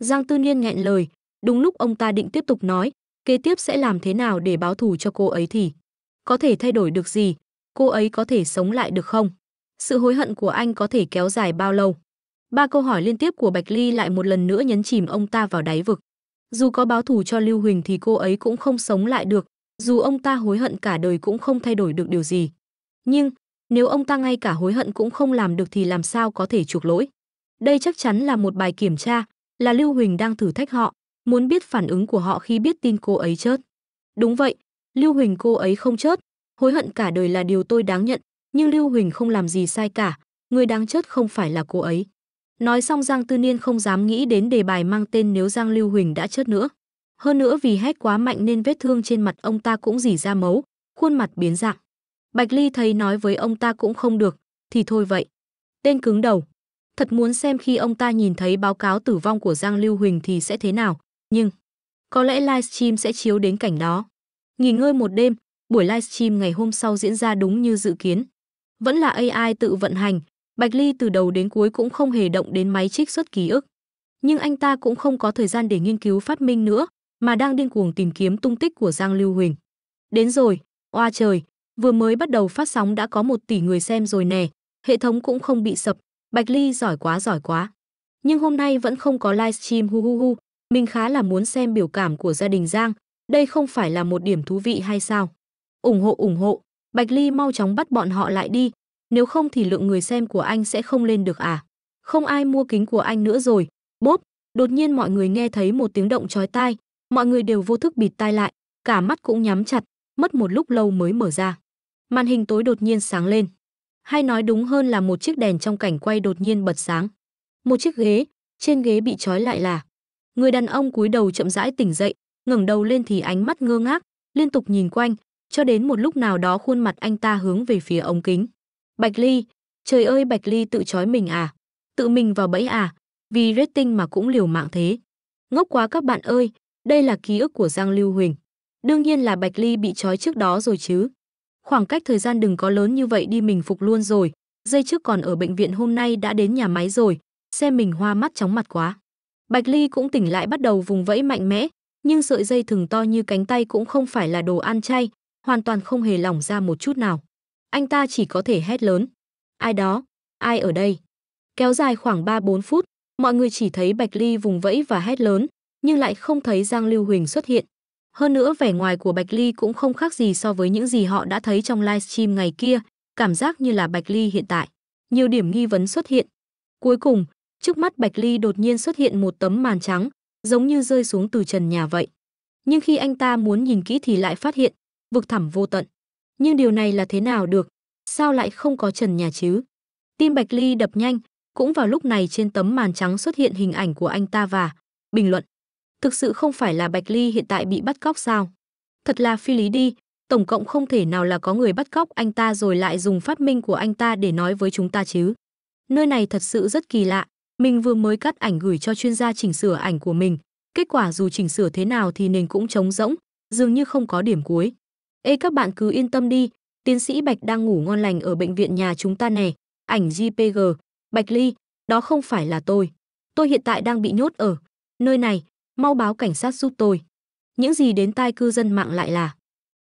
[SPEAKER 1] Giang Tư Niên nghẹn lời, đúng lúc ông ta định tiếp tục nói, kế tiếp sẽ làm thế nào để báo thù cho cô ấy thì có thể thay đổi được gì, cô ấy có thể sống lại được không? Sự hối hận của anh có thể kéo dài bao lâu? Ba câu hỏi liên tiếp của Bạch Ly lại một lần nữa nhấn chìm ông ta vào đáy vực. Dù có báo thù cho Lưu Huỳnh thì cô ấy cũng không sống lại được, dù ông ta hối hận cả đời cũng không thay đổi được điều gì. Nhưng, nếu ông ta ngay cả hối hận cũng không làm được thì làm sao có thể chuộc lỗi? Đây chắc chắn là một bài kiểm tra, là Lưu Huỳnh đang thử thách họ, muốn biết phản ứng của họ khi biết tin cô ấy chết. Đúng vậy, Lưu Huỳnh cô ấy không chết, hối hận cả đời là điều tôi đáng nhận nhưng lưu huỳnh không làm gì sai cả người đáng chết không phải là cô ấy nói xong giang tư niên không dám nghĩ đến đề bài mang tên nếu giang lưu huỳnh đã chết nữa hơn nữa vì hét quá mạnh nên vết thương trên mặt ông ta cũng dỉ ra máu khuôn mặt biến dạng bạch ly thấy nói với ông ta cũng không được thì thôi vậy tên cứng đầu thật muốn xem khi ông ta nhìn thấy báo cáo tử vong của giang lưu huỳnh thì sẽ thế nào nhưng có lẽ livestream sẽ chiếu đến cảnh đó nghỉ ngơi một đêm buổi livestream ngày hôm sau diễn ra đúng như dự kiến. Vẫn là AI tự vận hành, Bạch Ly từ đầu đến cuối cũng không hề động đến máy trích xuất ký ức. Nhưng anh ta cũng không có thời gian để nghiên cứu phát minh nữa, mà đang điên cuồng tìm kiếm tung tích của Giang Lưu Huỳnh. Đến rồi, oa trời, vừa mới bắt đầu phát sóng đã có một tỷ người xem rồi nè, hệ thống cũng không bị sập, Bạch Ly giỏi quá giỏi quá. Nhưng hôm nay vẫn không có livestream hu hu hu, mình khá là muốn xem biểu cảm của gia đình Giang, đây không phải là một điểm thú vị hay sao? ủng hộ ủng hộ, Bạch Ly mau chóng bắt bọn họ lại đi, nếu không thì lượng người xem của anh sẽ không lên được à. Không ai mua kính của anh nữa rồi, bốp, đột nhiên mọi người nghe thấy một tiếng động chói tai, mọi người đều vô thức bịt tai lại, cả mắt cũng nhắm chặt, mất một lúc lâu mới mở ra. Màn hình tối đột nhiên sáng lên, hay nói đúng hơn là một chiếc đèn trong cảnh quay đột nhiên bật sáng. Một chiếc ghế, trên ghế bị trói lại là người đàn ông cúi đầu chậm rãi tỉnh dậy, ngẩng đầu lên thì ánh mắt ngơ ngác, liên tục nhìn quanh, cho đến một lúc nào đó khuôn mặt anh ta hướng về phía ống kính. Bạch Ly, trời ơi Bạch Ly tự trói mình à, tự mình vào bẫy à, vì rating mà cũng liều mạng thế. Ngốc quá các bạn ơi, đây là ký ức của Giang Lưu Huỳnh. Đương nhiên là Bạch Ly bị trói trước đó rồi chứ. Khoảng cách thời gian đừng có lớn như vậy đi mình phục luôn rồi, dây trước còn ở bệnh viện hôm nay đã đến nhà máy rồi, xem mình hoa mắt chóng mặt quá. Bạch Ly cũng tỉnh lại bắt đầu vùng vẫy mạnh mẽ, nhưng sợi dây thừng to như cánh tay cũng không phải là đồ ăn chay, hoàn toàn không hề lỏng ra một chút nào. Anh ta chỉ có thể hét lớn. Ai đó? Ai ở đây? Kéo dài khoảng 3-4 phút, mọi người chỉ thấy Bạch Ly vùng vẫy và hét lớn, nhưng lại không thấy Giang Lưu Huỳnh xuất hiện. Hơn nữa vẻ ngoài của Bạch Ly cũng không khác gì so với những gì họ đã thấy trong livestream ngày kia, cảm giác như là Bạch Ly hiện tại. Nhiều điểm nghi vấn xuất hiện. Cuối cùng, trước mắt Bạch Ly đột nhiên xuất hiện một tấm màn trắng, giống như rơi xuống từ trần nhà vậy. Nhưng khi anh ta muốn nhìn kỹ thì lại phát hiện, vực thẳm vô tận. Nhưng điều này là thế nào được? Sao lại không có trần nhà chứ? Tim Bạch Ly đập nhanh, cũng vào lúc này trên tấm màn trắng xuất hiện hình ảnh của anh ta và bình luận. Thực sự không phải là Bạch Ly hiện tại bị bắt cóc sao? Thật là phi lý đi, tổng cộng không thể nào là có người bắt cóc anh ta rồi lại dùng phát minh của anh ta để nói với chúng ta chứ. Nơi này thật sự rất kỳ lạ, mình vừa mới cắt ảnh gửi cho chuyên gia chỉnh sửa ảnh của mình, kết quả dù chỉnh sửa thế nào thì nền cũng trống rỗng, dường như không có điểm cuối. Ê các bạn cứ yên tâm đi, tiến sĩ Bạch đang ngủ ngon lành ở bệnh viện nhà chúng ta nè. Ảnh JPG, Bạch Ly, đó không phải là tôi. Tôi hiện tại đang bị nhốt ở nơi này, mau báo cảnh sát giúp tôi. Những gì đến tai cư dân mạng lại là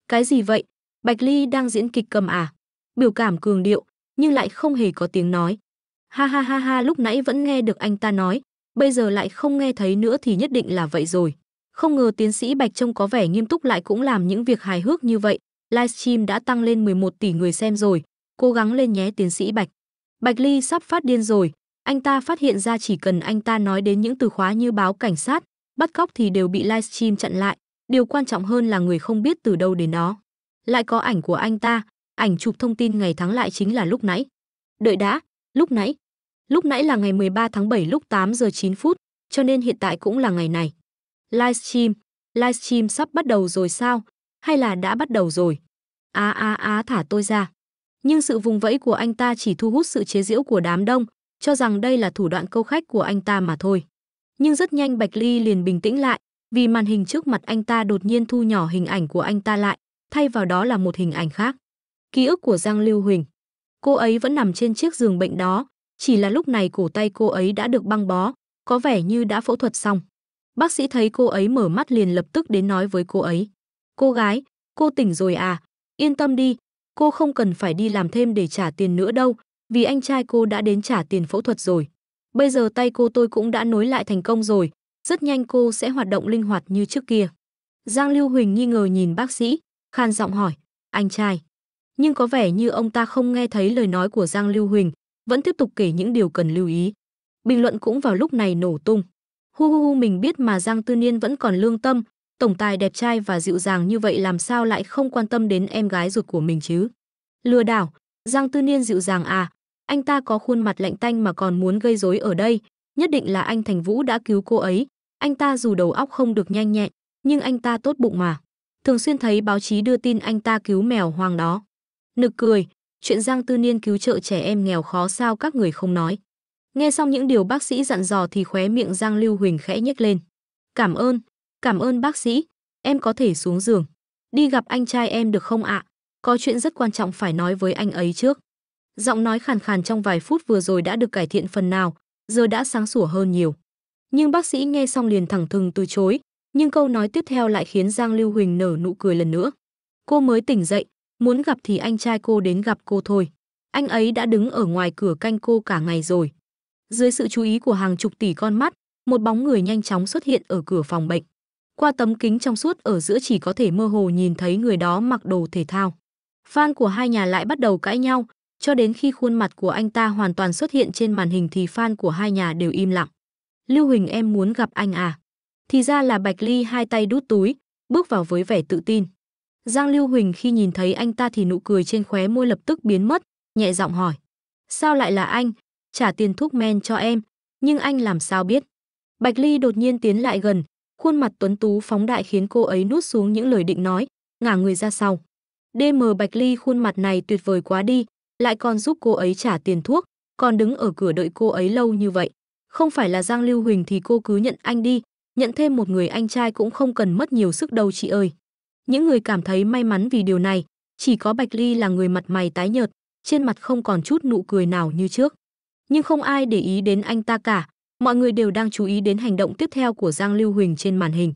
[SPEAKER 1] Cái gì vậy? Bạch Ly đang diễn kịch cầm à? Biểu cảm cường điệu, nhưng lại không hề có tiếng nói. Ha ha ha ha lúc nãy vẫn nghe được anh ta nói, bây giờ lại không nghe thấy nữa thì nhất định là vậy rồi. Không ngờ tiến sĩ Bạch trông có vẻ nghiêm túc lại cũng làm những việc hài hước như vậy. Livestream đã tăng lên 11 tỷ người xem rồi. Cố gắng lên nhé tiến sĩ Bạch. Bạch Ly sắp phát điên rồi. Anh ta phát hiện ra chỉ cần anh ta nói đến những từ khóa như báo cảnh sát, bắt cóc thì đều bị livestream chặn lại. Điều quan trọng hơn là người không biết từ đâu đến nó. Lại có ảnh của anh ta, ảnh chụp thông tin ngày tháng lại chính là lúc nãy. Đợi đã, lúc nãy. Lúc nãy là ngày 13 tháng 7 lúc 8 giờ 9 phút, cho nên hiện tại cũng là ngày này. Livestream, livestream sắp bắt đầu rồi sao? Hay là đã bắt đầu rồi? Á á á thả tôi ra. Nhưng sự vùng vẫy của anh ta chỉ thu hút sự chế giễu của đám đông, cho rằng đây là thủ đoạn câu khách của anh ta mà thôi. Nhưng rất nhanh Bạch Ly liền bình tĩnh lại, vì màn hình trước mặt anh ta đột nhiên thu nhỏ hình ảnh của anh ta lại, thay vào đó là một hình ảnh khác. Ký ức của Giang Lưu Huỳnh. Cô ấy vẫn nằm trên chiếc giường bệnh đó, chỉ là lúc này cổ tay cô ấy đã được băng bó, có vẻ như đã phẫu thuật xong. Bác sĩ thấy cô ấy mở mắt liền lập tức đến nói với cô ấy. Cô gái, cô tỉnh rồi à, yên tâm đi, cô không cần phải đi làm thêm để trả tiền nữa đâu, vì anh trai cô đã đến trả tiền phẫu thuật rồi. Bây giờ tay cô tôi cũng đã nối lại thành công rồi, rất nhanh cô sẽ hoạt động linh hoạt như trước kia. Giang Lưu Huỳnh nghi ngờ nhìn bác sĩ, khan giọng hỏi, anh trai. Nhưng có vẻ như ông ta không nghe thấy lời nói của Giang Lưu Huỳnh, vẫn tiếp tục kể những điều cần lưu ý. Bình luận cũng vào lúc này nổ tung. Hu hu hu mình biết mà Giang Tư Niên vẫn còn lương tâm, tổng tài đẹp trai và dịu dàng như vậy làm sao lại không quan tâm đến em gái ruột của mình chứ? Lừa đảo, Giang Tư Niên dịu dàng à, anh ta có khuôn mặt lạnh tanh mà còn muốn gây rối ở đây, nhất định là anh Thành Vũ đã cứu cô ấy, anh ta dù đầu óc không được nhanh nhẹn, nhưng anh ta tốt bụng mà. Thường xuyên thấy báo chí đưa tin anh ta cứu mèo hoang đó. Nực cười, chuyện Giang Tư Niên cứu trợ trẻ em nghèo khó sao các người không nói. Nghe xong những điều bác sĩ dặn dò thì khóe miệng Giang Lưu Huỳnh khẽ nhếch lên. Cảm ơn, cảm ơn bác sĩ, em có thể xuống giường. Đi gặp anh trai em được không ạ? Có chuyện rất quan trọng phải nói với anh ấy trước. Giọng nói khàn khàn trong vài phút vừa rồi đã được cải thiện phần nào, giờ đã sáng sủa hơn nhiều. Nhưng bác sĩ nghe xong liền thẳng thừng từ chối, nhưng câu nói tiếp theo lại khiến Giang Lưu Huỳnh nở nụ cười lần nữa. Cô mới tỉnh dậy, muốn gặp thì anh trai cô đến gặp cô thôi. Anh ấy đã đứng ở ngoài cửa canh cô cả ngày rồi. Dưới sự chú ý của hàng chục tỷ con mắt, một bóng người nhanh chóng xuất hiện ở cửa phòng bệnh. Qua tấm kính trong suốt ở giữa chỉ có thể mơ hồ nhìn thấy người đó mặc đồ thể thao. Fan của hai nhà lại bắt đầu cãi nhau, cho đến khi khuôn mặt của anh ta hoàn toàn xuất hiện trên màn hình thì fan của hai nhà đều im lặng. Lưu Huỳnh em muốn gặp anh à? Thì ra là Bạch Ly hai tay đút túi, bước vào với vẻ tự tin. Giang Lưu Huỳnh khi nhìn thấy anh ta thì nụ cười trên khóe môi lập tức biến mất, nhẹ giọng hỏi. Sao lại là anh, trả tiền thuốc men cho em, nhưng anh làm sao biết. Bạch Ly đột nhiên tiến lại gần, khuôn mặt tuấn tú phóng đại khiến cô ấy nuốt xuống những lời định nói, ngả người ra sau. DM Bạch Ly khuôn mặt này tuyệt vời quá đi, lại còn giúp cô ấy trả tiền thuốc, còn đứng ở cửa đợi cô ấy lâu như vậy. Không phải là Giang Lưu Huỳnh thì cô cứ nhận anh đi, nhận thêm một người anh trai cũng không cần mất nhiều sức đâu chị ơi. Những người cảm thấy may mắn vì điều này, chỉ có Bạch Ly là người mặt mày tái nhợt, trên mặt không còn chút nụ cười nào như trước nhưng không ai để ý đến anh ta cả. Mọi người đều đang chú ý đến hành động tiếp theo của Giang Lưu Huỳnh trên màn hình.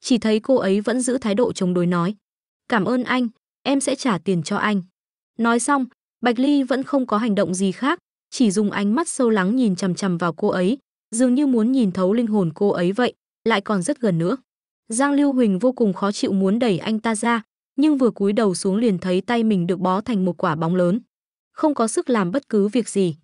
[SPEAKER 1] Chỉ thấy cô ấy vẫn giữ thái độ chống đối nói. Cảm ơn anh, em sẽ trả tiền cho anh. Nói xong, Bạch Ly vẫn không có hành động gì khác, chỉ dùng ánh mắt sâu lắng nhìn chằm chằm vào cô ấy, dường như muốn nhìn thấu linh hồn cô ấy vậy, lại còn rất gần nữa. Giang Lưu Huỳnh vô cùng khó chịu muốn đẩy anh ta ra, nhưng vừa cúi đầu xuống liền thấy tay mình được bó thành một quả bóng lớn. Không có sức làm bất cứ việc gì.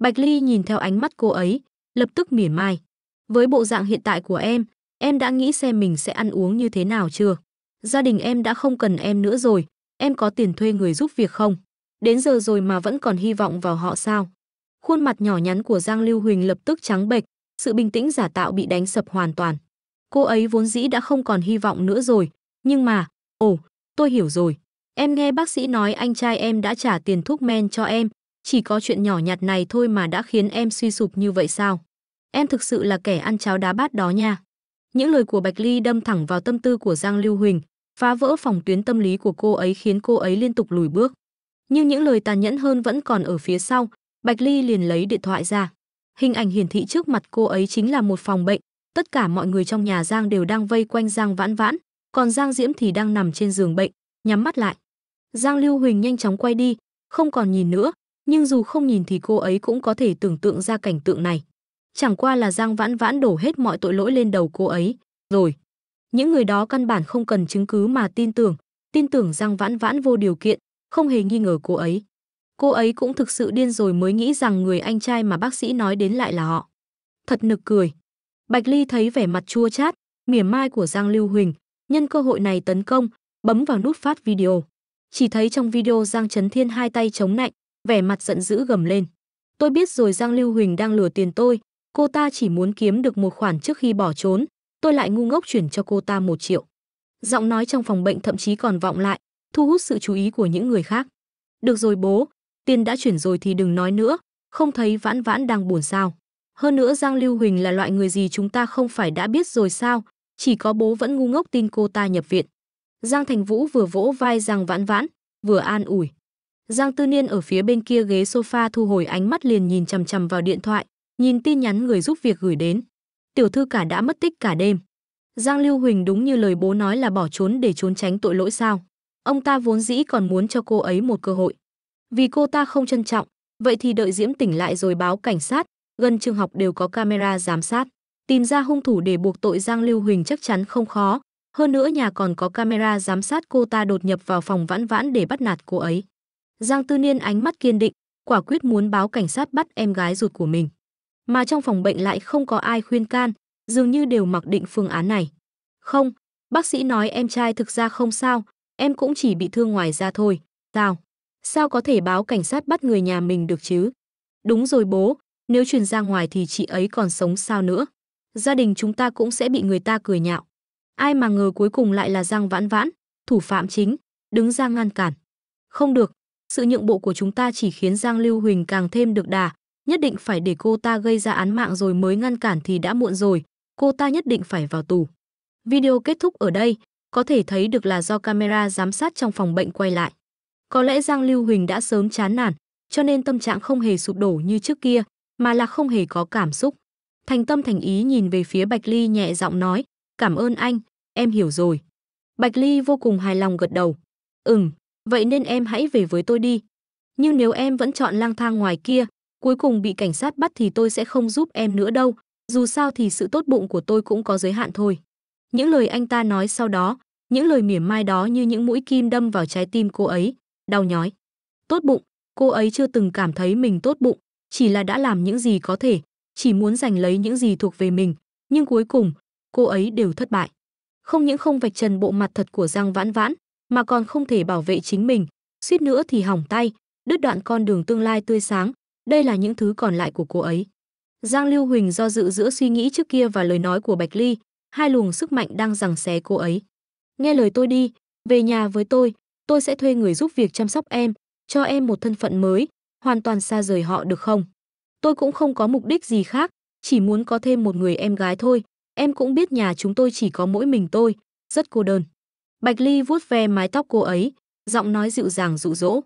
[SPEAKER 1] Bạch Ly nhìn theo ánh mắt cô ấy, lập tức mỉa mai. Với bộ dạng hiện tại của em, em đã nghĩ xem mình sẽ ăn uống như thế nào chưa? Gia đình em đã không cần em nữa rồi, em có tiền thuê người giúp việc không? Đến giờ rồi mà vẫn còn hy vọng vào họ sao? Khuôn mặt nhỏ nhắn của Giang Lưu Huỳnh lập tức trắng bệch, sự bình tĩnh giả tạo bị đánh sập hoàn toàn. Cô ấy vốn dĩ đã không còn hy vọng nữa rồi, nhưng mà, ồ, tôi hiểu rồi. Em nghe bác sĩ nói anh trai em đã trả tiền thuốc men cho em, chỉ có chuyện nhỏ nhặt này thôi mà đã khiến em suy sụp như vậy sao? Em thực sự là kẻ ăn cháo đá bát đó nha. Những lời của Bạch Ly đâm thẳng vào tâm tư của Giang Lưu Huỳnh, phá vỡ phòng tuyến tâm lý của cô ấy khiến cô ấy liên tục lùi bước. Nhưng những lời tàn nhẫn hơn vẫn còn ở phía sau, Bạch Ly liền lấy điện thoại ra. Hình ảnh hiển thị trước mặt cô ấy chính là một phòng bệnh, tất cả mọi người trong nhà Giang đều đang vây quanh Giang Vãn Vãn, còn Giang Diễm thì đang nằm trên giường bệnh, nhắm mắt lại. Giang Lưu Huỳnh nhanh chóng quay đi, không còn nhìn nữa, nhưng dù không nhìn thì cô ấy cũng có thể tưởng tượng ra cảnh tượng này. Chẳng qua là Giang Vãn Vãn đổ hết mọi tội lỗi lên đầu cô ấy, rồi. Những người đó căn bản không cần chứng cứ mà tin tưởng, tin tưởng Giang Vãn Vãn vô điều kiện, không hề nghi ngờ cô ấy. Cô ấy cũng thực sự điên rồi mới nghĩ rằng người anh trai mà bác sĩ nói đến lại là họ. Thật nực cười. Bạch Ly thấy vẻ mặt chua chát, mỉa mai của Giang Lưu Huỳnh, nhân cơ hội này tấn công, bấm vào nút phát video. Chỉ thấy trong video Giang Trấn Thiên hai tay chống nạnh, vẻ mặt giận dữ gầm lên. Tôi biết rồi Giang Lưu Huỳnh đang lừa tiền tôi, cô ta chỉ muốn kiếm được một khoản trước khi bỏ trốn, tôi lại ngu ngốc chuyển cho cô ta một triệu. Giọng nói trong phòng bệnh thậm chí còn vọng lại, thu hút sự chú ý của những người khác. Được rồi bố, tiền đã chuyển rồi thì đừng nói nữa, không thấy vãn vãn đang buồn sao. Hơn nữa Giang Lưu Huỳnh là loại người gì chúng ta không phải đã biết rồi sao, chỉ có bố vẫn ngu ngốc tin cô ta nhập viện. Giang Thành Vũ vừa vỗ vai Giang Vãn Vãn, vừa an ủi. Giang Tư Niên ở phía bên kia ghế sofa thu hồi ánh mắt liền nhìn chằm chằm vào điện thoại, nhìn tin nhắn người giúp việc gửi đến. Tiểu thư cả đã mất tích cả đêm. Giang Lưu Huỳnh đúng như lời bố nói là bỏ trốn để trốn tránh tội lỗi sao? Ông ta vốn dĩ còn muốn cho cô ấy một cơ hội. Vì cô ta không trân trọng, vậy thì đợi Diễm tỉnh lại rồi báo cảnh sát, gần trường học đều có camera giám sát. Tìm ra hung thủ để buộc tội Giang Lưu Huỳnh chắc chắn không khó, hơn nữa nhà còn có camera giám sát cô ta đột nhập vào phòng vãn vãn để bắt nạt cô ấy. Giang Tư Niên ánh mắt kiên định, quả quyết muốn báo cảnh sát bắt em gái ruột của mình. Mà trong phòng bệnh lại không có ai khuyên can, dường như đều mặc định phương án này. Không, bác sĩ nói em trai thực ra không sao, em cũng chỉ bị thương ngoài da thôi. Sao? Sao có thể báo cảnh sát bắt người nhà mình được chứ? Đúng rồi bố, nếu truyền ra ngoài thì chị ấy còn sống sao nữa? Gia đình chúng ta cũng sẽ bị người ta cười nhạo. Ai mà ngờ cuối cùng lại là Giang Vãn Vãn, thủ phạm chính, đứng ra ngăn cản. Không được, sự nhượng bộ của chúng ta chỉ khiến Giang Lưu Huỳnh càng thêm được đà, nhất định phải để cô ta gây ra án mạng rồi mới ngăn cản thì đã muộn rồi, cô ta nhất định phải vào tù. Video kết thúc ở đây, có thể thấy được là do camera giám sát trong phòng bệnh quay lại. Có lẽ Giang Lưu Huỳnh đã sớm chán nản, cho nên tâm trạng không hề sụp đổ như trước kia, mà là không hề có cảm xúc. Thành tâm thành ý nhìn về phía Bạch Ly nhẹ giọng nói, cảm ơn anh, em hiểu rồi. Bạch Ly vô cùng hài lòng gật đầu. Ừm, vậy nên em hãy về với tôi đi. Nhưng nếu em vẫn chọn lang thang ngoài kia, cuối cùng bị cảnh sát bắt thì tôi sẽ không giúp em nữa đâu, dù sao thì sự tốt bụng của tôi cũng có giới hạn thôi. Những lời anh ta nói sau đó, những lời mỉa mai đó như những mũi kim đâm vào trái tim cô ấy, đau nhói. Tốt bụng, cô ấy chưa từng cảm thấy mình tốt bụng, chỉ là đã làm những gì có thể, chỉ muốn giành lấy những gì thuộc về mình, nhưng cuối cùng, cô ấy đều thất bại. Không những không vạch trần bộ mặt thật của Giang Vãn Vãn, mà còn không thể bảo vệ chính mình, suýt nữa thì hỏng tay, đứt đoạn con đường tương lai tươi sáng, đây là những thứ còn lại của cô ấy. Giang Lưu Huỳnh do dự giữa suy nghĩ trước kia và lời nói của Bạch Ly, hai luồng sức mạnh đang giằng xé cô ấy. Nghe lời tôi đi, về nhà với tôi, tôi sẽ thuê người giúp việc chăm sóc em, cho em một thân phận mới, hoàn toàn xa rời họ được không? Tôi cũng không có mục đích gì khác, chỉ muốn có thêm một người em gái thôi, em cũng biết nhà chúng tôi chỉ có mỗi mình tôi, rất cô đơn. Bạch Ly vuốt ve mái tóc cô ấy, giọng nói dịu dàng dụ dỗ.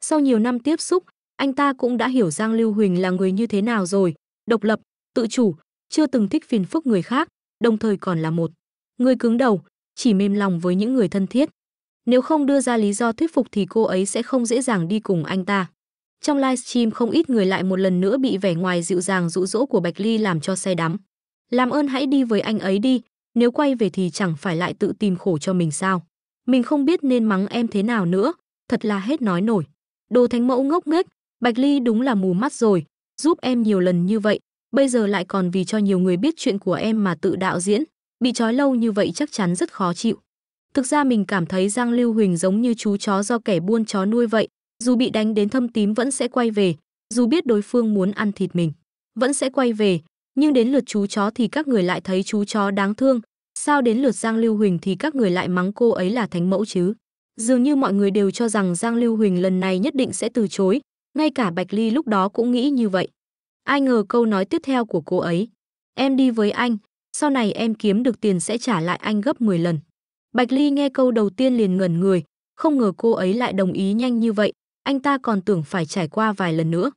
[SPEAKER 1] Sau nhiều năm tiếp xúc, anh ta cũng đã hiểu Giang Lưu Huỳnh là người như thế nào rồi, độc lập, tự chủ, chưa từng thích phiền phức người khác, đồng thời còn là một người cứng đầu, chỉ mềm lòng với những người thân thiết. Nếu không đưa ra lý do thuyết phục thì cô ấy sẽ không dễ dàng đi cùng anh ta. Trong livestream không ít người lại một lần nữa bị vẻ ngoài dịu dàng dụ dỗ của Bạch Ly làm cho say đắm. Làm ơn hãy đi với anh ấy đi, nếu quay về thì chẳng phải lại tự tìm khổ cho mình sao. Mình không biết nên mắng em thế nào nữa, thật là hết nói nổi. Đồ Thánh Mẫu ngốc nghếch, Bạch Ly đúng là mù mắt rồi, giúp em nhiều lần như vậy, bây giờ lại còn vì cho nhiều người biết chuyện của em mà tự đạo diễn, bị trói lâu như vậy chắc chắn rất khó chịu. Thực ra mình cảm thấy Giang Lưu Huỳnh giống như chú chó do kẻ buôn chó nuôi vậy, dù bị đánh đến thâm tím vẫn sẽ quay về, dù biết đối phương muốn ăn thịt mình, vẫn sẽ quay về, nhưng đến lượt chú chó thì các người lại thấy chú chó đáng thương, Sao đến lượt Giang Lưu Huỳnh thì các người lại mắng cô ấy là thánh mẫu chứ? Dường như mọi người đều cho rằng Giang Lưu Huỳnh lần này nhất định sẽ từ chối, ngay cả Bạch Ly lúc đó cũng nghĩ như vậy. Ai ngờ câu nói tiếp theo của cô ấy. Em đi với anh, sau này em kiếm được tiền sẽ trả lại anh gấp 10 lần. Bạch Ly nghe câu đầu tiên liền ngẩn người, không ngờ cô ấy lại đồng ý nhanh như vậy, anh ta còn tưởng phải trải qua vài lần nữa.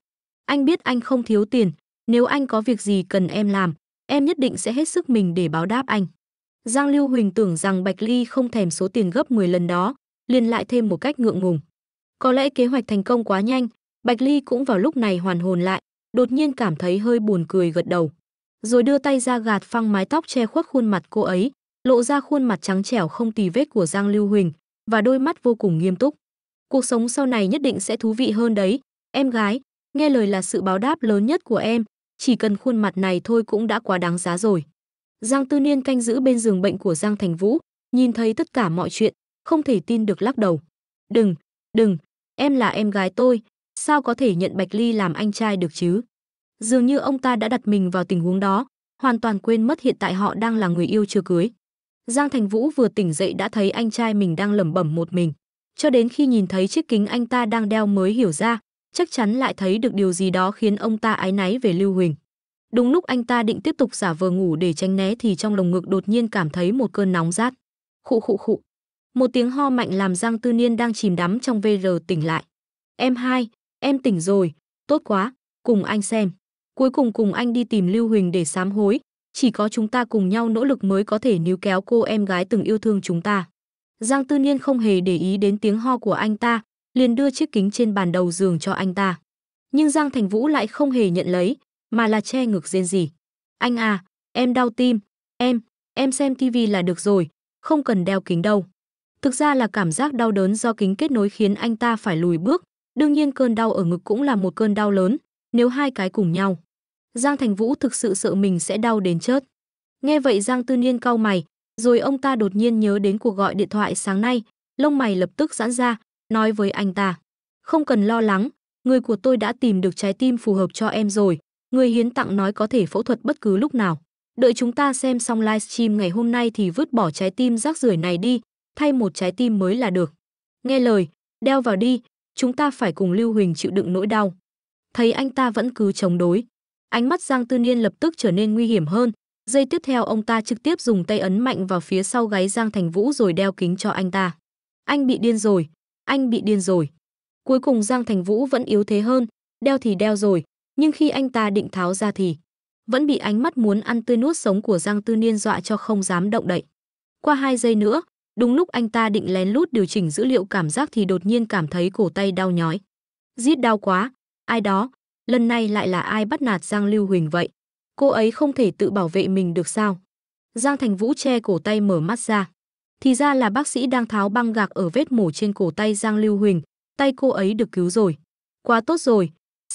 [SPEAKER 1] Anh biết anh không thiếu tiền, nếu anh có việc gì cần em làm, em nhất định sẽ hết sức mình để báo đáp anh. Giang Lưu Huỳnh tưởng rằng Bạch Ly không thèm số tiền gấp 10 lần đó, liền lại thêm một cách ngượng ngùng. Có lẽ kế hoạch thành công quá nhanh, Bạch Ly cũng vào lúc này hoàn hồn lại, đột nhiên cảm thấy hơi buồn cười gật đầu. Rồi đưa tay ra gạt phăng mái tóc che khuất khuôn mặt cô ấy, lộ ra khuôn mặt trắng trẻo không tì vết của Giang Lưu Huỳnh và đôi mắt vô cùng nghiêm túc. Cuộc sống sau này nhất định sẽ thú vị hơn đấy, em gái, nghe lời là sự báo đáp lớn nhất của em, chỉ cần khuôn mặt này thôi cũng đã quá đáng giá rồi. Giang Tư Niên canh giữ bên giường bệnh của Giang Thành Vũ, nhìn thấy tất cả mọi chuyện, không thể tin được lắc đầu. "Đừng, đừng, em là em gái tôi, sao có thể nhận Bạch Ly làm anh trai được chứ?" Dường như ông ta đã đặt mình vào tình huống đó, hoàn toàn quên mất hiện tại họ đang là người yêu chưa cưới. Giang Thành Vũ vừa tỉnh dậy đã thấy anh trai mình đang lẩm bẩm một mình, cho đến khi nhìn thấy chiếc kính anh ta đang đeo mới hiểu ra, chắc chắn lại thấy được điều gì đó khiến ông ta ái náy về Lưu Huỳnh. Đúng lúc anh ta định tiếp tục giả vờ ngủ để tránh né thì trong lồng ngực đột nhiên cảm thấy một cơn nóng rát. Khụ khụ khụ. Một tiếng ho mạnh làm Giang Tư Niên đang chìm đắm trong VR tỉnh lại. Em hai, em tỉnh rồi, tốt quá, cùng anh xem. Cuối cùng cùng anh đi tìm Lưu Huỳnh để sám hối, chỉ có chúng ta cùng nhau nỗ lực mới có thể níu kéo cô em gái từng yêu thương chúng ta. Giang Tư Niên không hề để ý đến tiếng ho của anh ta, liền đưa chiếc kính trên bàn đầu giường cho anh ta. Nhưng Giang Thành Vũ lại không hề nhận lấy, mà là che ngực rên gì Anh à, em đau tim, em, em xem tivi là được rồi, không cần đeo kính đâu. Thực ra là cảm giác đau đớn do kính kết nối khiến anh ta phải lùi bước, đương nhiên cơn đau ở ngực cũng là một cơn đau lớn, nếu hai cái cùng nhau. Giang Thành Vũ thực sự sợ mình sẽ đau đến chết. Nghe vậy Giang Tư Niên cau mày, rồi ông ta đột nhiên nhớ đến cuộc gọi điện thoại sáng nay, lông mày lập tức giãn ra, nói với anh ta. Không cần lo lắng, người của tôi đã tìm được trái tim phù hợp cho em rồi, Người hiến tặng nói có thể phẫu thuật bất cứ lúc nào. Đợi chúng ta xem xong livestream ngày hôm nay thì vứt bỏ trái tim rác rưởi này đi, thay một trái tim mới là được. Nghe lời, đeo vào đi, chúng ta phải cùng Lưu Huỳnh chịu đựng nỗi đau. Thấy anh ta vẫn cứ chống đối, ánh mắt Giang Tư Niên lập tức trở nên nguy hiểm hơn. Giây tiếp theo ông ta trực tiếp dùng tay ấn mạnh vào phía sau gáy Giang Thành Vũ rồi đeo kính cho anh ta. Anh bị điên rồi, anh bị điên rồi. Cuối cùng Giang Thành Vũ vẫn yếu thế hơn, đeo thì đeo rồi, nhưng khi anh ta định tháo ra thì vẫn bị ánh mắt muốn ăn tươi nuốt sống của Giang Tư Niên dọa cho không dám động đậy. Qua hai giây nữa, đúng lúc anh ta định lén lút điều chỉnh dữ liệu cảm giác thì đột nhiên cảm thấy cổ tay đau nhói. Giết đau quá, ai đó, lần này lại là ai bắt nạt Giang Lưu Huỳnh vậy? Cô ấy không thể tự bảo vệ mình được sao? Giang Thành Vũ che cổ tay mở mắt ra. Thì ra là bác sĩ đang tháo băng gạc ở vết mổ trên cổ tay Giang Lưu Huỳnh, tay cô ấy được cứu rồi. Quá tốt rồi,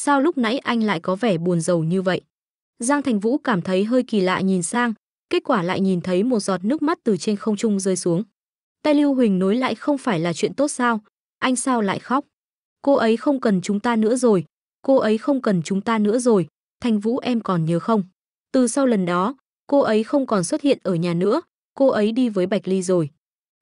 [SPEAKER 1] sao lúc nãy anh lại có vẻ buồn rầu như vậy? Giang Thành Vũ cảm thấy hơi kỳ lạ nhìn sang, kết quả lại nhìn thấy một giọt nước mắt từ trên không trung rơi xuống. Tay Lưu Huỳnh nối lại không phải là chuyện tốt sao? Anh sao lại khóc? Cô ấy không cần chúng ta nữa rồi, cô ấy không cần chúng ta nữa rồi, Thành Vũ em còn nhớ không? Từ sau lần đó, cô ấy không còn xuất hiện ở nhà nữa, cô ấy đi với Bạch Ly rồi.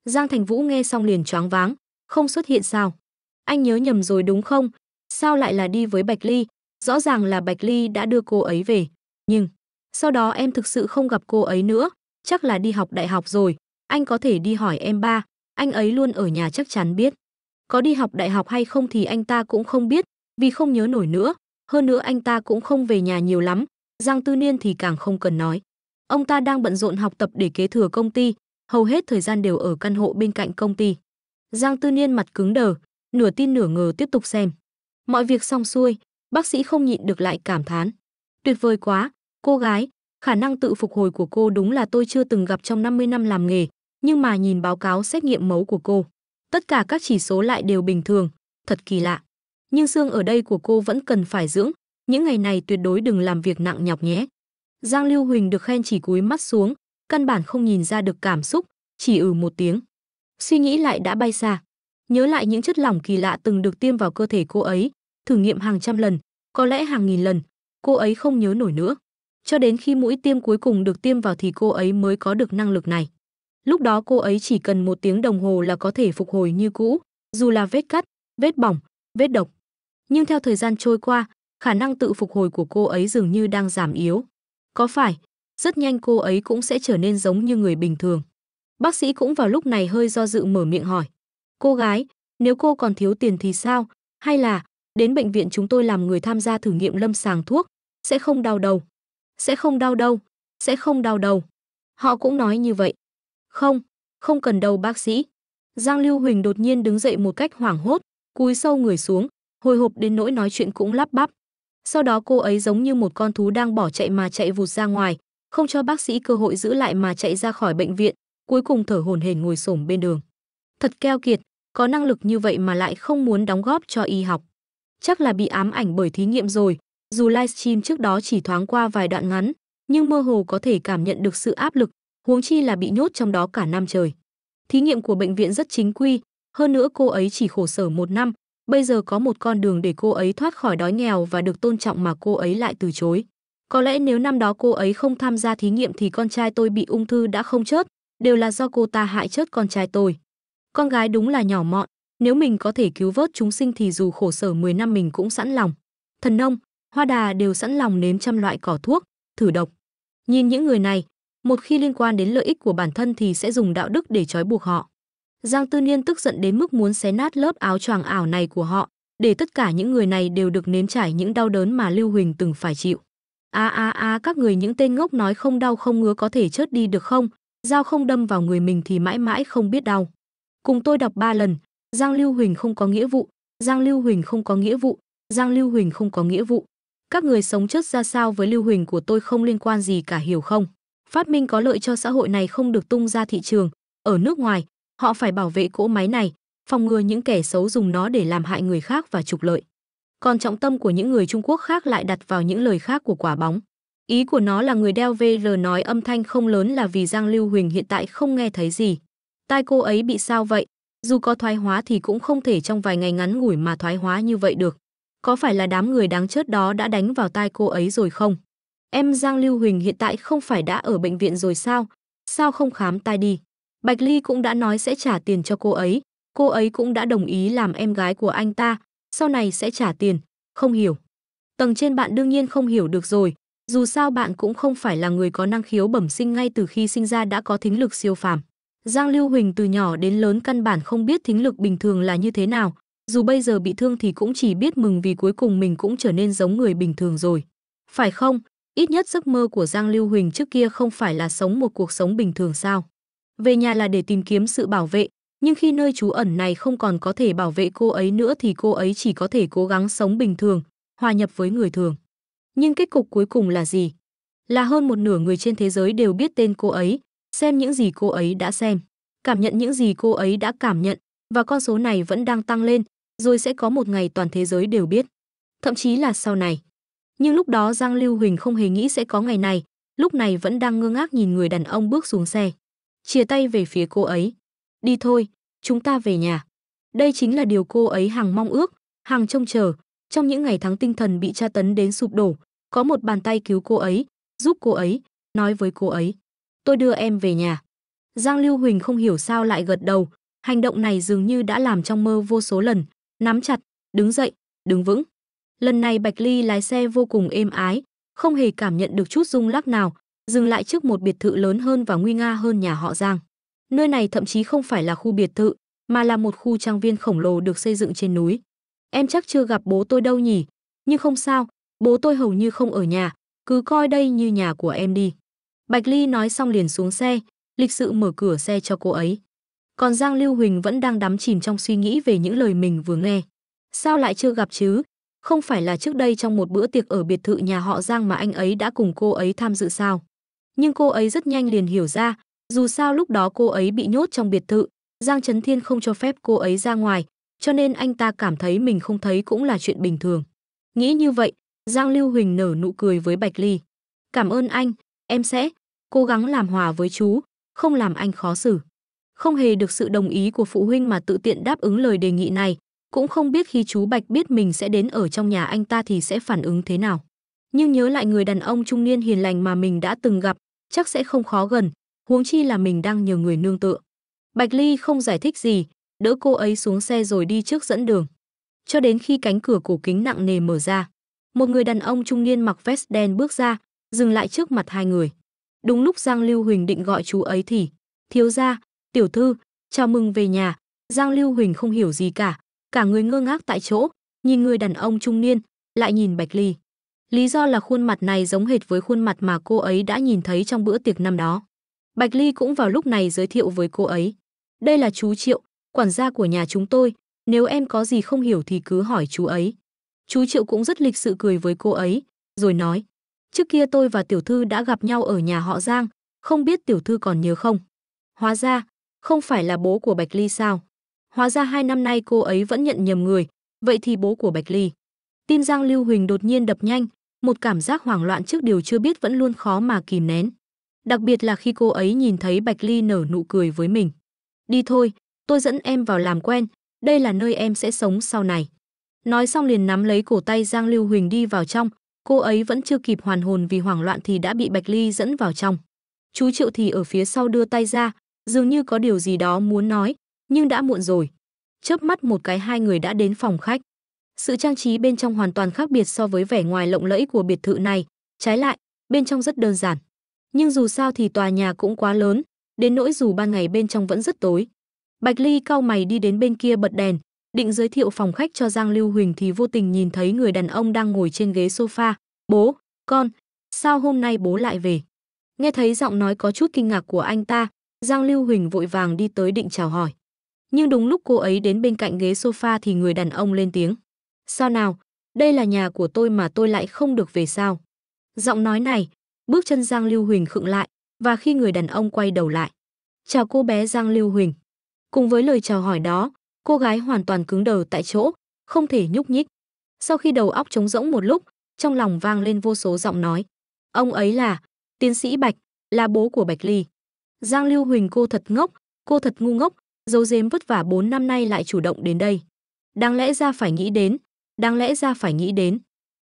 [SPEAKER 1] Giang Thành Vũ nghe xong liền choáng váng, không xuất hiện sao? Anh nhớ nhầm rồi đúng không? sao lại là đi với Bạch Ly, rõ ràng là Bạch Ly đã đưa cô ấy về, nhưng sau đó em thực sự không gặp cô ấy nữa, chắc là đi học đại học rồi, anh có thể đi hỏi em ba, anh ấy luôn ở nhà chắc chắn biết. Có đi học đại học hay không thì anh ta cũng không biết, vì không nhớ nổi nữa, hơn nữa anh ta cũng không về nhà nhiều lắm, Giang Tư Niên thì càng không cần nói. Ông ta đang bận rộn học tập để kế thừa công ty, hầu hết thời gian đều ở căn hộ bên cạnh công ty. Giang Tư Niên mặt cứng đờ, nửa tin nửa ngờ tiếp tục xem. Mọi việc xong xuôi, bác sĩ không nhịn được lại cảm thán. Tuyệt vời quá, cô gái, khả năng tự phục hồi của cô đúng là tôi chưa từng gặp trong 50 năm làm nghề, nhưng mà nhìn báo cáo xét nghiệm máu của cô, tất cả các chỉ số lại đều bình thường, thật kỳ lạ. Nhưng xương ở đây của cô vẫn cần phải dưỡng, những ngày này tuyệt đối đừng làm việc nặng nhọc nhé. Giang Lưu Huỳnh được khen chỉ cúi mắt xuống, căn bản không nhìn ra được cảm xúc, chỉ ừ một tiếng. Suy nghĩ lại đã bay xa nhớ lại những chất lỏng kỳ lạ từng được tiêm vào cơ thể cô ấy, thử nghiệm hàng trăm lần, có lẽ hàng nghìn lần, cô ấy không nhớ nổi nữa. Cho đến khi mũi tiêm cuối cùng được tiêm vào thì cô ấy mới có được năng lực này. Lúc đó cô ấy chỉ cần một tiếng đồng hồ là có thể phục hồi như cũ, dù là vết cắt, vết bỏng, vết độc. Nhưng theo thời gian trôi qua, khả năng tự phục hồi của cô ấy dường như đang giảm yếu. Có phải, rất nhanh cô ấy cũng sẽ trở nên giống như người bình thường. Bác sĩ cũng vào lúc này hơi do dự mở miệng hỏi. Cô gái, nếu cô còn thiếu tiền thì sao? Hay là, đến bệnh viện chúng tôi làm người tham gia thử nghiệm lâm sàng thuốc, sẽ không đau đầu. Sẽ không đau đâu, sẽ không đau đầu. Họ cũng nói như vậy. Không, không cần đâu bác sĩ. Giang Lưu Huỳnh đột nhiên đứng dậy một cách hoảng hốt, cúi sâu người xuống, hồi hộp đến nỗi nói chuyện cũng lắp bắp. Sau đó cô ấy giống như một con thú đang bỏ chạy mà chạy vụt ra ngoài, không cho bác sĩ cơ hội giữ lại mà chạy ra khỏi bệnh viện, cuối cùng thở hổn hển ngồi xổm bên đường. Thật keo kiệt, có năng lực như vậy mà lại không muốn đóng góp cho y học. Chắc là bị ám ảnh bởi thí nghiệm rồi, dù livestream trước đó chỉ thoáng qua vài đoạn ngắn, nhưng mơ hồ có thể cảm nhận được sự áp lực, huống chi là bị nhốt trong đó cả năm trời. Thí nghiệm của bệnh viện rất chính quy, hơn nữa cô ấy chỉ khổ sở một năm, bây giờ có một con đường để cô ấy thoát khỏi đói nghèo và được tôn trọng mà cô ấy lại từ chối. Có lẽ nếu năm đó cô ấy không tham gia thí nghiệm thì con trai tôi bị ung thư đã không chết, đều là do cô ta hại chết con trai tôi. Con gái đúng là nhỏ mọn, nếu mình có thể cứu vớt chúng sinh thì dù khổ sở 10 năm mình cũng sẵn lòng. Thần nông, hoa đà đều sẵn lòng nếm trăm loại cỏ thuốc, thử độc. Nhìn những người này, một khi liên quan đến lợi ích của bản thân thì sẽ dùng đạo đức để trói buộc họ. Giang Tư Niên tức giận đến mức muốn xé nát lớp áo choàng ảo này của họ, để tất cả những người này đều được nếm trải những đau đớn mà Lưu Huỳnh từng phải chịu. A a a các người những tên ngốc nói không đau không ngứa có thể chết đi được không? Dao không đâm vào người mình thì mãi mãi không biết đau. Cùng tôi đọc ba lần, Giang Lưu Huỳnh không có nghĩa vụ, Giang Lưu Huỳnh không có nghĩa vụ, Giang Lưu Huỳnh không có nghĩa vụ. Các người sống chất ra sao với Lưu Huỳnh của tôi không liên quan gì cả hiểu không? Phát minh có lợi cho xã hội này không được tung ra thị trường, ở nước ngoài, họ phải bảo vệ cỗ máy này, phòng ngừa những kẻ xấu dùng nó để làm hại người khác và trục lợi. Còn trọng tâm của những người Trung Quốc khác lại đặt vào những lời khác của quả bóng. Ý của nó là người đeo VR nói âm thanh không lớn là vì Giang Lưu Huỳnh hiện tại không nghe thấy gì. Tai cô ấy bị sao vậy? Dù có thoái hóa thì cũng không thể trong vài ngày ngắn ngủi mà thoái hóa như vậy được. Có phải là đám người đáng chết đó đã đánh vào tai cô ấy rồi không? Em Giang Lưu Huỳnh hiện tại không phải đã ở bệnh viện rồi sao? Sao không khám tai đi? Bạch Ly cũng đã nói sẽ trả tiền cho cô ấy. Cô ấy cũng đã đồng ý làm em gái của anh ta. Sau này sẽ trả tiền. Không hiểu. Tầng trên bạn đương nhiên không hiểu được rồi. Dù sao bạn cũng không phải là người có năng khiếu bẩm sinh ngay từ khi sinh ra đã có thính lực siêu phàm. Giang Lưu Huỳnh từ nhỏ đến lớn căn bản không biết thính lực bình thường là như thế nào, dù bây giờ bị thương thì cũng chỉ biết mừng vì cuối cùng mình cũng trở nên giống người bình thường rồi. Phải không? Ít nhất giấc mơ của Giang Lưu Huỳnh trước kia không phải là sống một cuộc sống bình thường sao? Về nhà là để tìm kiếm sự bảo vệ, nhưng khi nơi trú ẩn này không còn có thể bảo vệ cô ấy nữa thì cô ấy chỉ có thể cố gắng sống bình thường, hòa nhập với người thường. Nhưng kết cục cuối cùng là gì? Là hơn một nửa người trên thế giới đều biết tên cô ấy, xem những gì cô ấy đã xem, cảm nhận những gì cô ấy đã cảm nhận, và con số này vẫn đang tăng lên, rồi sẽ có một ngày toàn thế giới đều biết. Thậm chí là sau này. Nhưng lúc đó Giang Lưu Huỳnh không hề nghĩ sẽ có ngày này, lúc này vẫn đang ngơ ngác nhìn người đàn ông bước xuống xe. Chia tay về phía cô ấy. Đi thôi, chúng ta về nhà. Đây chính là điều cô ấy hàng mong ước, hàng trông chờ. Trong những ngày tháng tinh thần bị tra tấn đến sụp đổ, có một bàn tay cứu cô ấy, giúp cô ấy, nói với cô ấy tôi đưa em về nhà. Giang Lưu Huỳnh không hiểu sao lại gật đầu, hành động này dường như đã làm trong mơ vô số lần, nắm chặt, đứng dậy, đứng vững. Lần này Bạch Ly lái xe vô cùng êm ái, không hề cảm nhận được chút rung lắc nào, dừng lại trước một biệt thự lớn hơn và nguy nga hơn nhà họ Giang. Nơi này thậm chí không phải là khu biệt thự, mà là một khu trang viên khổng lồ được xây dựng trên núi. Em chắc chưa gặp bố tôi đâu nhỉ, nhưng không sao, bố tôi hầu như không ở nhà, cứ coi đây như nhà của em đi. Bạch Ly nói xong liền xuống xe, lịch sự mở cửa xe cho cô ấy. Còn Giang Lưu Huỳnh vẫn đang đắm chìm trong suy nghĩ về những lời mình vừa nghe. Sao lại chưa gặp chứ? Không phải là trước đây trong một bữa tiệc ở biệt thự nhà họ Giang mà anh ấy đã cùng cô ấy tham dự sao? Nhưng cô ấy rất nhanh liền hiểu ra, dù sao lúc đó cô ấy bị nhốt trong biệt thự, Giang Trấn Thiên không cho phép cô ấy ra ngoài, cho nên anh ta cảm thấy mình không thấy cũng là chuyện bình thường. Nghĩ như vậy, Giang Lưu Huỳnh nở nụ cười với Bạch Ly. Cảm ơn anh, em sẽ cố gắng làm hòa với chú, không làm anh khó xử. Không hề được sự đồng ý của phụ huynh mà tự tiện đáp ứng lời đề nghị này, cũng không biết khi chú Bạch biết mình sẽ đến ở trong nhà anh ta thì sẽ phản ứng thế nào. Nhưng nhớ lại người đàn ông trung niên hiền lành mà mình đã từng gặp, chắc sẽ không khó gần, huống chi là mình đang nhờ người nương tựa. Bạch Ly không giải thích gì, đỡ cô ấy xuống xe rồi đi trước dẫn đường. Cho đến khi cánh cửa cổ kính nặng nề mở ra, một người đàn ông trung niên mặc vest đen bước ra, dừng lại trước mặt hai người. Đúng lúc Giang Lưu Huỳnh định gọi chú ấy thì, thiếu gia, tiểu thư, chào mừng về nhà. Giang Lưu Huỳnh không hiểu gì cả, cả người ngơ ngác tại chỗ, nhìn người đàn ông trung niên, lại nhìn Bạch Ly. Lý do là khuôn mặt này giống hệt với khuôn mặt mà cô ấy đã nhìn thấy trong bữa tiệc năm đó. Bạch Ly cũng vào lúc này giới thiệu với cô ấy. Đây là chú Triệu, quản gia của nhà chúng tôi, nếu em có gì không hiểu thì cứ hỏi chú ấy. Chú Triệu cũng rất lịch sự cười với cô ấy, rồi nói. Trước kia tôi và tiểu thư đã gặp nhau ở nhà họ Giang, không biết tiểu thư còn nhớ không? Hóa ra, không phải là bố của Bạch Ly sao? Hóa ra hai năm nay cô ấy vẫn nhận nhầm người, vậy thì bố của Bạch Ly. Tim Giang Lưu Huỳnh đột nhiên đập nhanh, một cảm giác hoảng loạn trước điều chưa biết vẫn luôn khó mà kìm nén. Đặc biệt là khi cô ấy nhìn thấy Bạch Ly nở nụ cười với mình. Đi thôi, tôi dẫn em vào làm quen, đây là nơi em sẽ sống sau này. Nói xong liền nắm lấy cổ tay Giang Lưu Huỳnh đi vào trong, cô ấy vẫn chưa kịp hoàn hồn vì hoảng loạn thì đã bị Bạch Ly dẫn vào trong. Chú Triệu thì ở phía sau đưa tay ra, dường như có điều gì đó muốn nói, nhưng đã muộn rồi. Chớp mắt một cái hai người đã đến phòng khách. Sự trang trí bên trong hoàn toàn khác biệt so với vẻ ngoài lộng lẫy của biệt thự này, trái lại, bên trong rất đơn giản. Nhưng dù sao thì tòa nhà cũng quá lớn, đến nỗi dù ban ngày bên trong vẫn rất tối. Bạch Ly cau mày đi đến bên kia bật đèn, định giới thiệu phòng khách cho Giang Lưu Huỳnh thì vô tình nhìn thấy người đàn ông đang ngồi trên ghế sofa. Bố, con, sao hôm nay bố lại về? Nghe thấy giọng nói có chút kinh ngạc của anh ta, Giang Lưu Huỳnh vội vàng đi tới định chào hỏi. Nhưng đúng lúc cô ấy đến bên cạnh ghế sofa thì người đàn ông lên tiếng. Sao nào, đây là nhà của tôi mà tôi lại không được về sao? Giọng nói này, bước chân Giang Lưu Huỳnh khựng lại, và khi người đàn ông quay đầu lại. Chào cô bé Giang Lưu Huỳnh. Cùng với lời chào hỏi đó, cô gái hoàn toàn cứng đờ tại chỗ không thể nhúc nhích sau khi đầu óc trống rỗng một lúc trong lòng vang lên vô số giọng nói ông ấy là tiến sĩ bạch là bố của bạch ly giang lưu huỳnh cô thật ngốc cô thật ngu ngốc dấu dếm vất vả 4 năm nay lại chủ động đến đây đáng lẽ ra phải nghĩ đến đáng lẽ ra phải nghĩ đến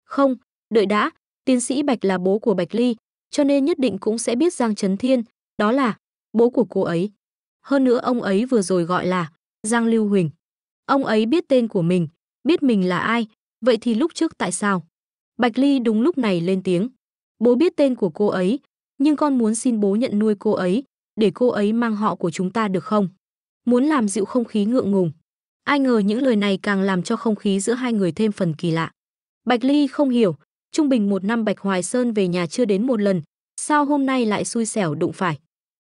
[SPEAKER 1] không đợi đã tiến sĩ bạch là bố của bạch ly cho nên nhất định cũng sẽ biết giang trấn thiên đó là bố của cô ấy hơn nữa ông ấy vừa rồi gọi là Giang Lưu Huỳnh. Ông ấy biết tên của mình, biết mình là ai, vậy thì lúc trước tại sao? Bạch Ly đúng lúc này lên tiếng. Bố biết tên của cô ấy, nhưng con muốn xin bố nhận nuôi cô ấy, để cô ấy mang họ của chúng ta được không? Muốn làm dịu không khí ngượng ngùng. Ai ngờ những lời này càng làm cho không khí giữa hai người thêm phần kỳ lạ. Bạch Ly không hiểu, trung bình một năm Bạch Hoài Sơn về nhà chưa đến một lần, sao hôm nay lại xui xẻo đụng phải.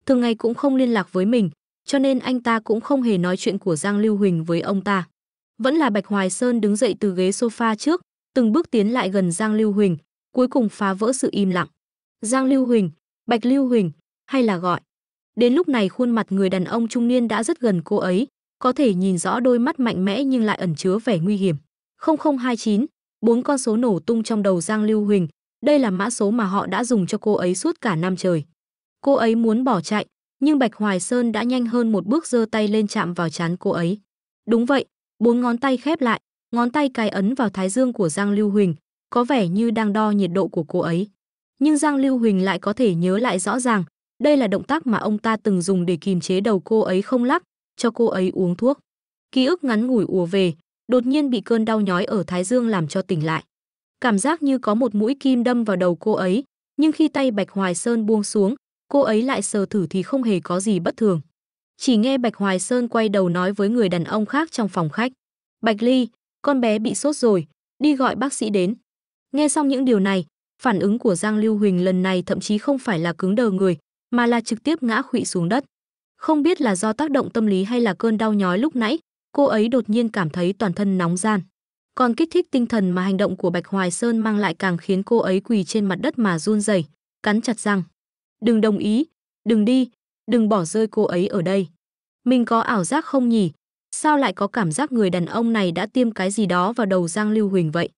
[SPEAKER 1] Thường ngày cũng không liên lạc với mình, cho nên anh ta cũng không hề nói chuyện của Giang Lưu Huỳnh với ông ta. Vẫn là Bạch Hoài Sơn đứng dậy từ ghế sofa trước, từng bước tiến lại gần Giang Lưu Huỳnh, cuối cùng phá vỡ sự im lặng. Giang Lưu Huỳnh, Bạch Lưu Huỳnh, hay là gọi. Đến lúc này khuôn mặt người đàn ông trung niên đã rất gần cô ấy, có thể nhìn rõ đôi mắt mạnh mẽ nhưng lại ẩn chứa vẻ nguy hiểm. 0029, bốn con số nổ tung trong đầu Giang Lưu Huỳnh, đây là mã số mà họ đã dùng cho cô ấy suốt cả năm trời. Cô ấy muốn bỏ chạy, nhưng Bạch Hoài Sơn đã nhanh hơn một bước giơ tay lên chạm vào trán cô ấy. Đúng vậy, bốn ngón tay khép lại, ngón tay cài ấn vào thái dương của Giang Lưu Huỳnh, có vẻ như đang đo nhiệt độ của cô ấy. Nhưng Giang Lưu Huỳnh lại có thể nhớ lại rõ ràng, đây là động tác mà ông ta từng dùng để kìm chế đầu cô ấy không lắc, cho cô ấy uống thuốc. Ký ức ngắn ngủi ùa về, đột nhiên bị cơn đau nhói ở thái dương làm cho tỉnh lại. Cảm giác như có một mũi kim đâm vào đầu cô ấy, nhưng khi tay Bạch Hoài Sơn buông xuống, cô ấy lại sờ thử thì không hề có gì bất thường. Chỉ nghe Bạch Hoài Sơn quay đầu nói với người đàn ông khác trong phòng khách. Bạch Ly, con bé bị sốt rồi, đi gọi bác sĩ đến. Nghe xong những điều này, phản ứng của Giang Lưu Huỳnh lần này thậm chí không phải là cứng đờ người, mà là trực tiếp ngã khuỵu xuống đất. Không biết là do tác động tâm lý hay là cơn đau nhói lúc nãy, cô ấy đột nhiên cảm thấy toàn thân nóng gian. Còn kích thích tinh thần mà hành động của Bạch Hoài Sơn mang lại càng khiến cô ấy quỳ trên mặt đất mà run rẩy, cắn chặt răng. Đừng đồng ý, đừng đi, đừng bỏ rơi cô ấy ở đây. Mình có ảo giác không nhỉ? Sao lại có cảm giác người đàn ông này đã tiêm cái gì đó vào đầu Giang Lưu Huỳnh vậy?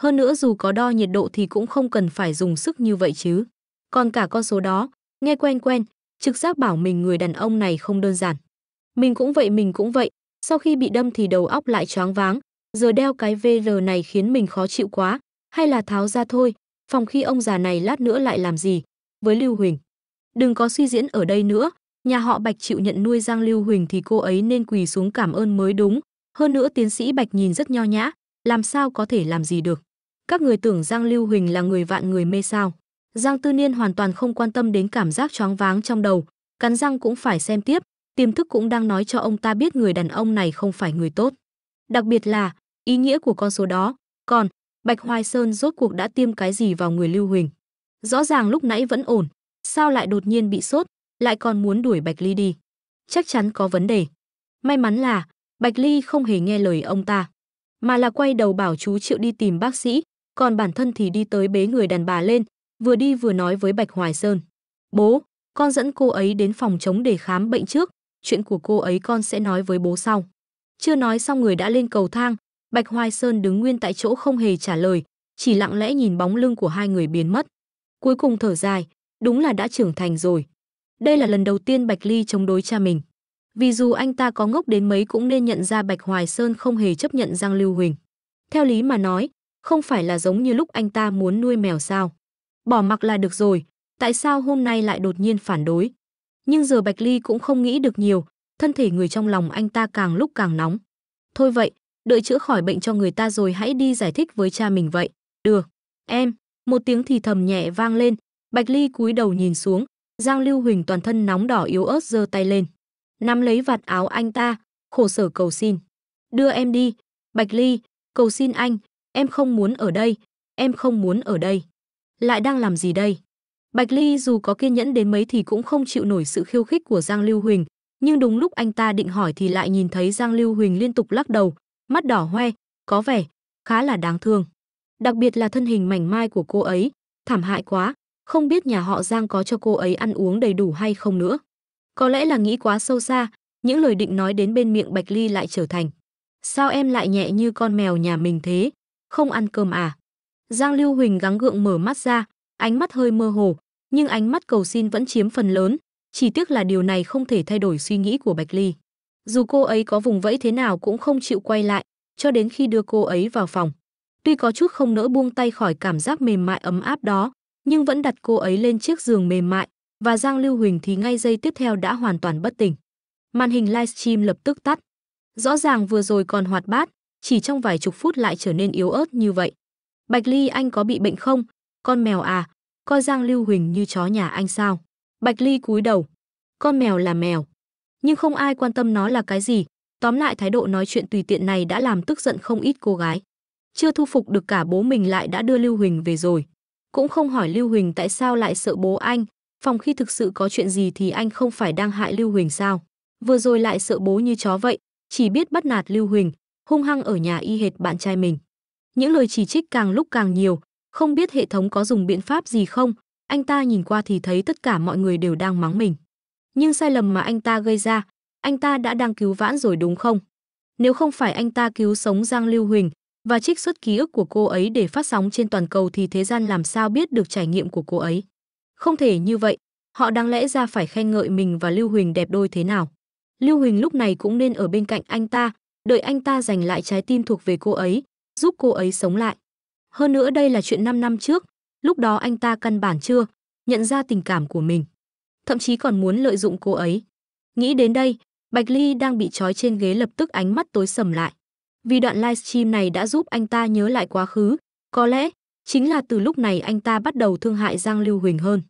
[SPEAKER 1] Hơn nữa dù có đo nhiệt độ thì cũng không cần phải dùng sức như vậy chứ. Còn cả con số đó, nghe quen quen, trực giác bảo mình người đàn ông này không đơn giản. Mình cũng vậy, mình cũng vậy, sau khi bị đâm thì đầu óc lại choáng váng, giờ đeo cái VR này khiến mình khó chịu quá, hay là tháo ra thôi, phòng khi ông già này lát nữa lại làm gì, với Lưu Huỳnh đừng có suy diễn ở đây nữa, nhà họ Bạch chịu nhận nuôi Giang Lưu Huỳnh thì cô ấy nên quỳ xuống cảm ơn mới đúng. Hơn nữa tiến sĩ Bạch nhìn rất nho nhã, làm sao có thể làm gì được. Các người tưởng Giang Lưu Huỳnh là người vạn người mê sao. Giang Tư Niên hoàn toàn không quan tâm đến cảm giác choáng váng trong đầu, cắn răng cũng phải xem tiếp, tiềm thức cũng đang nói cho ông ta biết người đàn ông này không phải người tốt. Đặc biệt là, ý nghĩa của con số đó, còn, Bạch Hoài Sơn rốt cuộc đã tiêm cái gì vào người Lưu Huỳnh. Rõ ràng lúc nãy vẫn ổn, Sao lại đột nhiên bị sốt, lại còn muốn đuổi Bạch Ly đi? Chắc chắn có vấn đề. May mắn là Bạch Ly không hề nghe lời ông ta, mà là quay đầu bảo chú Triệu đi tìm bác sĩ, còn bản thân thì đi tới bế người đàn bà lên, vừa đi vừa nói với Bạch Hoài Sơn. Bố, con dẫn cô ấy đến phòng chống để khám bệnh trước, chuyện của cô ấy con sẽ nói với bố sau. Chưa nói xong người đã lên cầu thang, Bạch Hoài Sơn đứng nguyên tại chỗ không hề trả lời, chỉ lặng lẽ nhìn bóng lưng của hai người biến mất. Cuối cùng thở dài, đúng là đã trưởng thành rồi đây là lần đầu tiên bạch ly chống đối cha mình vì dù anh ta có ngốc đến mấy cũng nên nhận ra bạch hoài sơn không hề chấp nhận giang lưu huỳnh theo lý mà nói không phải là giống như lúc anh ta muốn nuôi mèo sao bỏ mặc là được rồi tại sao hôm nay lại đột nhiên phản đối nhưng giờ bạch ly cũng không nghĩ được nhiều thân thể người trong lòng anh ta càng lúc càng nóng thôi vậy đợi chữa khỏi bệnh cho người ta rồi hãy đi giải thích với cha mình vậy được em một tiếng thì thầm nhẹ vang lên Bạch Ly cúi đầu nhìn xuống, Giang Lưu Huỳnh toàn thân nóng đỏ yếu ớt giơ tay lên. Nắm lấy vạt áo anh ta, khổ sở cầu xin. Đưa em đi, Bạch Ly, cầu xin anh, em không muốn ở đây, em không muốn ở đây. Lại đang làm gì đây? Bạch Ly dù có kiên nhẫn đến mấy thì cũng không chịu nổi sự khiêu khích của Giang Lưu Huỳnh, nhưng đúng lúc anh ta định hỏi thì lại nhìn thấy Giang Lưu Huỳnh liên tục lắc đầu, mắt đỏ hoe, có vẻ khá là đáng thương. Đặc biệt là thân hình mảnh mai của cô ấy, thảm hại quá, không biết nhà họ Giang có cho cô ấy ăn uống đầy đủ hay không nữa. Có lẽ là nghĩ quá sâu xa, những lời định nói đến bên miệng Bạch Ly lại trở thành. Sao em lại nhẹ như con mèo nhà mình thế? Không ăn cơm à? Giang Lưu Huỳnh gắng gượng mở mắt ra, ánh mắt hơi mơ hồ, nhưng ánh mắt cầu xin vẫn chiếm phần lớn, chỉ tiếc là điều này không thể thay đổi suy nghĩ của Bạch Ly. Dù cô ấy có vùng vẫy thế nào cũng không chịu quay lại, cho đến khi đưa cô ấy vào phòng. Tuy có chút không nỡ buông tay khỏi cảm giác mềm mại ấm áp đó, nhưng vẫn đặt cô ấy lên chiếc giường mềm mại và Giang Lưu Huỳnh thì ngay giây tiếp theo đã hoàn toàn bất tỉnh. Màn hình livestream lập tức tắt. Rõ ràng vừa rồi còn hoạt bát, chỉ trong vài chục phút lại trở nên yếu ớt như vậy. Bạch Ly anh có bị bệnh không? Con mèo à, coi Giang Lưu Huỳnh như chó nhà anh sao? Bạch Ly cúi đầu. Con mèo là mèo. Nhưng không ai quan tâm nó là cái gì. Tóm lại thái độ nói chuyện tùy tiện này đã làm tức giận không ít cô gái. Chưa thu phục được cả bố mình lại đã đưa Lưu Huỳnh về rồi cũng không hỏi Lưu Huỳnh tại sao lại sợ bố anh, phòng khi thực sự có chuyện gì thì anh không phải đang hại Lưu Huỳnh sao? Vừa rồi lại sợ bố như chó vậy, chỉ biết bắt nạt Lưu Huỳnh, hung hăng ở nhà y hệt bạn trai mình. Những lời chỉ trích càng lúc càng nhiều, không biết hệ thống có dùng biện pháp gì không, anh ta nhìn qua thì thấy tất cả mọi người đều đang mắng mình. Nhưng sai lầm mà anh ta gây ra, anh ta đã đang cứu vãn rồi đúng không? Nếu không phải anh ta cứu sống Giang Lưu Huỳnh, và trích xuất ký ức của cô ấy để phát sóng trên toàn cầu thì thế gian làm sao biết được trải nghiệm của cô ấy. Không thể như vậy, họ đáng lẽ ra phải khen ngợi mình và Lưu Huỳnh đẹp đôi thế nào. Lưu Huỳnh lúc này cũng nên ở bên cạnh anh ta, đợi anh ta giành lại trái tim thuộc về cô ấy, giúp cô ấy sống lại. Hơn nữa đây là chuyện 5 năm trước, lúc đó anh ta căn bản chưa nhận ra tình cảm của mình, thậm chí còn muốn lợi dụng cô ấy. Nghĩ đến đây, Bạch Ly đang bị trói trên ghế lập tức ánh mắt tối sầm lại. Vì đoạn livestream này đã giúp anh ta nhớ lại quá khứ, có lẽ chính là từ lúc này anh ta bắt đầu thương hại Giang Lưu Huỳnh hơn.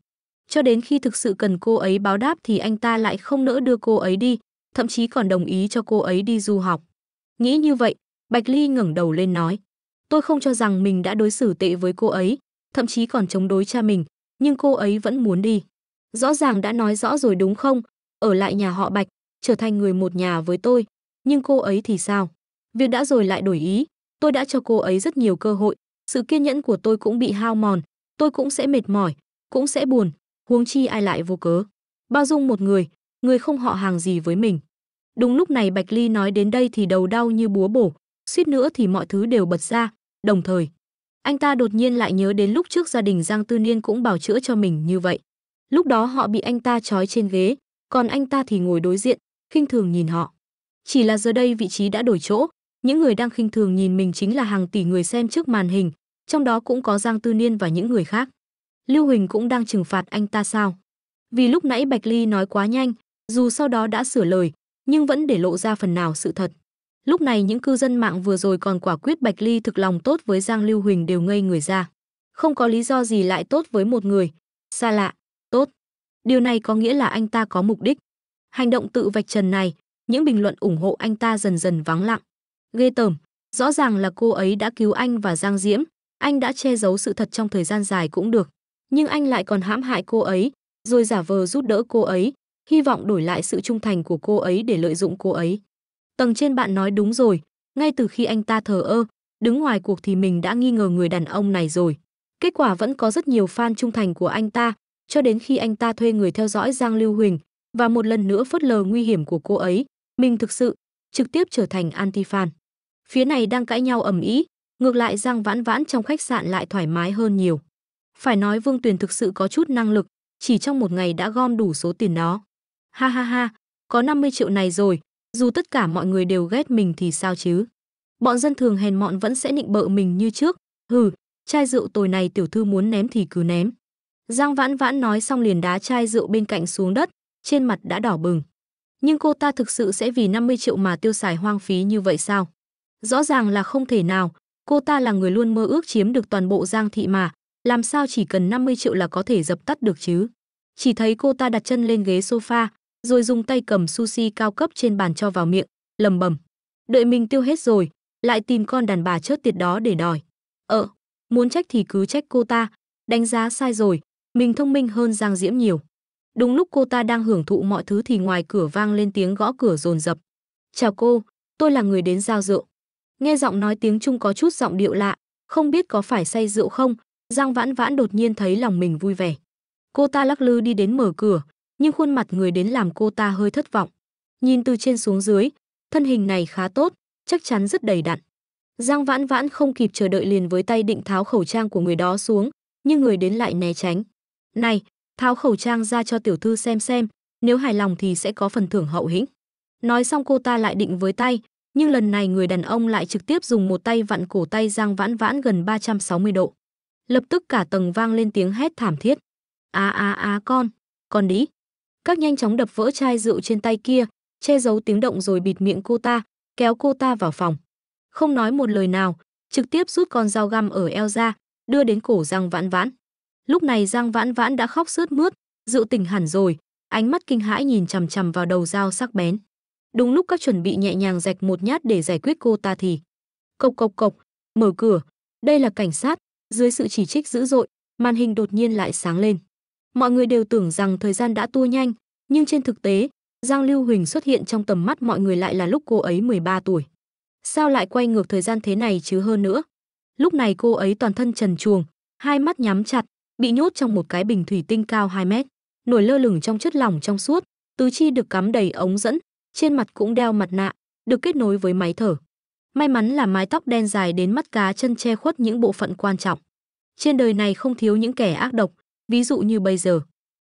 [SPEAKER 1] Cho đến khi thực sự cần cô ấy báo đáp thì anh ta lại không nỡ đưa cô ấy đi, thậm chí còn đồng ý cho cô ấy đi du học. Nghĩ như vậy, Bạch Ly ngẩng đầu lên nói, tôi không cho rằng mình đã đối xử tệ với cô ấy, thậm chí còn chống đối cha mình, nhưng cô ấy vẫn muốn đi. Rõ ràng đã nói rõ rồi đúng không? Ở lại nhà họ Bạch, trở thành người một nhà với tôi, nhưng cô ấy thì sao? Việc đã rồi lại đổi ý, tôi đã cho cô ấy rất nhiều cơ hội, sự kiên nhẫn của tôi cũng bị hao mòn, tôi cũng sẽ mệt mỏi, cũng sẽ buồn, huống chi ai lại vô cớ. Bao dung một người, người không họ hàng gì với mình. Đúng lúc này Bạch Ly nói đến đây thì đầu đau như búa bổ, suýt nữa thì mọi thứ đều bật ra, đồng thời. Anh ta đột nhiên lại nhớ đến lúc trước gia đình Giang Tư Niên cũng bảo chữa cho mình như vậy. Lúc đó họ bị anh ta trói trên ghế, còn anh ta thì ngồi đối diện, khinh thường nhìn họ. Chỉ là giờ đây vị trí đã đổi chỗ, những người đang khinh thường nhìn mình chính là hàng tỷ người xem trước màn hình, trong đó cũng có Giang Tư Niên và những người khác. Lưu Huỳnh cũng đang trừng phạt anh ta sao? Vì lúc nãy Bạch Ly nói quá nhanh, dù sau đó đã sửa lời, nhưng vẫn để lộ ra phần nào sự thật. Lúc này những cư dân mạng vừa rồi còn quả quyết Bạch Ly thực lòng tốt với Giang Lưu Huỳnh đều ngây người ra. Không có lý do gì lại tốt với một người. Xa lạ, tốt. Điều này có nghĩa là anh ta có mục đích. Hành động tự vạch trần này, những bình luận ủng hộ anh ta dần dần vắng lặng. Ghê tởm, rõ ràng là cô ấy đã cứu anh và Giang Diễm, anh đã che giấu sự thật trong thời gian dài cũng được, nhưng anh lại còn hãm hại cô ấy, rồi giả vờ giúp đỡ cô ấy, hy vọng đổi lại sự trung thành của cô ấy để lợi dụng cô ấy. Tầng trên bạn nói đúng rồi, ngay từ khi anh ta thờ ơ, đứng ngoài cuộc thì mình đã nghi ngờ người đàn ông này rồi. Kết quả vẫn có rất nhiều fan trung thành của anh ta, cho đến khi anh ta thuê người theo dõi Giang Lưu Huỳnh và một lần nữa phớt lờ nguy hiểm của cô ấy, mình thực sự trực tiếp trở thành anti-fan. Phía này đang cãi nhau ầm ĩ, ngược lại Giang Vãn Vãn trong khách sạn lại thoải mái hơn nhiều. Phải nói Vương Tuyền thực sự có chút năng lực, chỉ trong một ngày đã gom đủ số tiền đó. Ha ha ha, có 50 triệu này rồi, dù tất cả mọi người đều ghét mình thì sao chứ. Bọn dân thường hèn mọn vẫn sẽ nịnh bợ mình như trước, hừ, chai rượu tồi này tiểu thư muốn ném thì cứ ném. Giang Vãn Vãn nói xong liền đá chai rượu bên cạnh xuống đất, trên mặt đã đỏ bừng. Nhưng cô ta thực sự sẽ vì 50 triệu mà tiêu xài hoang phí như vậy sao? Rõ ràng là không thể nào, cô ta là người luôn mơ ước chiếm được toàn bộ Giang thị mà, làm sao chỉ cần 50 triệu là có thể dập tắt được chứ? Chỉ thấy cô ta đặt chân lên ghế sofa, rồi dùng tay cầm sushi cao cấp trên bàn cho vào miệng, lầm bầm. Đợi mình tiêu hết rồi, lại tìm con đàn bà chớt tiệt đó để đòi. Ờ, muốn trách thì cứ trách cô ta, đánh giá sai rồi, mình thông minh hơn Giang Diễm nhiều. Đúng lúc cô ta đang hưởng thụ mọi thứ thì ngoài cửa vang lên tiếng gõ cửa dồn dập. Chào cô, tôi là người đến giao rượu. Nghe giọng nói tiếng Trung có chút giọng điệu lạ, không biết có phải say rượu không, Giang Vãn Vãn đột nhiên thấy lòng mình vui vẻ. Cô ta lắc lư đi đến mở cửa, nhưng khuôn mặt người đến làm cô ta hơi thất vọng. Nhìn từ trên xuống dưới, thân hình này khá tốt, chắc chắn rất đầy đặn. Giang Vãn Vãn không kịp chờ đợi liền với tay định tháo khẩu trang của người đó xuống, nhưng người đến lại né tránh. "Này, tháo khẩu trang ra cho tiểu thư xem xem, nếu hài lòng thì sẽ có phần thưởng hậu hĩnh." Nói xong cô ta lại định với tay, nhưng lần này người đàn ông lại trực tiếp dùng một tay vặn cổ tay Giang Vãn Vãn gần 360 độ. Lập tức cả tầng vang lên tiếng hét thảm thiết. "A a a con, con đi." Các nhanh chóng đập vỡ chai rượu trên tay kia, che giấu tiếng động rồi bịt miệng cô ta, kéo cô ta vào phòng. Không nói một lời nào, trực tiếp rút con dao găm ở eo ra, đưa đến cổ Giang Vãn Vãn. Lúc này Giang Vãn Vãn đã khóc sướt mướt, rượu tỉnh hẳn rồi, ánh mắt kinh hãi nhìn chằm chằm vào đầu dao sắc bén. Đúng lúc các chuẩn bị nhẹ nhàng rạch một nhát để giải quyết cô ta thì cộc cộc cộc, mở cửa, đây là cảnh sát, dưới sự chỉ trích dữ dội, màn hình đột nhiên lại sáng lên. Mọi người đều tưởng rằng thời gian đã tua nhanh, nhưng trên thực tế, Giang Lưu Huỳnh xuất hiện trong tầm mắt mọi người lại là lúc cô ấy 13 tuổi. Sao lại quay ngược thời gian thế này chứ hơn nữa? Lúc này cô ấy toàn thân trần truồng, hai mắt nhắm chặt, bị nhốt trong một cái bình thủy tinh cao 2 mét, nổi lơ lửng trong chất lỏng trong suốt, tứ chi được cắm đầy ống dẫn, trên mặt cũng đeo mặt nạ, được kết nối với máy thở. May mắn là mái tóc đen dài đến mắt cá chân che khuất những bộ phận quan trọng. Trên đời này không thiếu những kẻ ác độc, ví dụ như bây giờ.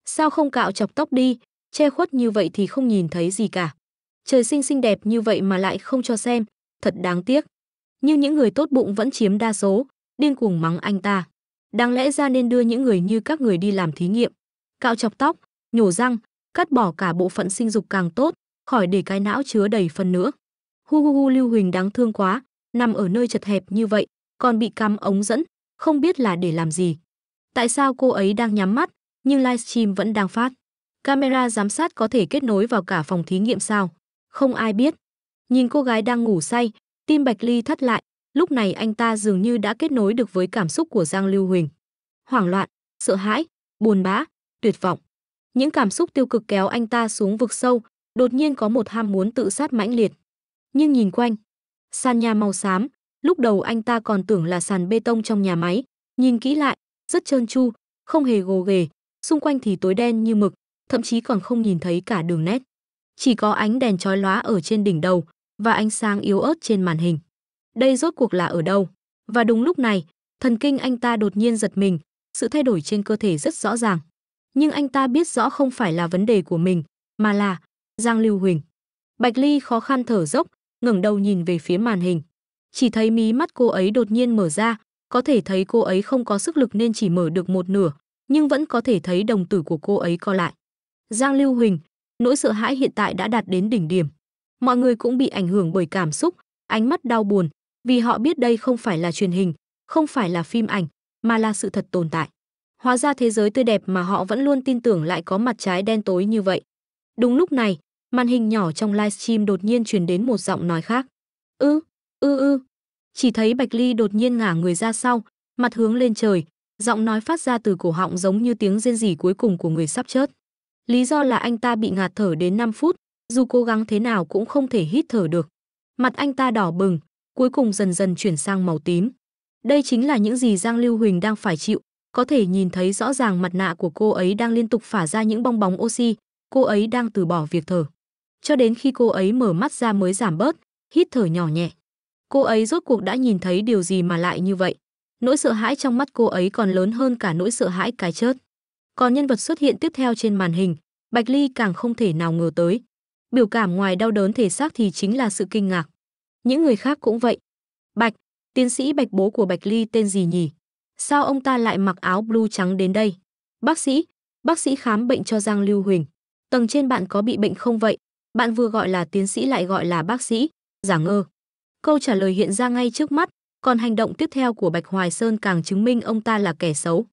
[SPEAKER 1] Sao không cạo chọc tóc đi, che khuất như vậy thì không nhìn thấy gì cả. Trời xinh xinh đẹp như vậy mà lại không cho xem, thật đáng tiếc. Nhưng những người tốt bụng vẫn chiếm đa số, điên cuồng mắng anh ta. Đáng lẽ ra nên đưa những người như các người đi làm thí nghiệm. Cạo chọc tóc, nhổ răng, cắt bỏ cả bộ phận sinh dục càng tốt, khỏi để cái não chứa đầy phần nữa. Hu hu hu Lưu Huỳnh đáng thương quá, nằm ở nơi chật hẹp như vậy, còn bị cắm ống dẫn, không biết là để làm gì. Tại sao cô ấy đang nhắm mắt, nhưng livestream vẫn đang phát? Camera giám sát có thể kết nối vào cả phòng thí nghiệm sao? Không ai biết. Nhìn cô gái đang ngủ say, tim Bạch Ly thắt lại, lúc này anh ta dường như đã kết nối được với cảm xúc của Giang Lưu Huỳnh. Hoảng loạn, sợ hãi, buồn bã, tuyệt vọng. Những cảm xúc tiêu cực kéo anh ta xuống vực sâu, đột nhiên có một ham muốn tự sát mãnh liệt. Nhưng nhìn quanh, sàn nhà màu xám, lúc đầu anh ta còn tưởng là sàn bê tông trong nhà máy, nhìn kỹ lại, rất trơn tru, không hề gồ ghề, xung quanh thì tối đen như mực, thậm chí còn không nhìn thấy cả đường nét. Chỉ có ánh đèn chói lóa ở trên đỉnh đầu và ánh sáng yếu ớt trên màn hình. Đây rốt cuộc là ở đâu? Và đúng lúc này, thần kinh anh ta đột nhiên giật mình, sự thay đổi trên cơ thể rất rõ ràng. Nhưng anh ta biết rõ không phải là vấn đề của mình, mà là Giang Lưu Huỳnh. Bạch Ly khó khăn thở dốc, ngẩng đầu nhìn về phía màn hình. Chỉ thấy mí mắt cô ấy đột nhiên mở ra, có thể thấy cô ấy không có sức lực nên chỉ mở được một nửa, nhưng vẫn có thể thấy đồng tử của cô ấy co lại. Giang Lưu Huỳnh, nỗi sợ hãi hiện tại đã đạt đến đỉnh điểm. Mọi người cũng bị ảnh hưởng bởi cảm xúc, ánh mắt đau buồn, vì họ biết đây không phải là truyền hình, không phải là phim ảnh, mà là sự thật tồn tại. Hóa ra thế giới tươi đẹp mà họ vẫn luôn tin tưởng lại có mặt trái đen tối như vậy. Đúng lúc này, màn hình nhỏ trong livestream đột nhiên truyền đến một giọng nói khác. Ư, ư ư. Chỉ thấy Bạch Ly đột nhiên ngả người ra sau, mặt hướng lên trời, giọng nói phát ra từ cổ họng giống như tiếng rên rỉ cuối cùng của người sắp chết. Lý do là anh ta bị ngạt thở đến 5 phút, dù cố gắng thế nào cũng không thể hít thở được. Mặt anh ta đỏ bừng, cuối cùng dần dần chuyển sang màu tím. Đây chính là những gì Giang Lưu Huỳnh đang phải chịu, có thể nhìn thấy rõ ràng mặt nạ của cô ấy đang liên tục phả ra những bong bóng oxy, cô ấy đang từ bỏ việc thở. Cho đến khi cô ấy mở mắt ra mới giảm bớt, hít thở nhỏ nhẹ. Cô ấy rốt cuộc đã nhìn thấy điều gì mà lại như vậy. Nỗi sợ hãi trong mắt cô ấy còn lớn hơn cả nỗi sợ hãi cái chết. Còn nhân vật xuất hiện tiếp theo trên màn hình, Bạch Ly càng không thể nào ngờ tới. Biểu cảm ngoài đau đớn thể xác thì chính là sự kinh ngạc. Những người khác cũng vậy. Bạch, tiến sĩ Bạch bố của Bạch Ly tên gì nhỉ? Sao ông ta lại mặc áo blue trắng đến đây? Bác sĩ, bác sĩ khám bệnh cho Giang Lưu Huỳnh. Tầng trên bạn có bị bệnh không vậy? Bạn vừa gọi là tiến sĩ lại gọi là bác sĩ, giả ngơ. Câu trả lời hiện ra ngay trước mắt, còn hành động tiếp theo của Bạch Hoài Sơn càng chứng minh ông ta là kẻ xấu.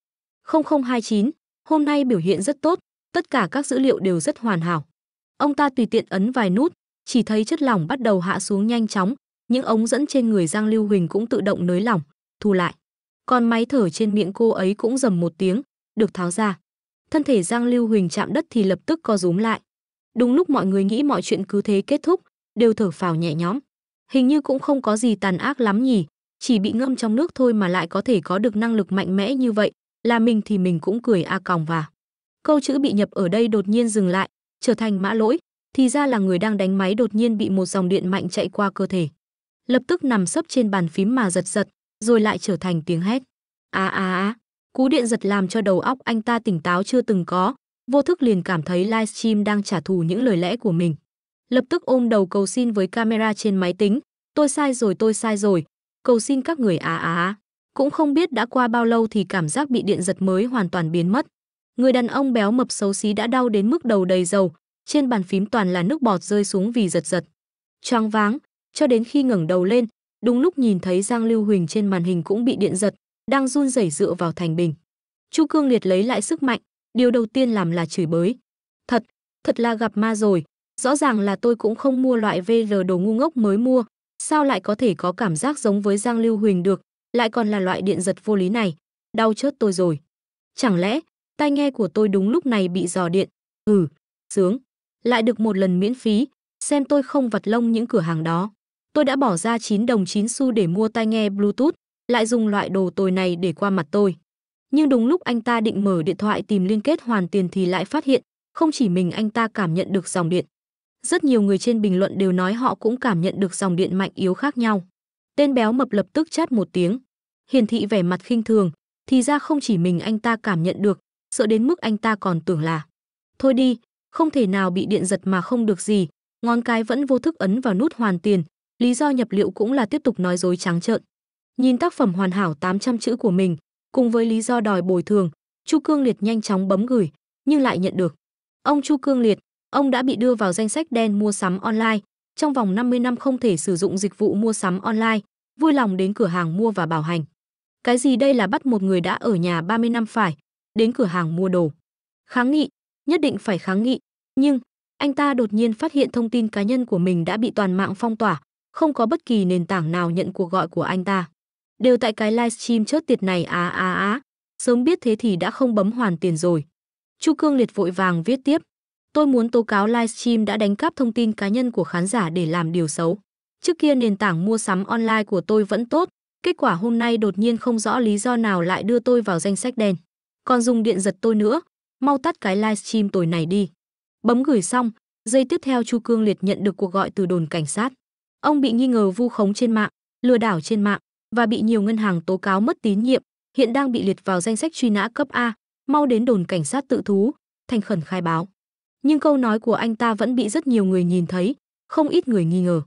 [SPEAKER 1] 0029, hôm nay biểu hiện rất tốt, tất cả các dữ liệu đều rất hoàn hảo. Ông ta tùy tiện ấn vài nút, chỉ thấy chất lỏng bắt đầu hạ xuống nhanh chóng, những ống dẫn trên người Giang Lưu Huỳnh cũng tự động nới lỏng, thu lại. Còn máy thở trên miệng cô ấy cũng rầm một tiếng, được tháo ra thân thể Giang Lưu Huỳnh chạm đất thì lập tức co rúm lại. Đúng lúc mọi người nghĩ mọi chuyện cứ thế kết thúc, đều thở phào nhẹ nhõm. Hình như cũng không có gì tàn ác lắm nhỉ, chỉ bị ngâm trong nước thôi mà lại có thể có được năng lực mạnh mẽ như vậy, là mình thì mình cũng cười a còng và. Câu chữ bị nhập ở đây đột nhiên dừng lại, trở thành mã lỗi, thì ra là người đang đánh máy đột nhiên bị một dòng điện mạnh chạy qua cơ thể. Lập tức nằm sấp trên bàn phím mà giật giật, rồi lại trở thành tiếng hét. A a a. Cú điện giật làm cho đầu óc anh ta tỉnh táo chưa từng có, vô thức liền cảm thấy livestream đang trả thù những lời lẽ của mình. Lập tức ôm đầu cầu xin với camera trên máy tính, tôi sai rồi tôi sai rồi, cầu xin các người á á Cũng không biết đã qua bao lâu thì cảm giác bị điện giật mới hoàn toàn biến mất. Người đàn ông béo mập xấu xí đã đau đến mức đầu đầy dầu, trên bàn phím toàn là nước bọt rơi xuống vì giật giật. Choáng váng, cho đến khi ngẩng đầu lên, đúng lúc nhìn thấy Giang Lưu Huỳnh trên màn hình cũng bị điện giật, đang run rẩy dựa vào thành bình. Chu Cương Liệt lấy lại sức mạnh, điều đầu tiên làm là chửi bới. Thật, thật là gặp ma rồi, rõ ràng là tôi cũng không mua loại VR đồ ngu ngốc mới mua, sao lại có thể có cảm giác giống với Giang Lưu Huỳnh được, lại còn là loại điện giật vô lý này, đau chết tôi rồi. Chẳng lẽ, tai nghe của tôi đúng lúc này bị dò điện, ừ, sướng, lại được một lần miễn phí, xem tôi không vặt lông những cửa hàng đó. Tôi đã bỏ ra 9 đồng 9 xu để mua tai nghe Bluetooth, lại dùng loại đồ tồi này để qua mặt tôi. Nhưng đúng lúc anh ta định mở điện thoại tìm liên kết hoàn tiền thì lại phát hiện, không chỉ mình anh ta cảm nhận được dòng điện. Rất nhiều người trên bình luận đều nói họ cũng cảm nhận được dòng điện mạnh yếu khác nhau. Tên béo mập lập tức chát một tiếng. Hiển thị vẻ mặt khinh thường, thì ra không chỉ mình anh ta cảm nhận được, sợ đến mức anh ta còn tưởng là. Thôi đi, không thể nào bị điện giật mà không được gì, ngón cái vẫn vô thức ấn vào nút hoàn tiền, lý do nhập liệu cũng là tiếp tục nói dối trắng trợn. Nhìn tác phẩm hoàn hảo 800 chữ của mình, cùng với lý do đòi bồi thường, Chu Cương Liệt nhanh chóng bấm gửi, nhưng lại nhận được. Ông Chu Cương Liệt, ông đã bị đưa vào danh sách đen mua sắm online, trong vòng 50 năm không thể sử dụng dịch vụ mua sắm online, vui lòng đến cửa hàng mua và bảo hành. Cái gì đây là bắt một người đã ở nhà 30 năm phải, đến cửa hàng mua đồ. Kháng nghị, nhất định phải kháng nghị, nhưng anh ta đột nhiên phát hiện thông tin cá nhân của mình đã bị toàn mạng phong tỏa, không có bất kỳ nền tảng nào nhận cuộc gọi của anh ta. Đều tại cái livestream chớt tiệt này á á á, sớm biết thế thì đã không bấm hoàn tiền rồi. Chu Cương Liệt vội vàng viết tiếp. Tôi muốn tố cáo livestream đã đánh cắp thông tin cá nhân của khán giả để làm điều xấu. Trước kia nền tảng mua sắm online của tôi vẫn tốt, kết quả hôm nay đột nhiên không rõ lý do nào lại đưa tôi vào danh sách đen. Còn dùng điện giật tôi nữa, mau tắt cái livestream tồi này đi. Bấm gửi xong, giây tiếp theo Chu Cương Liệt nhận được cuộc gọi từ đồn cảnh sát. Ông bị nghi ngờ vu khống trên mạng, lừa đảo trên mạng, và bị nhiều ngân hàng tố cáo mất tín nhiệm, hiện đang bị liệt vào danh sách truy nã cấp A, mau đến đồn cảnh sát tự thú, thành khẩn khai báo. Nhưng câu nói của anh ta vẫn bị rất nhiều người nhìn thấy, không ít người nghi ngờ.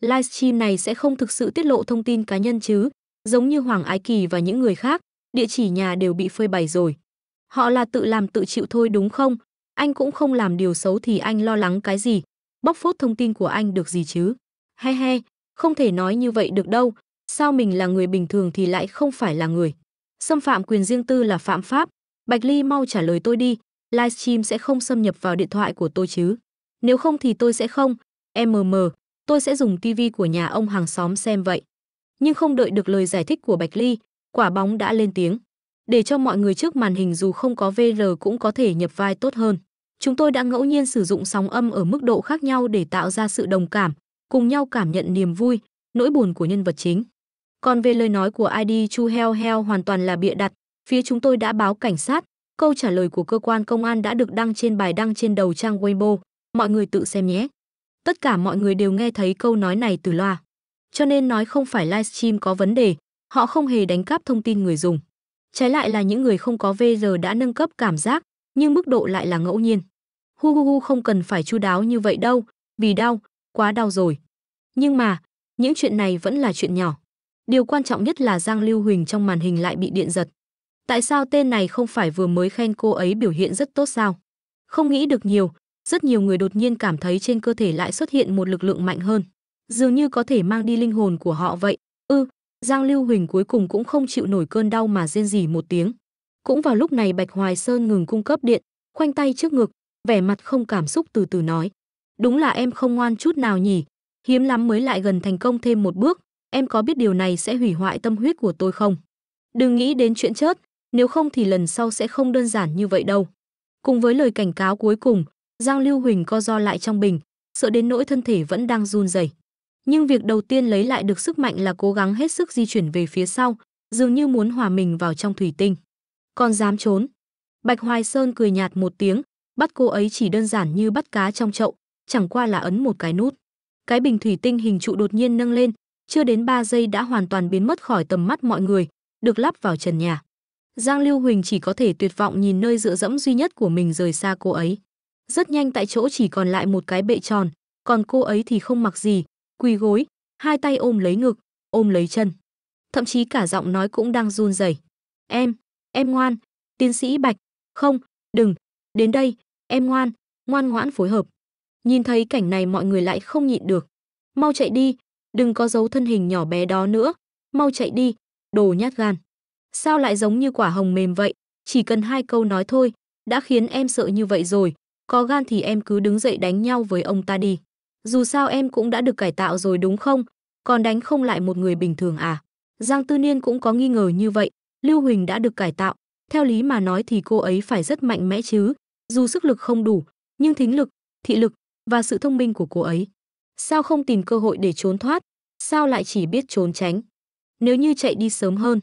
[SPEAKER 1] Livestream này sẽ không thực sự tiết lộ thông tin cá nhân chứ, giống như Hoàng Ái Kỳ và những người khác, địa chỉ nhà đều bị phơi bày rồi. Họ là tự làm tự chịu thôi đúng không? Anh cũng không làm điều xấu thì anh lo lắng cái gì? Bóc phốt thông tin của anh được gì chứ? He he, không thể nói như vậy được đâu, Sao mình là người bình thường thì lại không phải là người? Xâm phạm quyền riêng tư là phạm pháp. Bạch Ly mau trả lời tôi đi, livestream sẽ không xâm nhập vào điện thoại của tôi chứ? Nếu không thì tôi sẽ không, MM, tôi sẽ dùng tivi của nhà ông hàng xóm xem vậy. Nhưng không đợi được lời giải thích của Bạch Ly, quả bóng đã lên tiếng. Để cho mọi người trước màn hình dù không có VR cũng có thể nhập vai tốt hơn. Chúng tôi đã ngẫu nhiên sử dụng sóng âm ở mức độ khác nhau để tạo ra sự đồng cảm, cùng nhau cảm nhận niềm vui, nỗi buồn của nhân vật chính. Còn về lời nói của ID Chu Heo Heo hoàn toàn là bịa đặt, phía chúng tôi đã báo cảnh sát, câu trả lời của cơ quan công an đã được đăng trên bài đăng trên đầu trang Weibo, mọi người tự xem nhé. Tất cả mọi người đều nghe thấy câu nói này từ loa. Cho nên nói không phải livestream có vấn đề, họ không hề đánh cắp thông tin người dùng. Trái lại là những người không có VR đã nâng cấp cảm giác, nhưng mức độ lại là ngẫu nhiên. Hu hu hu không cần phải chu đáo như vậy đâu, vì đau, quá đau rồi. Nhưng mà, những chuyện này vẫn là chuyện nhỏ. Điều quan trọng nhất là Giang Lưu Huỳnh trong màn hình lại bị điện giật. Tại sao tên này không phải vừa mới khen cô ấy biểu hiện rất tốt sao? Không nghĩ được nhiều, rất nhiều người đột nhiên cảm thấy trên cơ thể lại xuất hiện một lực lượng mạnh hơn, dường như có thể mang đi linh hồn của họ vậy. Ư, ừ, Giang Lưu Huỳnh cuối cùng cũng không chịu nổi cơn đau mà rên rỉ một tiếng. Cũng vào lúc này Bạch Hoài Sơn ngừng cung cấp điện, khoanh tay trước ngực, vẻ mặt không cảm xúc từ từ nói: "Đúng là em không ngoan chút nào nhỉ, hiếm lắm mới lại gần thành công thêm một bước, em có biết điều này sẽ hủy hoại tâm huyết của tôi không? Đừng nghĩ đến chuyện chết, nếu không thì lần sau sẽ không đơn giản như vậy đâu. Cùng với lời cảnh cáo cuối cùng, Giang Lưu Huỳnh co do lại trong bình, sợ đến nỗi thân thể vẫn đang run rẩy. Nhưng việc đầu tiên lấy lại được sức mạnh là cố gắng hết sức di chuyển về phía sau, dường như muốn hòa mình vào trong thủy tinh. Còn dám trốn. Bạch Hoài Sơn cười nhạt một tiếng, bắt cô ấy chỉ đơn giản như bắt cá trong chậu, chẳng qua là ấn một cái nút. Cái bình thủy tinh hình trụ đột nhiên nâng lên, chưa đến 3 giây đã hoàn toàn biến mất khỏi tầm mắt mọi người, được lắp vào trần nhà. Giang Lưu Huỳnh chỉ có thể tuyệt vọng nhìn nơi dựa dẫm duy nhất của mình rời xa cô ấy. Rất nhanh tại chỗ chỉ còn lại một cái bệ tròn, còn cô ấy thì không mặc gì, quỳ gối, hai tay ôm lấy ngực, ôm lấy chân. Thậm chí cả giọng nói cũng đang run rẩy. "Em, em ngoan, tiến sĩ Bạch, không, đừng, đến đây, em ngoan, ngoan ngoãn phối hợp." Nhìn thấy cảnh này mọi người lại không nhịn được. "Mau chạy đi, đừng có giấu thân hình nhỏ bé đó nữa, mau chạy đi, đồ nhát gan. Sao lại giống như quả hồng mềm vậy, chỉ cần hai câu nói thôi, đã khiến em sợ như vậy rồi, có gan thì em cứ đứng dậy đánh nhau với ông ta đi. Dù sao em cũng đã được cải tạo rồi đúng không, còn đánh không lại một người bình thường à. Giang Tư Niên cũng có nghi ngờ như vậy, Lưu Huỳnh đã được cải tạo, theo lý mà nói thì cô ấy phải rất mạnh mẽ chứ, dù sức lực không đủ, nhưng thính lực, thị lực và sự thông minh của cô ấy Sao không tìm cơ hội để trốn thoát? Sao lại chỉ biết trốn tránh? Nếu như chạy đi sớm hơn.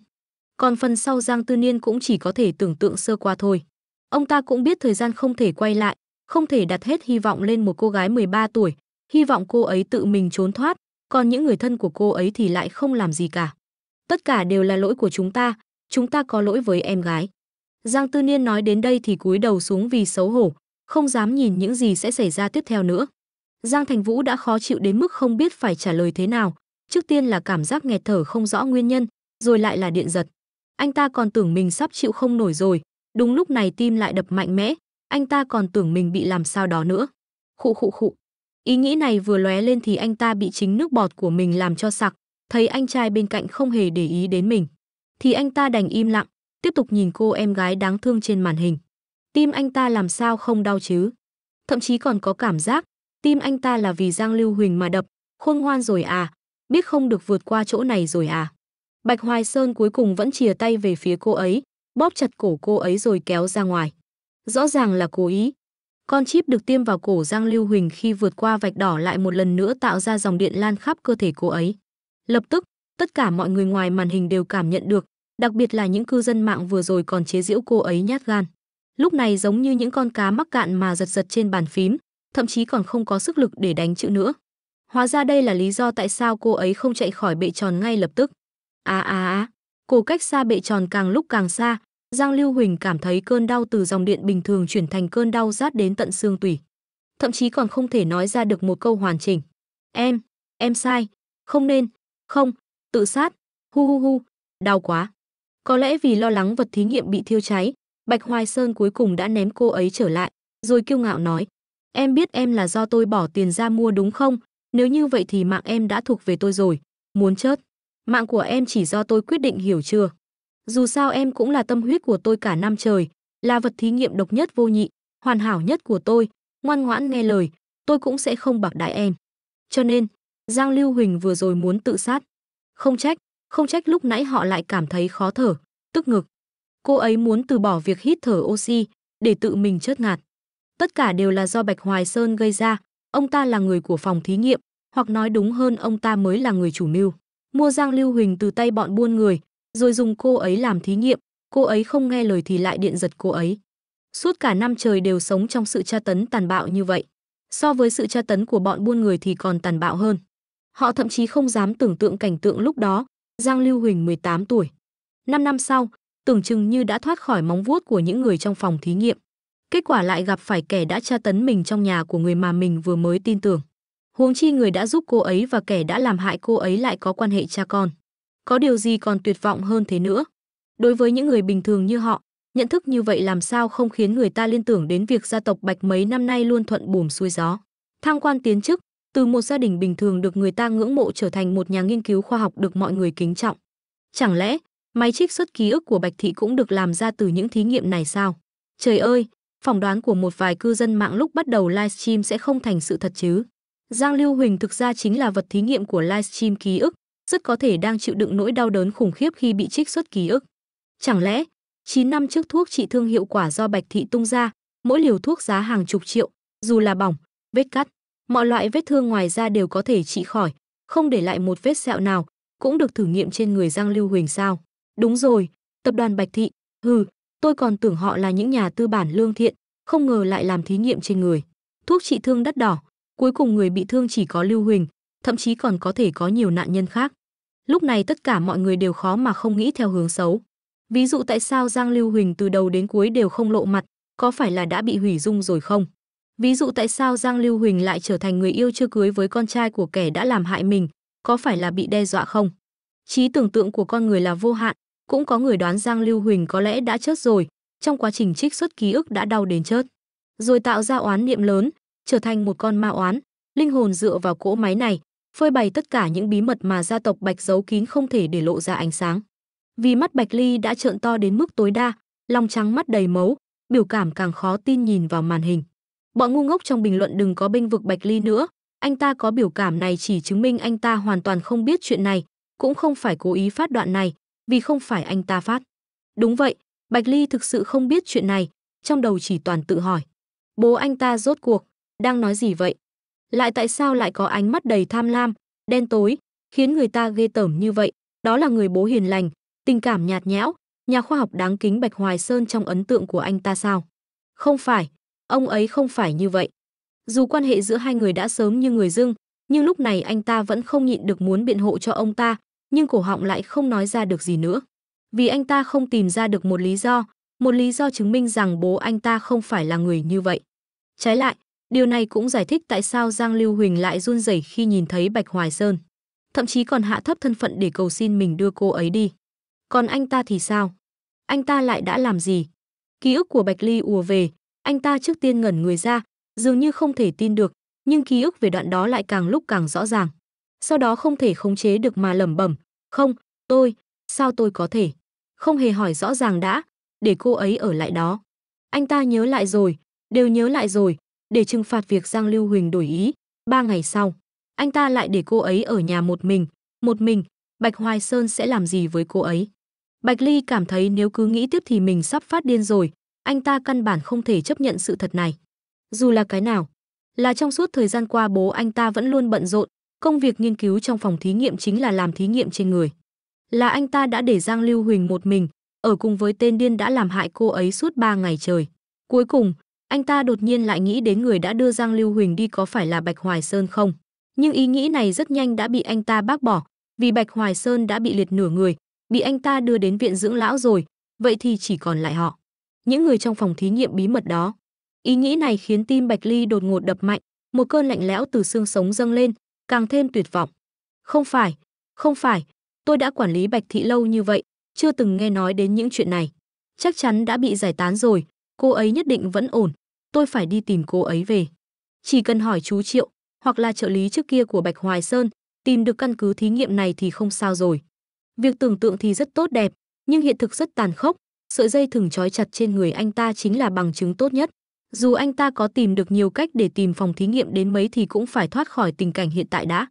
[SPEAKER 1] Còn phần sau Giang Tư Niên cũng chỉ có thể tưởng tượng sơ qua thôi. Ông ta cũng biết thời gian không thể quay lại, không thể đặt hết hy vọng lên một cô gái 13 tuổi, hy vọng cô ấy tự mình trốn thoát, còn những người thân của cô ấy thì lại không làm gì cả. Tất cả đều là lỗi của chúng ta, chúng ta có lỗi với em gái. Giang Tư Niên nói đến đây thì cúi đầu xuống vì xấu hổ, không dám nhìn những gì sẽ xảy ra tiếp theo nữa. Giang Thành Vũ đã khó chịu đến mức không biết phải trả lời thế nào. Trước tiên là cảm giác nghẹt thở không rõ nguyên nhân, rồi lại là điện giật. Anh ta còn tưởng mình sắp chịu không nổi rồi, đúng lúc này tim lại đập mạnh mẽ, anh ta còn tưởng mình bị làm sao đó nữa. Khụ khụ khụ. Ý nghĩ này vừa lóe lên thì anh ta bị chính nước bọt của mình làm cho sặc, thấy anh trai bên cạnh không hề để ý đến mình. Thì anh ta đành im lặng, tiếp tục nhìn cô em gái đáng thương trên màn hình. Tim anh ta làm sao không đau chứ? Thậm chí còn có cảm giác Tim anh ta là vì Giang Lưu Huỳnh mà đập, khôn ngoan rồi à, biết không được vượt qua chỗ này rồi à. Bạch Hoài Sơn cuối cùng vẫn chìa tay về phía cô ấy, bóp chặt cổ cô ấy rồi kéo ra ngoài. Rõ ràng là cố ý. Con chip được tiêm vào cổ Giang Lưu Huỳnh khi vượt qua vạch đỏ lại một lần nữa tạo ra dòng điện lan khắp cơ thể cô ấy. Lập tức, tất cả mọi người ngoài màn hình đều cảm nhận được, đặc biệt là những cư dân mạng vừa rồi còn chế giễu cô ấy nhát gan. Lúc này giống như những con cá mắc cạn mà giật giật trên bàn phím, thậm chí còn không có sức lực để đánh chữ nữa. Hóa ra đây là lý do tại sao cô ấy không chạy khỏi bệ tròn ngay lập tức. À à à, cô cách xa bệ tròn càng lúc càng xa, Giang Lưu Huỳnh cảm thấy cơn đau từ dòng điện bình thường chuyển thành cơn đau rát đến tận xương tủy. Thậm chí còn không thể nói ra được một câu hoàn chỉnh. Em, em sai, không nên, không, tự sát, hu hu hu, đau quá. Có lẽ vì lo lắng vật thí nghiệm bị thiêu cháy, Bạch Hoài Sơn cuối cùng đã ném cô ấy trở lại, rồi kiêu ngạo nói, Em biết em là do tôi bỏ tiền ra mua đúng không? Nếu như vậy thì mạng em đã thuộc về tôi rồi. Muốn chết. Mạng của em chỉ do tôi quyết định hiểu chưa? Dù sao em cũng là tâm huyết của tôi cả năm trời, là vật thí nghiệm độc nhất vô nhị, hoàn hảo nhất của tôi, ngoan ngoãn nghe lời, tôi cũng sẽ không bạc đại em. Cho nên, Giang Lưu Huỳnh vừa rồi muốn tự sát. Không trách, không trách lúc nãy họ lại cảm thấy khó thở, tức ngực. Cô ấy muốn từ bỏ việc hít thở oxy để tự mình chết ngạt. Tất cả đều là do Bạch Hoài Sơn gây ra, ông ta là người của phòng thí nghiệm, hoặc nói đúng hơn ông ta mới là người chủ mưu. Mua Giang Lưu Huỳnh từ tay bọn buôn người, rồi dùng cô ấy làm thí nghiệm, cô ấy không nghe lời thì lại điện giật cô ấy. Suốt cả năm trời đều sống trong sự tra tấn tàn bạo như vậy. So với sự tra tấn của bọn buôn người thì còn tàn bạo hơn. Họ thậm chí không dám tưởng tượng cảnh tượng lúc đó, Giang Lưu Huỳnh 18 tuổi. 5 năm sau, tưởng chừng như đã thoát khỏi móng vuốt của những người trong phòng thí nghiệm kết quả lại gặp phải kẻ đã tra tấn mình trong nhà của người mà mình vừa mới tin tưởng. Huống chi người đã giúp cô ấy và kẻ đã làm hại cô ấy lại có quan hệ cha con. Có điều gì còn tuyệt vọng hơn thế nữa? Đối với những người bình thường như họ, nhận thức như vậy làm sao không khiến người ta liên tưởng đến việc gia tộc Bạch mấy năm nay luôn thuận buồm xuôi gió. Thăng quan tiến chức, từ một gia đình bình thường được người ta ngưỡng mộ trở thành một nhà nghiên cứu khoa học được mọi người kính trọng. Chẳng lẽ, máy trích xuất ký ức của Bạch Thị cũng được làm ra từ những thí nghiệm này sao? Trời ơi, phỏng đoán của một vài cư dân mạng lúc bắt đầu livestream sẽ không thành sự thật chứ. Giang Lưu Huỳnh thực ra chính là vật thí nghiệm của livestream ký ức, rất có thể đang chịu đựng nỗi đau đớn khủng khiếp khi bị trích xuất ký ức. Chẳng lẽ, 9 năm trước thuốc trị thương hiệu quả do Bạch Thị tung ra, mỗi liều thuốc giá hàng chục triệu, dù là bỏng, vết cắt, mọi loại vết thương ngoài da đều có thể trị khỏi, không để lại một vết sẹo nào, cũng được thử nghiệm trên người Giang Lưu Huỳnh sao? Đúng rồi, tập đoàn Bạch Thị, hừ, tôi còn tưởng họ là những nhà tư bản lương thiện, không ngờ lại làm thí nghiệm trên người. Thuốc trị thương đắt đỏ, cuối cùng người bị thương chỉ có Lưu Huỳnh, thậm chí còn có thể có nhiều nạn nhân khác. Lúc này tất cả mọi người đều khó mà không nghĩ theo hướng xấu. Ví dụ tại sao Giang Lưu Huỳnh từ đầu đến cuối đều không lộ mặt, có phải là đã bị hủy dung rồi không? Ví dụ tại sao Giang Lưu Huỳnh lại trở thành người yêu chưa cưới với con trai của kẻ đã làm hại mình, có phải là bị đe dọa không? Trí tưởng tượng của con người là vô hạn, cũng có người đoán giang Lưu Huỳnh có lẽ đã chết rồi, trong quá trình trích xuất ký ức đã đau đến chết. Rồi tạo ra oán niệm lớn, trở thành một con ma oán, linh hồn dựa vào cỗ máy này, phơi bày tất cả những bí mật mà gia tộc Bạch giấu kín không thể để lộ ra ánh sáng. Vì mắt Bạch Ly đã trợn to đến mức tối đa, lòng trắng mắt đầy máu, biểu cảm càng khó tin nhìn vào màn hình. Bọn ngu ngốc trong bình luận đừng có bênh vực Bạch Ly nữa, anh ta có biểu cảm này chỉ chứng minh anh ta hoàn toàn không biết chuyện này, cũng không phải cố ý phát đoạn này, vì không phải anh ta phát. Đúng vậy, Bạch Ly thực sự không biết chuyện này, trong đầu chỉ toàn tự hỏi. Bố anh ta rốt cuộc, đang nói gì vậy? Lại tại sao lại có ánh mắt đầy tham lam, đen tối, khiến người ta ghê tởm như vậy? Đó là người bố hiền lành, tình cảm nhạt nhẽo, nhà khoa học đáng kính Bạch Hoài Sơn trong ấn tượng của anh ta sao? Không phải, ông ấy không phải như vậy. Dù quan hệ giữa hai người đã sớm như người dưng, nhưng lúc này anh ta vẫn không nhịn được muốn biện hộ cho ông ta, nhưng cổ họng lại không nói ra được gì nữa. Vì anh ta không tìm ra được một lý do, một lý do chứng minh rằng bố anh ta không phải là người như vậy. Trái lại, điều này cũng giải thích tại sao Giang Lưu Huỳnh lại run rẩy khi nhìn thấy Bạch Hoài Sơn, thậm chí còn hạ thấp thân phận để cầu xin mình đưa cô ấy đi. Còn anh ta thì sao? Anh ta lại đã làm gì? Ký ức của Bạch Ly ùa về, anh ta trước tiên ngẩn người ra, dường như không thể tin được, nhưng ký ức về đoạn đó lại càng lúc càng rõ ràng sau đó không thể khống chế được mà lẩm bẩm, "Không, tôi, sao tôi có thể?" Không hề hỏi rõ ràng đã, để cô ấy ở lại đó. Anh ta nhớ lại rồi, đều nhớ lại rồi, để trừng phạt việc Giang Lưu Huỳnh đổi ý, ba ngày sau, anh ta lại để cô ấy ở nhà một mình, một mình, Bạch Hoài Sơn sẽ làm gì với cô ấy? Bạch Ly cảm thấy nếu cứ nghĩ tiếp thì mình sắp phát điên rồi, anh ta căn bản không thể chấp nhận sự thật này. Dù là cái nào, là trong suốt thời gian qua bố anh ta vẫn luôn bận rộn, Công việc nghiên cứu trong phòng thí nghiệm chính là làm thí nghiệm trên người. Là anh ta đã để Giang Lưu Huỳnh một mình, ở cùng với tên điên đã làm hại cô ấy suốt 3 ngày trời. Cuối cùng, anh ta đột nhiên lại nghĩ đến người đã đưa Giang Lưu Huỳnh đi có phải là Bạch Hoài Sơn không. Nhưng ý nghĩ này rất nhanh đã bị anh ta bác bỏ, vì Bạch Hoài Sơn đã bị liệt nửa người, bị anh ta đưa đến viện dưỡng lão rồi, vậy thì chỉ còn lại họ. Những người trong phòng thí nghiệm bí mật đó. Ý nghĩ này khiến tim Bạch Ly đột ngột đập mạnh, một cơn lạnh lẽo từ xương sống dâng lên, càng thêm tuyệt vọng. Không phải, không phải, tôi đã quản lý Bạch Thị lâu như vậy, chưa từng nghe nói đến những chuyện này. Chắc chắn đã bị giải tán rồi, cô ấy nhất định vẫn ổn, tôi phải đi tìm cô ấy về. Chỉ cần hỏi chú Triệu, hoặc là trợ lý trước kia của Bạch Hoài Sơn, tìm được căn cứ thí nghiệm này thì không sao rồi. Việc tưởng tượng thì rất tốt đẹp, nhưng hiện thực rất tàn khốc, sợi dây thừng trói chặt trên người anh ta chính là bằng chứng tốt nhất. Dù anh ta có tìm được nhiều cách để tìm phòng thí nghiệm đến mấy thì cũng phải thoát khỏi tình cảnh hiện tại đã.